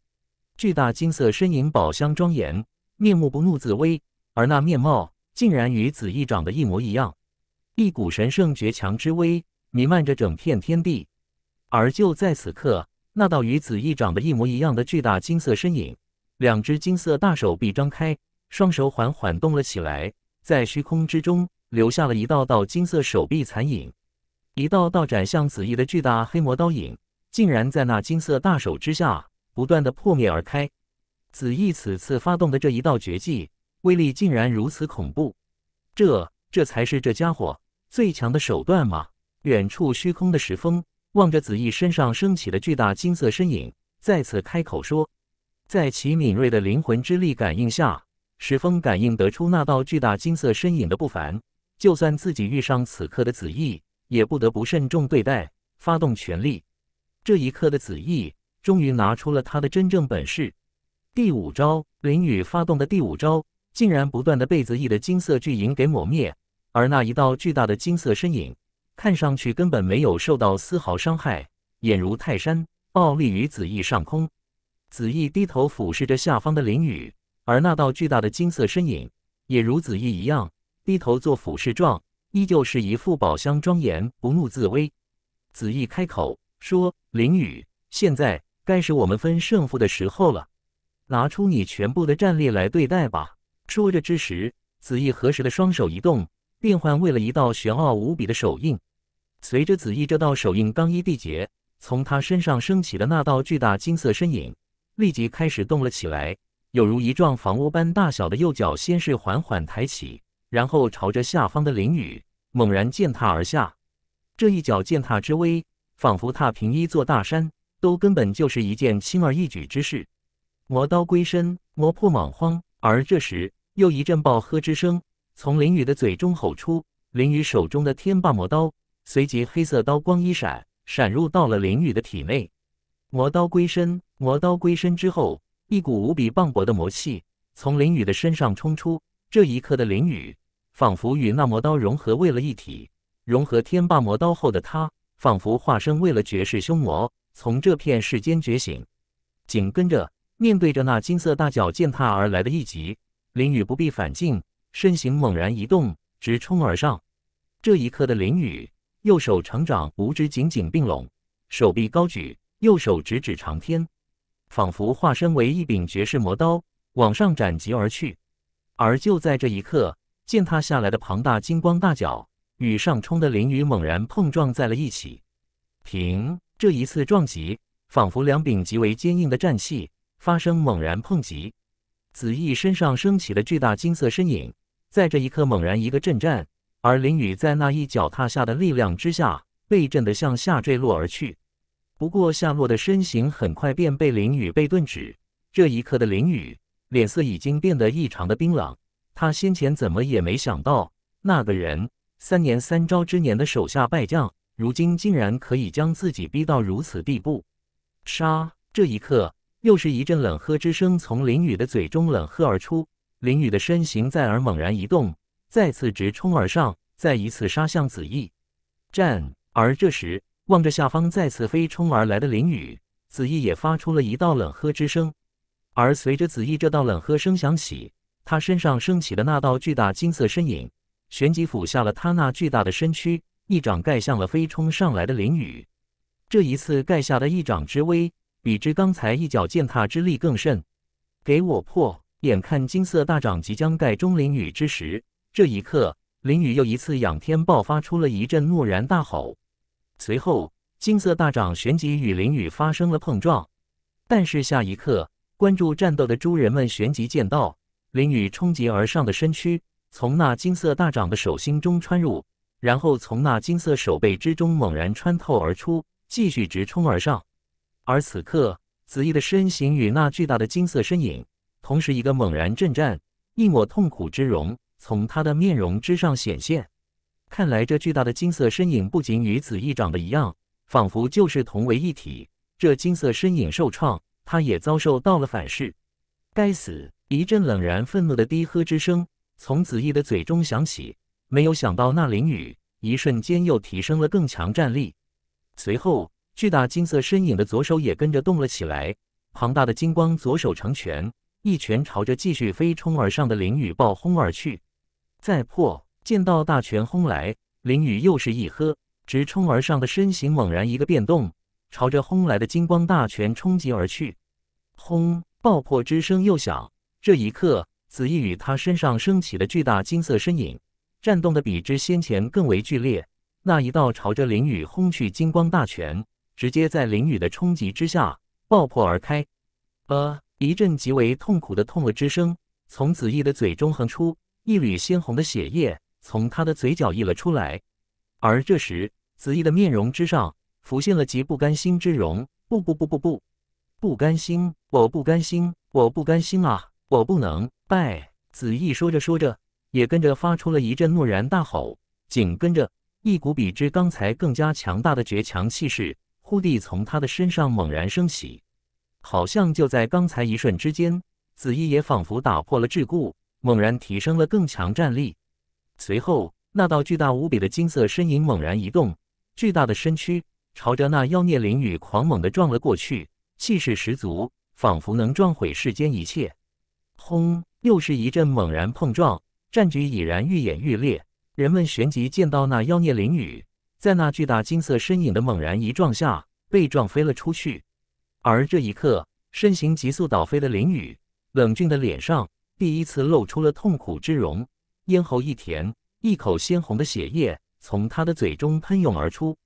巨大金色身影宝箱庄严，面目不怒自威，而那面貌竟然与子翼长得一模一样。一股神圣绝强之威弥漫着整片天地。而就在此刻，那道与子翼长得一模一样的巨大金色身影，两只金色大手臂张开。双手缓缓动了起来，在虚空之中留下了一道道金色手臂残影，一道道斩向子翼的巨大黑魔刀影，竟然在那金色大手之下不断的破灭而开。子翼此次发动的这一道绝技，威力竟然如此恐怖，这，这才是这家伙最强的手段吗？远处虚空的石峰望着子翼身上升起的巨大金色身影，再次开口说，在其敏锐的灵魂之力感应下。石峰感应得出那道巨大金色身影的不凡，就算自己遇上此刻的子翼，也不得不慎重对待，发动全力。这一刻的子翼终于拿出了他的真正本事。第五招，林雨发动的第五招，竟然不断的被子翼的金色巨影给抹灭，而那一道巨大的金色身影，看上去根本没有受到丝毫伤害，俨如泰山，傲立于子翼上空。子翼低头俯视着下方的林雨。而那道巨大的金色身影也如子逸一样低头做俯视状，依旧是一副宝箱庄严、不怒自威。子逸开口说：“林雨，现在该是我们分胜负的时候了，拿出你全部的战力来对待吧。”说着之时，子逸合十的双手一动，变换为了一道玄奥无比的手印。随着子逸这道手印刚一缔结，从他身上升起的那道巨大金色身影立即开始动了起来。有如一幢房屋般大小的右脚，先是缓缓抬起，然后朝着下方的林雨猛然践踏而下。这一脚践踏之威，仿佛踏平一座大山，都根本就是一件轻而易举之事。磨刀归身，磨破莽荒。而这时，又一阵暴喝之声从林雨的嘴中吼出，林雨手中的天霸魔刀随即黑色刀光一闪，闪入到了林雨的体内。魔刀归身，魔刀归身之后。一股无比磅礴的魔气从林雨的身上冲出，这一刻的林雨仿佛与那魔刀融合为了一体。融合天霸魔刀后的他，仿佛化身为了绝世凶魔，从这片世间觉醒。紧跟着，面对着那金色大脚践踏而来的一击，林雨不必反进，身形猛然一动，直冲而上。这一刻的林雨，右手成长五指紧紧并拢，手臂高举，右手直指长天。仿佛化身为一柄绝世魔刀，往上斩击而去。而就在这一刻，践踏下来的庞大金光大脚与上冲的林雨猛然碰撞在了一起。停！这一次撞击，仿佛两柄极为坚硬的战器发生猛然碰击。子翼身上升起了巨大金色身影，在这一刻猛然一个震颤，而林雨在那一脚踏下的力量之下，被震得向下坠落而去。不过，夏洛的身形很快便被林雨被顿止。这一刻的林雨脸色已经变得异常的冰冷。他先前怎么也没想到，那个人三年三招之年的手下败将，如今竟然可以将自己逼到如此地步。杀！这一刻，又是一阵冷喝之声从林雨的嘴中冷喝而出。林雨的身形在而猛然一动，再次直冲而上，再一次杀向子翼。战！而这时。望着下方再次飞冲而来的林雨，子翼也发出了一道冷喝之声。而随着子翼这道冷喝声响起，他身上升起的那道巨大金色身影，旋即俯下了他那巨大的身躯，一掌盖向了飞冲上来的林雨。这一次盖下的一掌之威，比之刚才一脚践踏之力更甚。给我破！眼看金色大掌即将盖中林雨之时，这一刻，林雨又一次仰天爆发出了一阵怒然大吼。随后，金色大掌旋即与林雨发生了碰撞，但是下一刻，关注战斗的诸人们旋即见到，林雨冲击而上的身躯从那金色大掌的手心中穿入，然后从那金色手背之中猛然穿透而出，继续直冲而上。而此刻，紫翼的身形与那巨大的金色身影同时一个猛然震颤，一抹痛苦之容从他的面容之上显现。看来这巨大的金色身影不仅与子翼长得一样，仿佛就是同为一体。这金色身影受创，他也遭受到了反噬。该死！一阵冷然愤怒的低喝之声从子翼的嘴中响起。没有想到那灵雨一瞬间又提升了更强战力。随后，巨大金色身影的左手也跟着动了起来，庞大的金光左手成拳，一拳朝着继续飞冲而上的灵雨暴轰而去。再破！见到大权轰来，林雨又是一喝，直冲而上的身形猛然一个变动，朝着轰来的金光大权冲击而去。轰！爆破之声又响。这一刻，子翼与他身上升起的巨大金色身影，战斗的比之先前更为剧烈。那一道朝着林雨轰去金光大拳，直接在林雨的冲击之下爆破而开。呃，一阵极为痛苦的痛了之声从子翼的嘴中横出，一缕鲜红的血液。从他的嘴角溢了出来，而这时，子翼的面容之上浮现了极不甘心之容。不不不不不，不甘心！我不甘心！我不甘心啊！我不能拜。子翼说着说着，也跟着发出了一阵诺然大吼。紧跟着，一股比之刚才更加强大的绝强气势，忽地从他的身上猛然升起。好像就在刚才一瞬之间，子翼也仿佛打破了桎梏，猛然提升了更强战力。随后，那道巨大无比的金色身影猛然移动，巨大的身躯朝着那妖孽林雨狂猛地撞了过去，气势十足，仿佛能撞毁世间一切。轰！又是一阵猛然碰撞，战局已然愈演愈烈。人们旋即见到那妖孽林雨在那巨大金色身影的猛然一撞下被撞飞了出去。而这一刻，身形急速倒飞的林雨，冷峻的脸上第一次露出了痛苦之容。咽喉一甜，一口鲜红的血液从他的嘴中喷涌而出。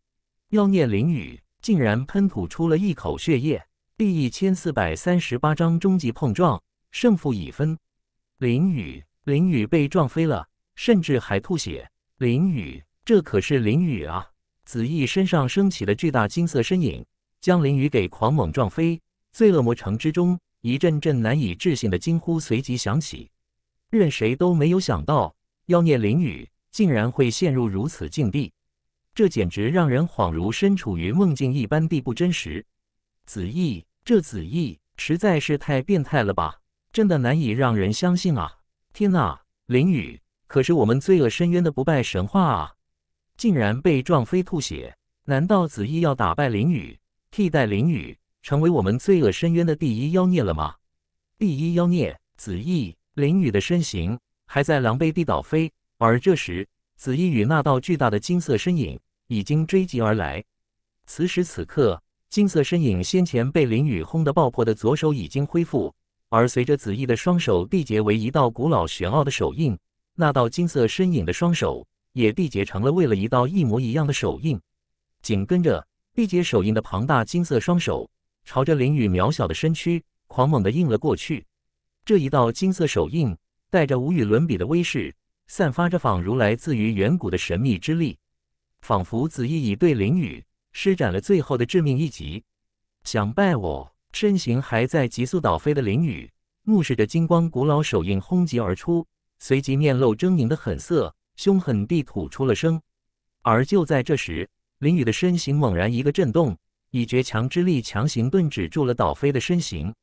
妖孽林雨竟然喷吐出了一口血液。第一千四百三十八章终极碰撞，胜负已分。林雨，林雨被撞飞了，甚至还吐血。林雨，这可是林雨啊！子翼身上升起了巨大金色身影，将林雨给狂猛撞飞。罪恶魔城之中，一阵阵难以置信的惊呼随即响起。任谁都没有想到，妖孽林雨竟然会陷入如此境地，这简直让人恍如身处于梦境一般地不真实。子翼，这子翼实在是太变态了吧，真的难以让人相信啊！天哪，林雨可是我们罪恶深渊的不败神话啊，竟然被撞飞吐血！难道子翼要打败林雨，替代林雨成为我们罪恶深渊的第一妖孽了吗？第一妖孽，子翼！林雨的身形还在狼狈地倒飞，而这时，紫衣与那道巨大的金色身影已经追击而来。此时此刻，金色身影先前被林雨轰得爆破的左手已经恢复，而随着紫衣的双手缔结为一道古老玄奥的手印，那道金色身影的双手也缔结成了为了一道一模一样的手印。紧跟着，缔结手印的庞大金色双手朝着林雨渺小的身躯狂猛地印了过去。这一道金色手印带着无与伦比的威势，散发着仿如来自于远古的神秘之力，仿佛子翼已对林雨施展了最后的致命一击。想拜我，身形还在急速倒飞的林雨，目视着金光古老手印轰击而出，随即面露狰狞的狠色，凶狠地吐出了声。而就在这时，林雨的身形猛然一个震动，以绝强之力强行顿止住了倒飞的身形，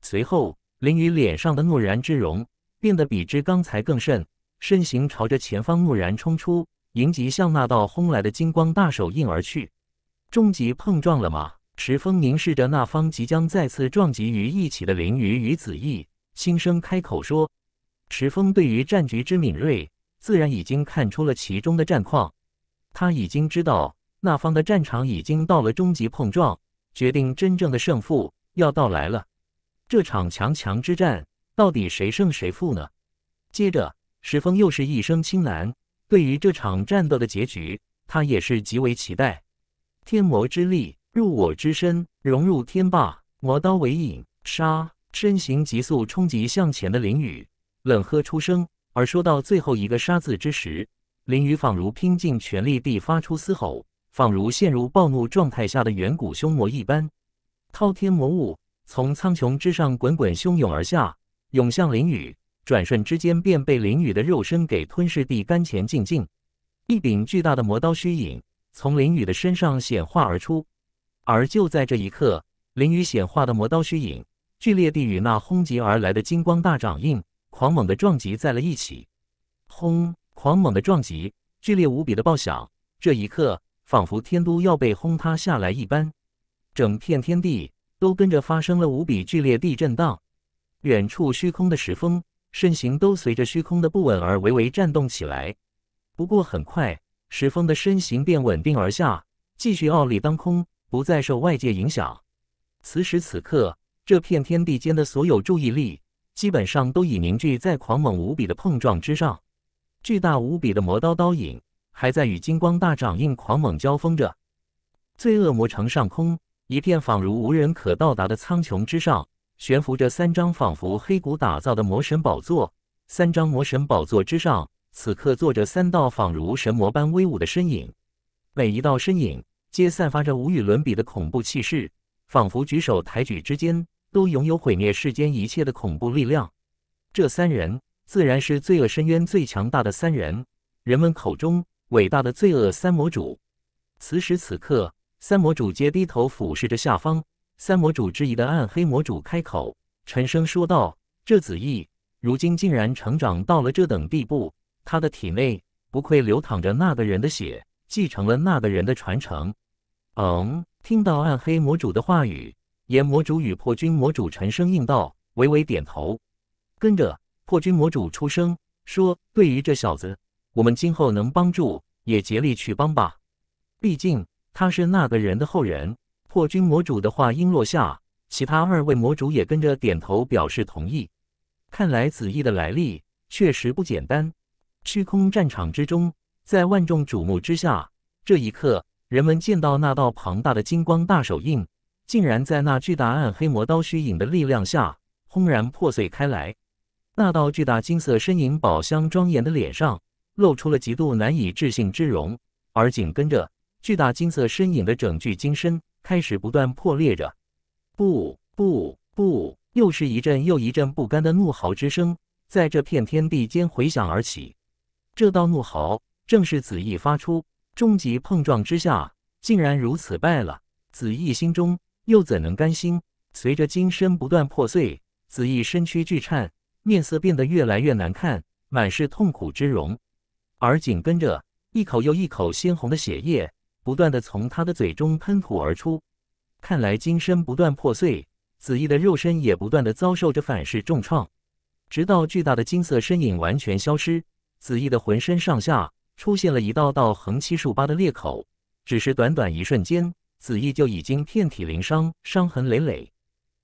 随后。林宇脸上的怒然之容变得比之刚才更甚，身形朝着前方怒然冲出，迎击向那道轰来的金光大手印而去。终极碰撞了吗？池峰凝视着那方即将再次撞击于一起的林宇与子翼，轻声开口说：“池峰对于战局之敏锐，自然已经看出了其中的战况。他已经知道那方的战场已经到了终极碰撞，决定真正的胜负要到来了。”这场强强之战，到底谁胜谁负呢？接着，石峰又是一声轻喃，对于这场战斗的结局，他也是极为期待。天魔之力入我之身，融入天霸魔刀为影，杀！身形急速冲击向前的林雨，冷喝出声。而说到最后一个“杀”字之时，林雨仿如拼尽全力地发出嘶吼，仿如陷入暴怒状态下的远古凶魔一般，滔天魔物。从苍穹之上滚滚汹涌而下，涌向林雨。转瞬之间，便被林雨的肉身给吞噬。地干前净净。一柄巨大的魔刀虚影从林雨的身上显化而出。而就在这一刻，林雨显化的魔刀虚影剧烈地与那轰击而来的金光大掌印狂猛地撞击在了一起。轰！狂猛的撞击，剧烈无比的爆响。这一刻，仿佛天都要被轰塌下来一般，整片天地。都跟着发生了无比剧烈地震荡，远处虚空的石峰身形都随着虚空的不稳而微微颤动起来。不过很快，石峰的身形便稳定而下，继续傲立当空，不再受外界影响。此时此刻，这片天地间的所有注意力基本上都已凝聚在狂猛无比的碰撞之上，巨大无比的魔刀刀影还在与金光大掌印狂猛交锋着。罪恶魔城上空。一片仿如无人可到达的苍穹之上，悬浮着三张仿佛黑骨打造的魔神宝座。三张魔神宝座之上，此刻坐着三道仿如神魔般威武的身影。每一道身影皆散发着无与伦比的恐怖气势，仿佛举手抬举之间，都拥有毁灭世间一切的恐怖力量。这三人自然是罪恶深渊最强大的三人，人们口中伟大的罪恶三魔主。此时此刻。三魔主皆低头俯视着下方，三魔主质疑的暗黑魔主开口，沉声说道：“这子翼如今竟然成长到了这等地步，他的体内不愧流淌着那个人的血，继承了那个人的传承。”嗯，听到暗黑魔主的话语，炎魔主与破军魔主沉声应道，微微点头。跟着，破军魔主出声说：“对于这小子，我们今后能帮助也竭力去帮吧，毕竟。”他是那个人的后人。破军魔主的话音落下，其他二位魔主也跟着点头表示同意。看来子翼的来历确实不简单。虚空战场之中，在万众瞩目之下，这一刻，人们见到那道庞大的金光大手印，竟然在那巨大暗黑魔刀虚影的力量下轰然破碎开来。那道巨大金色身影宝箱庄严的脸上露出了极度难以置信之容，而紧跟着。巨大金色身影的整具金身开始不断破裂着，不不不！又是一阵又一阵不甘的怒嚎之声，在这片天地间回响而起。这道怒嚎正是子翼发出。终极碰撞之下，竟然如此败了。子翼心中又怎能甘心？随着金身不断破碎，子翼身躯巨颤，面色变得越来越难看，满是痛苦之容。而紧跟着，一口又一口鲜红的血液。不断的从他的嘴中喷吐而出，看来金身不断破碎，子翼的肉身也不断的遭受着反噬重创。直到巨大的金色身影完全消失，子翼的浑身上下出现了一道道横七竖八的裂口。只是短短一瞬间，子翼就已经遍体鳞伤，伤痕累累。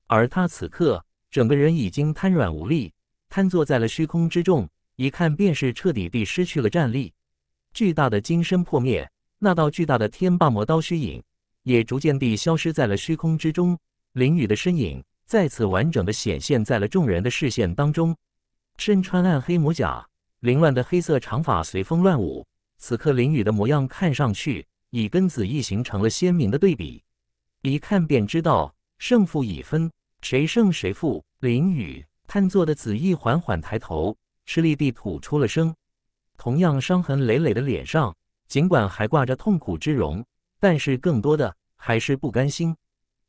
而他此刻整个人已经瘫软无力，瘫坐在了虚空之中，一看便是彻底地失去了战力。巨大的金身破灭。那道巨大的天霸魔刀虚影也逐渐地消失在了虚空之中，林雨的身影再次完整地显现在了众人的视线当中。身穿暗黑魔甲，凌乱的黑色长发随风乱舞。此刻，林雨的模样看上去已跟子翼形成了鲜明的对比，一看便知道胜负已分，谁胜谁负。林雨瘫坐的子翼缓缓抬头，吃力地吐出了声，同样伤痕累累的脸上。尽管还挂着痛苦之容，但是更多的还是不甘心。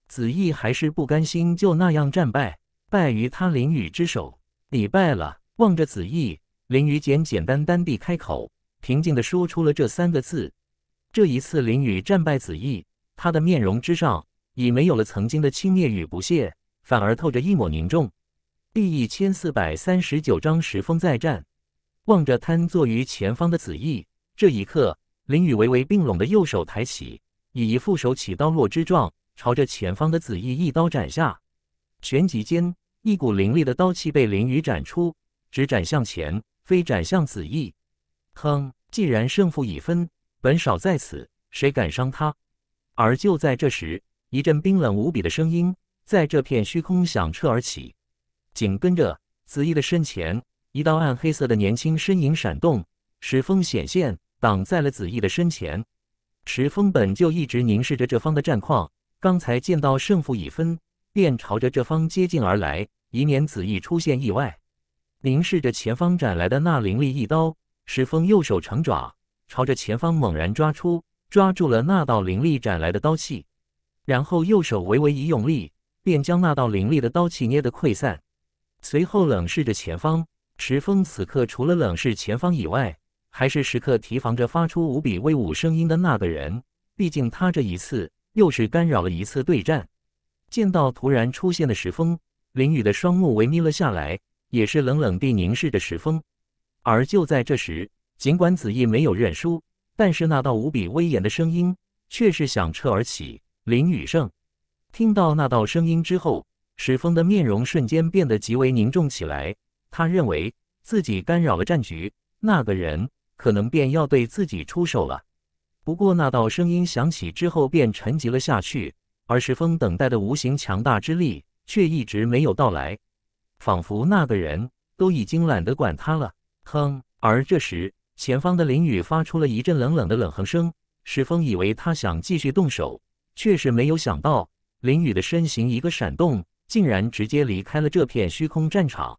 子义还是不甘心，就那样战败，败于他林雨之手，你败了。望着子义，林雨简简单单地开口，平静地说出了这三个字。这一次，林雨战败子义，他的面容之上已没有了曾经的轻蔑与不屑，反而透着一抹凝重。第一千四百三十九章石峰再战。望着瘫坐于前方的子义，这一刻。林雨微微并拢的右手抬起，以一副手起刀落之状，朝着前方的紫翼一刀斩下。旋即间，一股凌厉的刀气被林雨斩出，只斩向前，非斩向紫翼。哼！既然胜负已分，本少在此，谁敢伤他？而就在这时，一阵冰冷无比的声音在这片虚空响彻而起。紧跟着，紫翼的身前，一道暗黑色的年轻身影闪动，石峰显现。挡在了子翼的身前，池峰本就一直凝视着这方的战况，刚才见到胜负已分，便朝着这方接近而来，以免子翼出现意外。凝视着前方斩来的那凌厉一刀，石峰右手成爪，朝着前方猛然抓出，抓住了那道凌厉斩来的刀气，然后右手微微一用力，便将那道凌厉的刀气捏得溃散。随后冷视着前方，石峰此刻除了冷视前方以外。还是时刻提防着发出无比威武声音的那个人，毕竟他这一次又是干扰了一次对战。见到突然出现的石峰，林雨的双目微眯了下来，也是冷冷地凝视着石峰。而就在这时，尽管子毅没有认输，但是那道无比威严的声音却是响彻而起。林雨胜听到那道声音之后，石峰的面容瞬间变得极为凝重起来。他认为自己干扰了战局，那个人。可能便要对自己出手了，不过那道声音响起之后便沉寂了下去，而石峰等待的无形强大之力却一直没有到来，仿佛那个人都已经懒得管他了。哼！而这时，前方的林雨发出了一阵冷冷的冷哼声，石峰以为他想继续动手，却是没有想到林雨的身形一个闪动，竟然直接离开了这片虚空战场，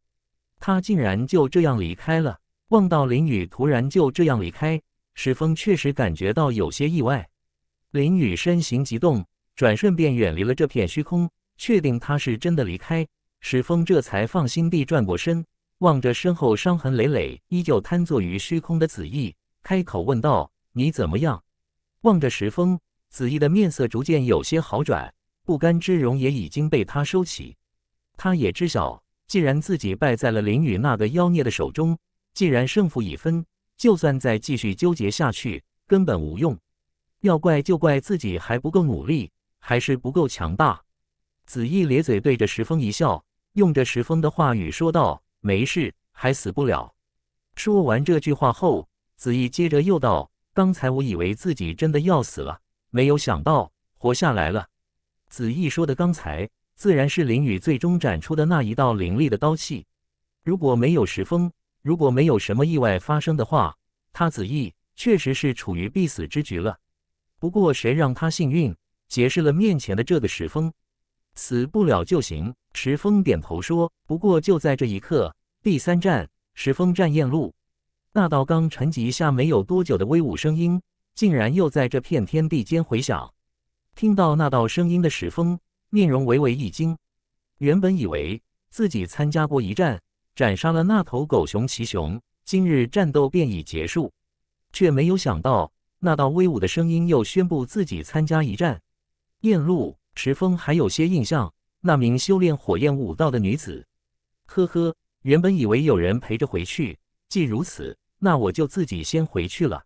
他竟然就这样离开了。望到林雨突然就这样离开，石峰确实感觉到有些意外。林雨身形急动，转瞬便远离了这片虚空。确定他是真的离开，石峰这才放心地转过身，望着身后伤痕累累、依旧瘫坐于虚空的子义，开口问道：“你怎么样？”望着石峰，子义的面色逐渐有些好转，不甘之容也已经被他收起。他也知晓，既然自己败在了林雨那个妖孽的手中。既然胜负已分，就算再继续纠结下去，根本无用。要怪就怪自己还不够努力，还是不够强大。子翼咧嘴对着石峰一笑，用着石峰的话语说道：“没事，还死不了。”说完这句话后，子翼接着又道：“刚才我以为自己真的要死了，没有想到活下来了。”子翼说的“刚才”，自然是林雨最终展出的那一道凌厉的刀气。如果没有石峰，如果没有什么意外发生的话，他子义确实是处于必死之局了。不过谁让他幸运，解释了面前的这个石峰，死不了就行。石峰点头说：“不过就在这一刻，第三战，石峰战燕路，那道刚沉寂下没有多久的威武声音，竟然又在这片天地间回响。听到那道声音的石峰，面容微微一惊，原本以为自己参加过一战。”斩杀了那头狗熊奇熊，今日战斗便已结束，却没有想到那道威武的声音又宣布自己参加一战。燕露石峰还有些印象，那名修炼火焰武道的女子。呵呵，原本以为有人陪着回去，既如此，那我就自己先回去了。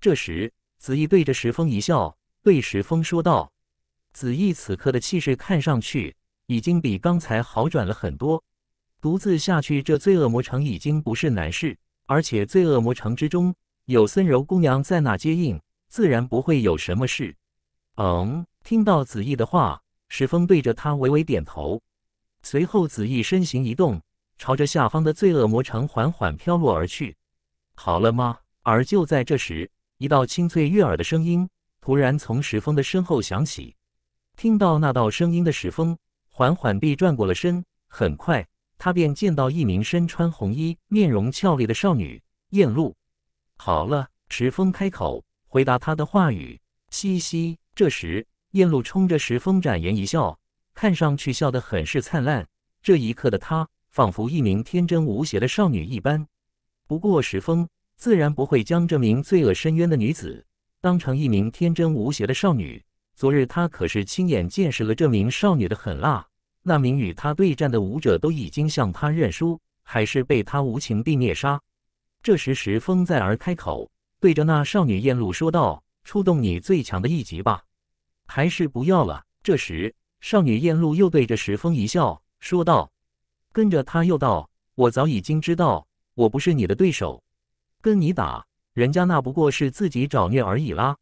这时，子毅对着石峰一笑，对石峰说道：“子毅此刻的气势看上去已经比刚才好转了很多。”独自下去，这罪恶魔城已经不是难事。而且罪恶魔城之中有森柔姑娘在那接应，自然不会有什么事。嗯，听到子翼的话，石峰对着他微微点头。随后，子翼身形一动，朝着下方的罪恶魔城缓缓飘落而去。好了吗？而就在这时，一道清脆悦耳的声音突然从石峰的身后响起。听到那道声音的石峰缓缓地转过了身，很快。他便见到一名身穿红衣、面容俏丽的少女燕露。好了，石峰开口回答她的话语。嘻嘻，这时燕露冲着石峰展颜一笑，看上去笑得很是灿烂。这一刻的她，仿佛一名天真无邪的少女一般。不过石峰自然不会将这名罪恶深渊的女子当成一名天真无邪的少女。昨日他可是亲眼见识了这名少女的狠辣。那名与他对战的武者都已经向他认输，还是被他无情地灭杀。这时，石峰再而开口，对着那少女燕露说道：“触动你最强的一级吧，还是不要了。”这时，少女燕露又对着石峰一笑，说道：“跟着。”他又道：“我早已经知道，我不是你的对手。跟你打，人家那不过是自己找虐而已啦。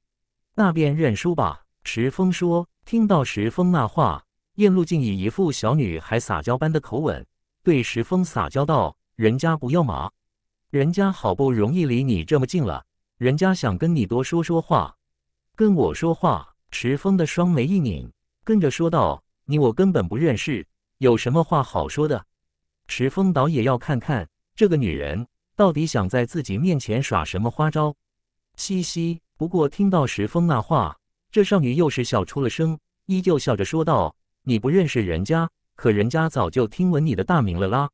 那便认输吧。”石峰说。听到石峰那话。燕露竟以一副小女孩撒娇般的口吻对石峰撒娇道：“人家不要嘛，人家好不容易离你这么近了，人家想跟你多说说话。跟我说话。”石峰的双眉一拧，跟着说道：“你我根本不认识，有什么话好说的？”石峰倒也要看看这个女人到底想在自己面前耍什么花招。嘻嘻，不过听到石峰那话，这少女又是笑出了声，依旧笑着说道。你不认识人家，可人家早就听闻你的大名了啦。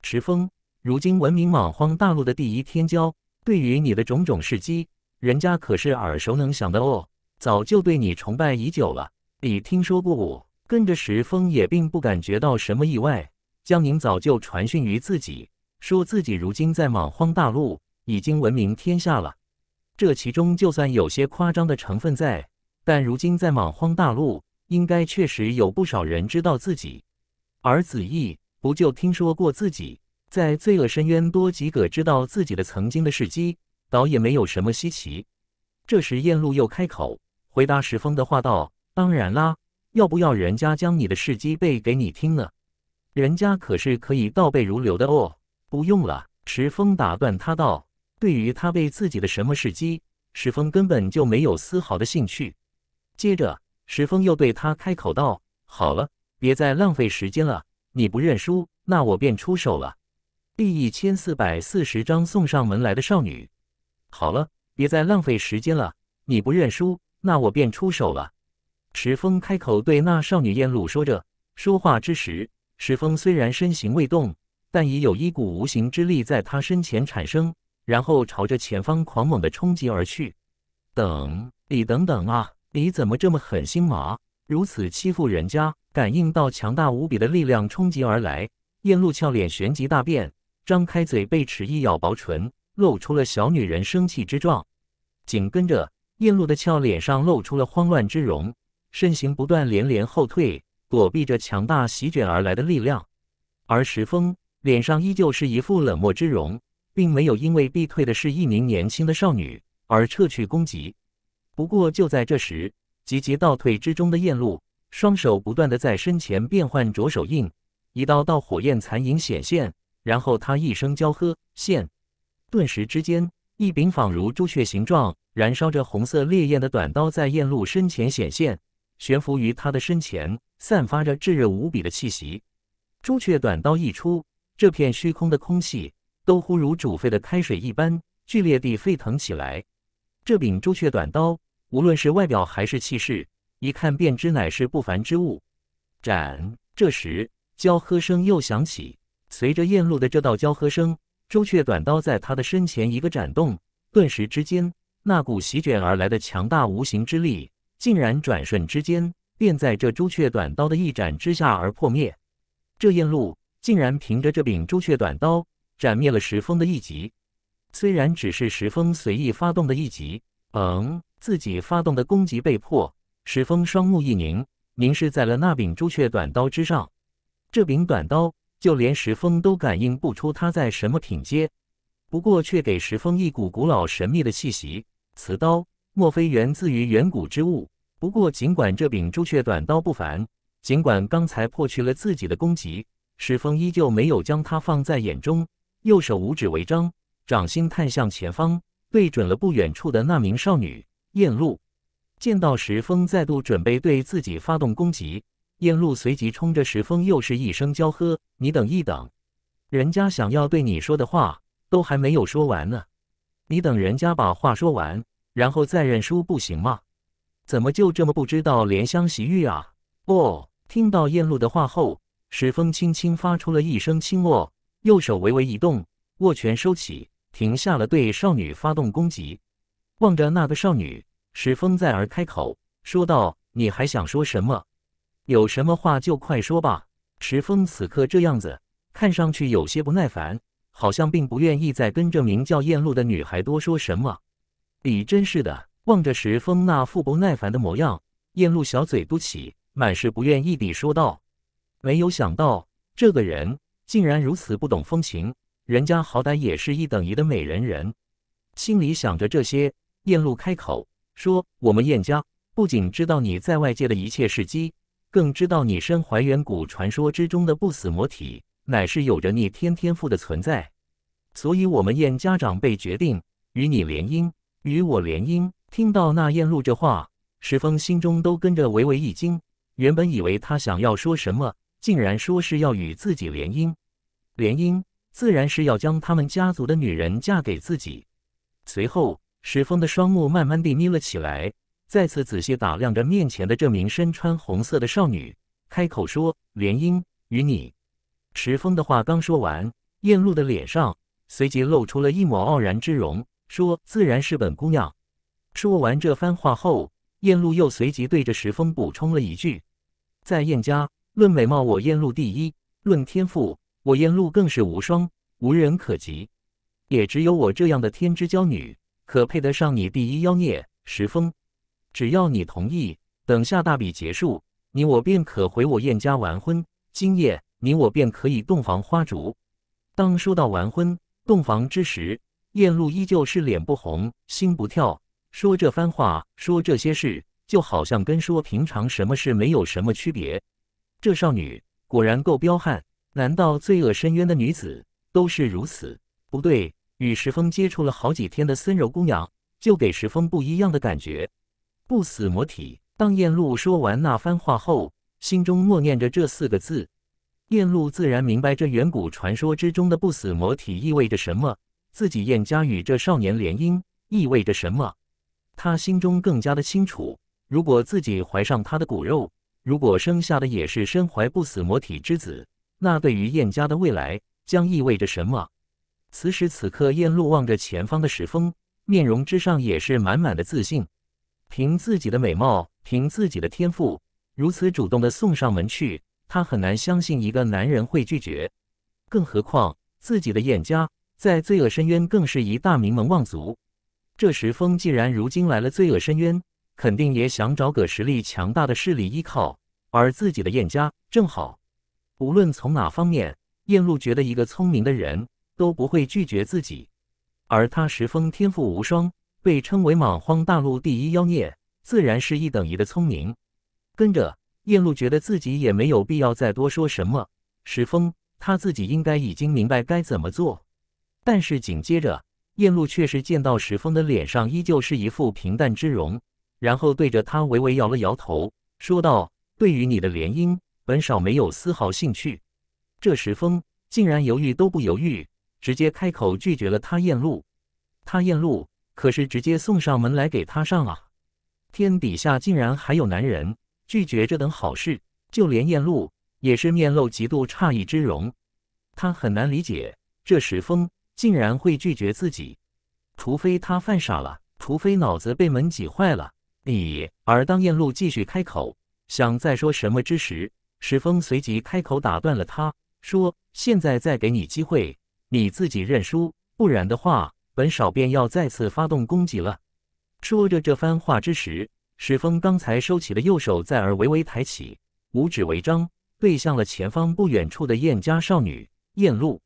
石峰，如今闻名莽荒大陆的第一天骄，对于你的种种事迹，人家可是耳熟能详的哦，早就对你崇拜已久了。你听说过我？跟着石峰也并不感觉到什么意外。江宁早就传讯于自己，说自己如今在莽荒大陆已经闻名天下了。这其中就算有些夸张的成分在，但如今在莽荒大陆。应该确实有不少人知道自己，而子异不就听说过自己在罪恶深渊多几个知道自己的曾经的事迹，倒也没有什么稀奇。这时，燕路又开口回答石峰的话道：“当然啦，要不要人家将你的事迹背给你听呢？人家可是可以倒背如流的哦。”“不用了。”石峰打断他道：“对于他背自己的什么事迹，石峰根本就没有丝毫的兴趣。”接着。石峰又对他开口道：“好了，别再浪费时间了。你不认输，那我便出手了。”第一千四百四十章送上门来的少女。好了，别再浪费时间了。你不认输，那我便出手了。石峰开口对那少女燕露说着，说话之时，石峰虽然身形未动，但已有一股无形之力在他身前产生，然后朝着前方狂猛的冲击而去。等你等等啊！你怎么这么狠心嘛！如此欺负人家，感应到强大无比的力量冲击而来，燕露俏脸旋即大变，张开嘴，被齿一咬，薄唇露出了小女人生气之状。紧跟着，燕露的俏脸上露出了慌乱之容，身形不断连连后退，躲避着强大席卷而来的力量。而石峰脸上依旧是一副冷漠之容，并没有因为避退的是一名年轻的少女而撤去攻击。不过，就在这时，急急倒退之中的燕禄双手不断地在身前变换着手印，一道道火焰残影显现。然后他一声娇喝：“现！”顿时之间，一柄仿如朱雀形状、燃烧着红色烈焰的短刀在燕禄身前显现，悬浮于他的身前，散发着炙热无比的气息。朱雀短刀一出，这片虚空的空气都忽如煮沸的开水一般剧烈地沸腾起来。这柄朱雀短刀，无论是外表还是气势，一看便知乃是不凡之物。斩！这时，交喝声又响起。随着燕露的这道交喝声，朱雀短刀在他的身前一个斩动，顿时之间，那股席卷而来的强大无形之力，竟然转瞬之间便在这朱雀短刀的一斩之下而破灭。这燕露竟然凭着这柄朱雀短刀，斩灭了石峰的一击。虽然只是石峰随意发动的一击，嗯，自己发动的攻击被破。石峰双目一凝，凝视在了那柄朱雀短刀之上。这柄短刀，就连石峰都感应不出它在什么品阶。不过，却给石峰一股古老神秘的气息。此刀，莫非源自于远古之物？不过，尽管这柄朱雀短刀不凡，尽管刚才破去了自己的攻击，石峰依旧没有将它放在眼中。右手五指为张。掌心探向前方，对准了不远处的那名少女燕露。见到石峰再度准备对自己发动攻击，燕露随即冲着石峰又是一声娇喝：“你等一等，人家想要对你说的话都还没有说完呢，你等人家把话说完，然后再认输不行吗？怎么就这么不知道怜香惜玉啊？”哦，听到燕露的话后，石峰轻轻发出了一声轻握，右手微微一动，握拳收起。停下了对少女发动攻击，望着那个少女，石峰再而开口说道：“你还想说什么？有什么话就快说吧。”石峰此刻这样子，看上去有些不耐烦，好像并不愿意再跟这名叫燕露的女孩多说什么。你真是的！望着石峰那副不耐烦的模样，燕露小嘴嘟起，满是不愿意地说道：“没有想到这个人竟然如此不懂风情。”人家好歹也是一等一的美人人，心里想着这些，燕露开口说：“我们燕家不仅知道你在外界的一切事迹，更知道你身怀远古传说之中的不死魔体，乃是有着逆天天赋的存在。所以，我们燕家长辈决定与你联姻，与我联姻。”听到那燕露这话，石峰心中都跟着微微一惊。原本以为他想要说什么，竟然说是要与自己联姻，联姻。自然是要将他们家族的女人嫁给自己。随后，石峰的双目慢慢地眯了起来，再次仔细打量着面前的这名身穿红色的少女，开口说：“莲英，与你。”石峰的话刚说完，燕露的脸上随即露出了一抹傲然之容，说：“自然是本姑娘。”说完这番话后，燕露又随即对着石峰补充了一句：“在燕家，论美貌我燕露第一，论天赋……”我燕露更是无双，无人可及，也只有我这样的天之娇女，可配得上你第一妖孽石峰。只要你同意，等下大比结束，你我便可回我燕家完婚，今夜你我便可以洞房花烛。当说到完婚、洞房之时，燕露依旧是脸不红心不跳，说这番话，说这些事，就好像跟说平常什么事没有什么区别。这少女果然够彪悍。难道罪恶深渊的女子都是如此？不对，与石峰接触了好几天的森柔姑娘，就给石峰不一样的感觉。不死魔体。当燕露说完那番话后，心中默念着这四个字。燕露自然明白这远古传说之中的不死魔体意味着什么，自己燕家与这少年联姻意味着什么。他心中更加的清楚，如果自己怀上他的骨肉，如果生下的也是身怀不死魔体之子。那对于燕家的未来将意味着什么？此时此刻，燕路望着前方的石峰，面容之上也是满满的自信。凭自己的美貌，凭自己的天赋，如此主动的送上门去，他很难相信一个男人会拒绝。更何况自己的燕家在罪恶深渊更是一大名门望族。这时峰既然如今来了罪恶深渊，肯定也想找个实力强大的势力依靠，而自己的燕家正好。无论从哪方面，燕露觉得一个聪明的人都不会拒绝自己，而他石峰天赋无双，被称为莽荒大陆第一妖孽，自然是一等一的聪明。跟着燕露觉得自己也没有必要再多说什么。石峰他自己应该已经明白该怎么做，但是紧接着燕露却是见到石峰的脸上依旧是一副平淡之容，然后对着他微微摇了摇头，说道：“对于你的联姻。”本少没有丝毫兴趣，这时风竟然犹豫都不犹豫，直接开口拒绝了他。燕露，他燕露可是直接送上门来给他上啊！天底下竟然还有男人拒绝这等好事，就连燕露也是面露极度诧异之容。他很难理解，这时风竟然会拒绝自己，除非他犯傻了，除非脑子被门挤坏了。你而当燕路继续开口想再说什么之时，石峰随即开口打断了他，说：“现在再给你机会，你自己认输，不然的话，本少便要再次发动攻击了。”说着这番话之时，石峰刚才收起了右手，在而微微抬起，五指为张，对向了前方不远处的燕家少女燕露。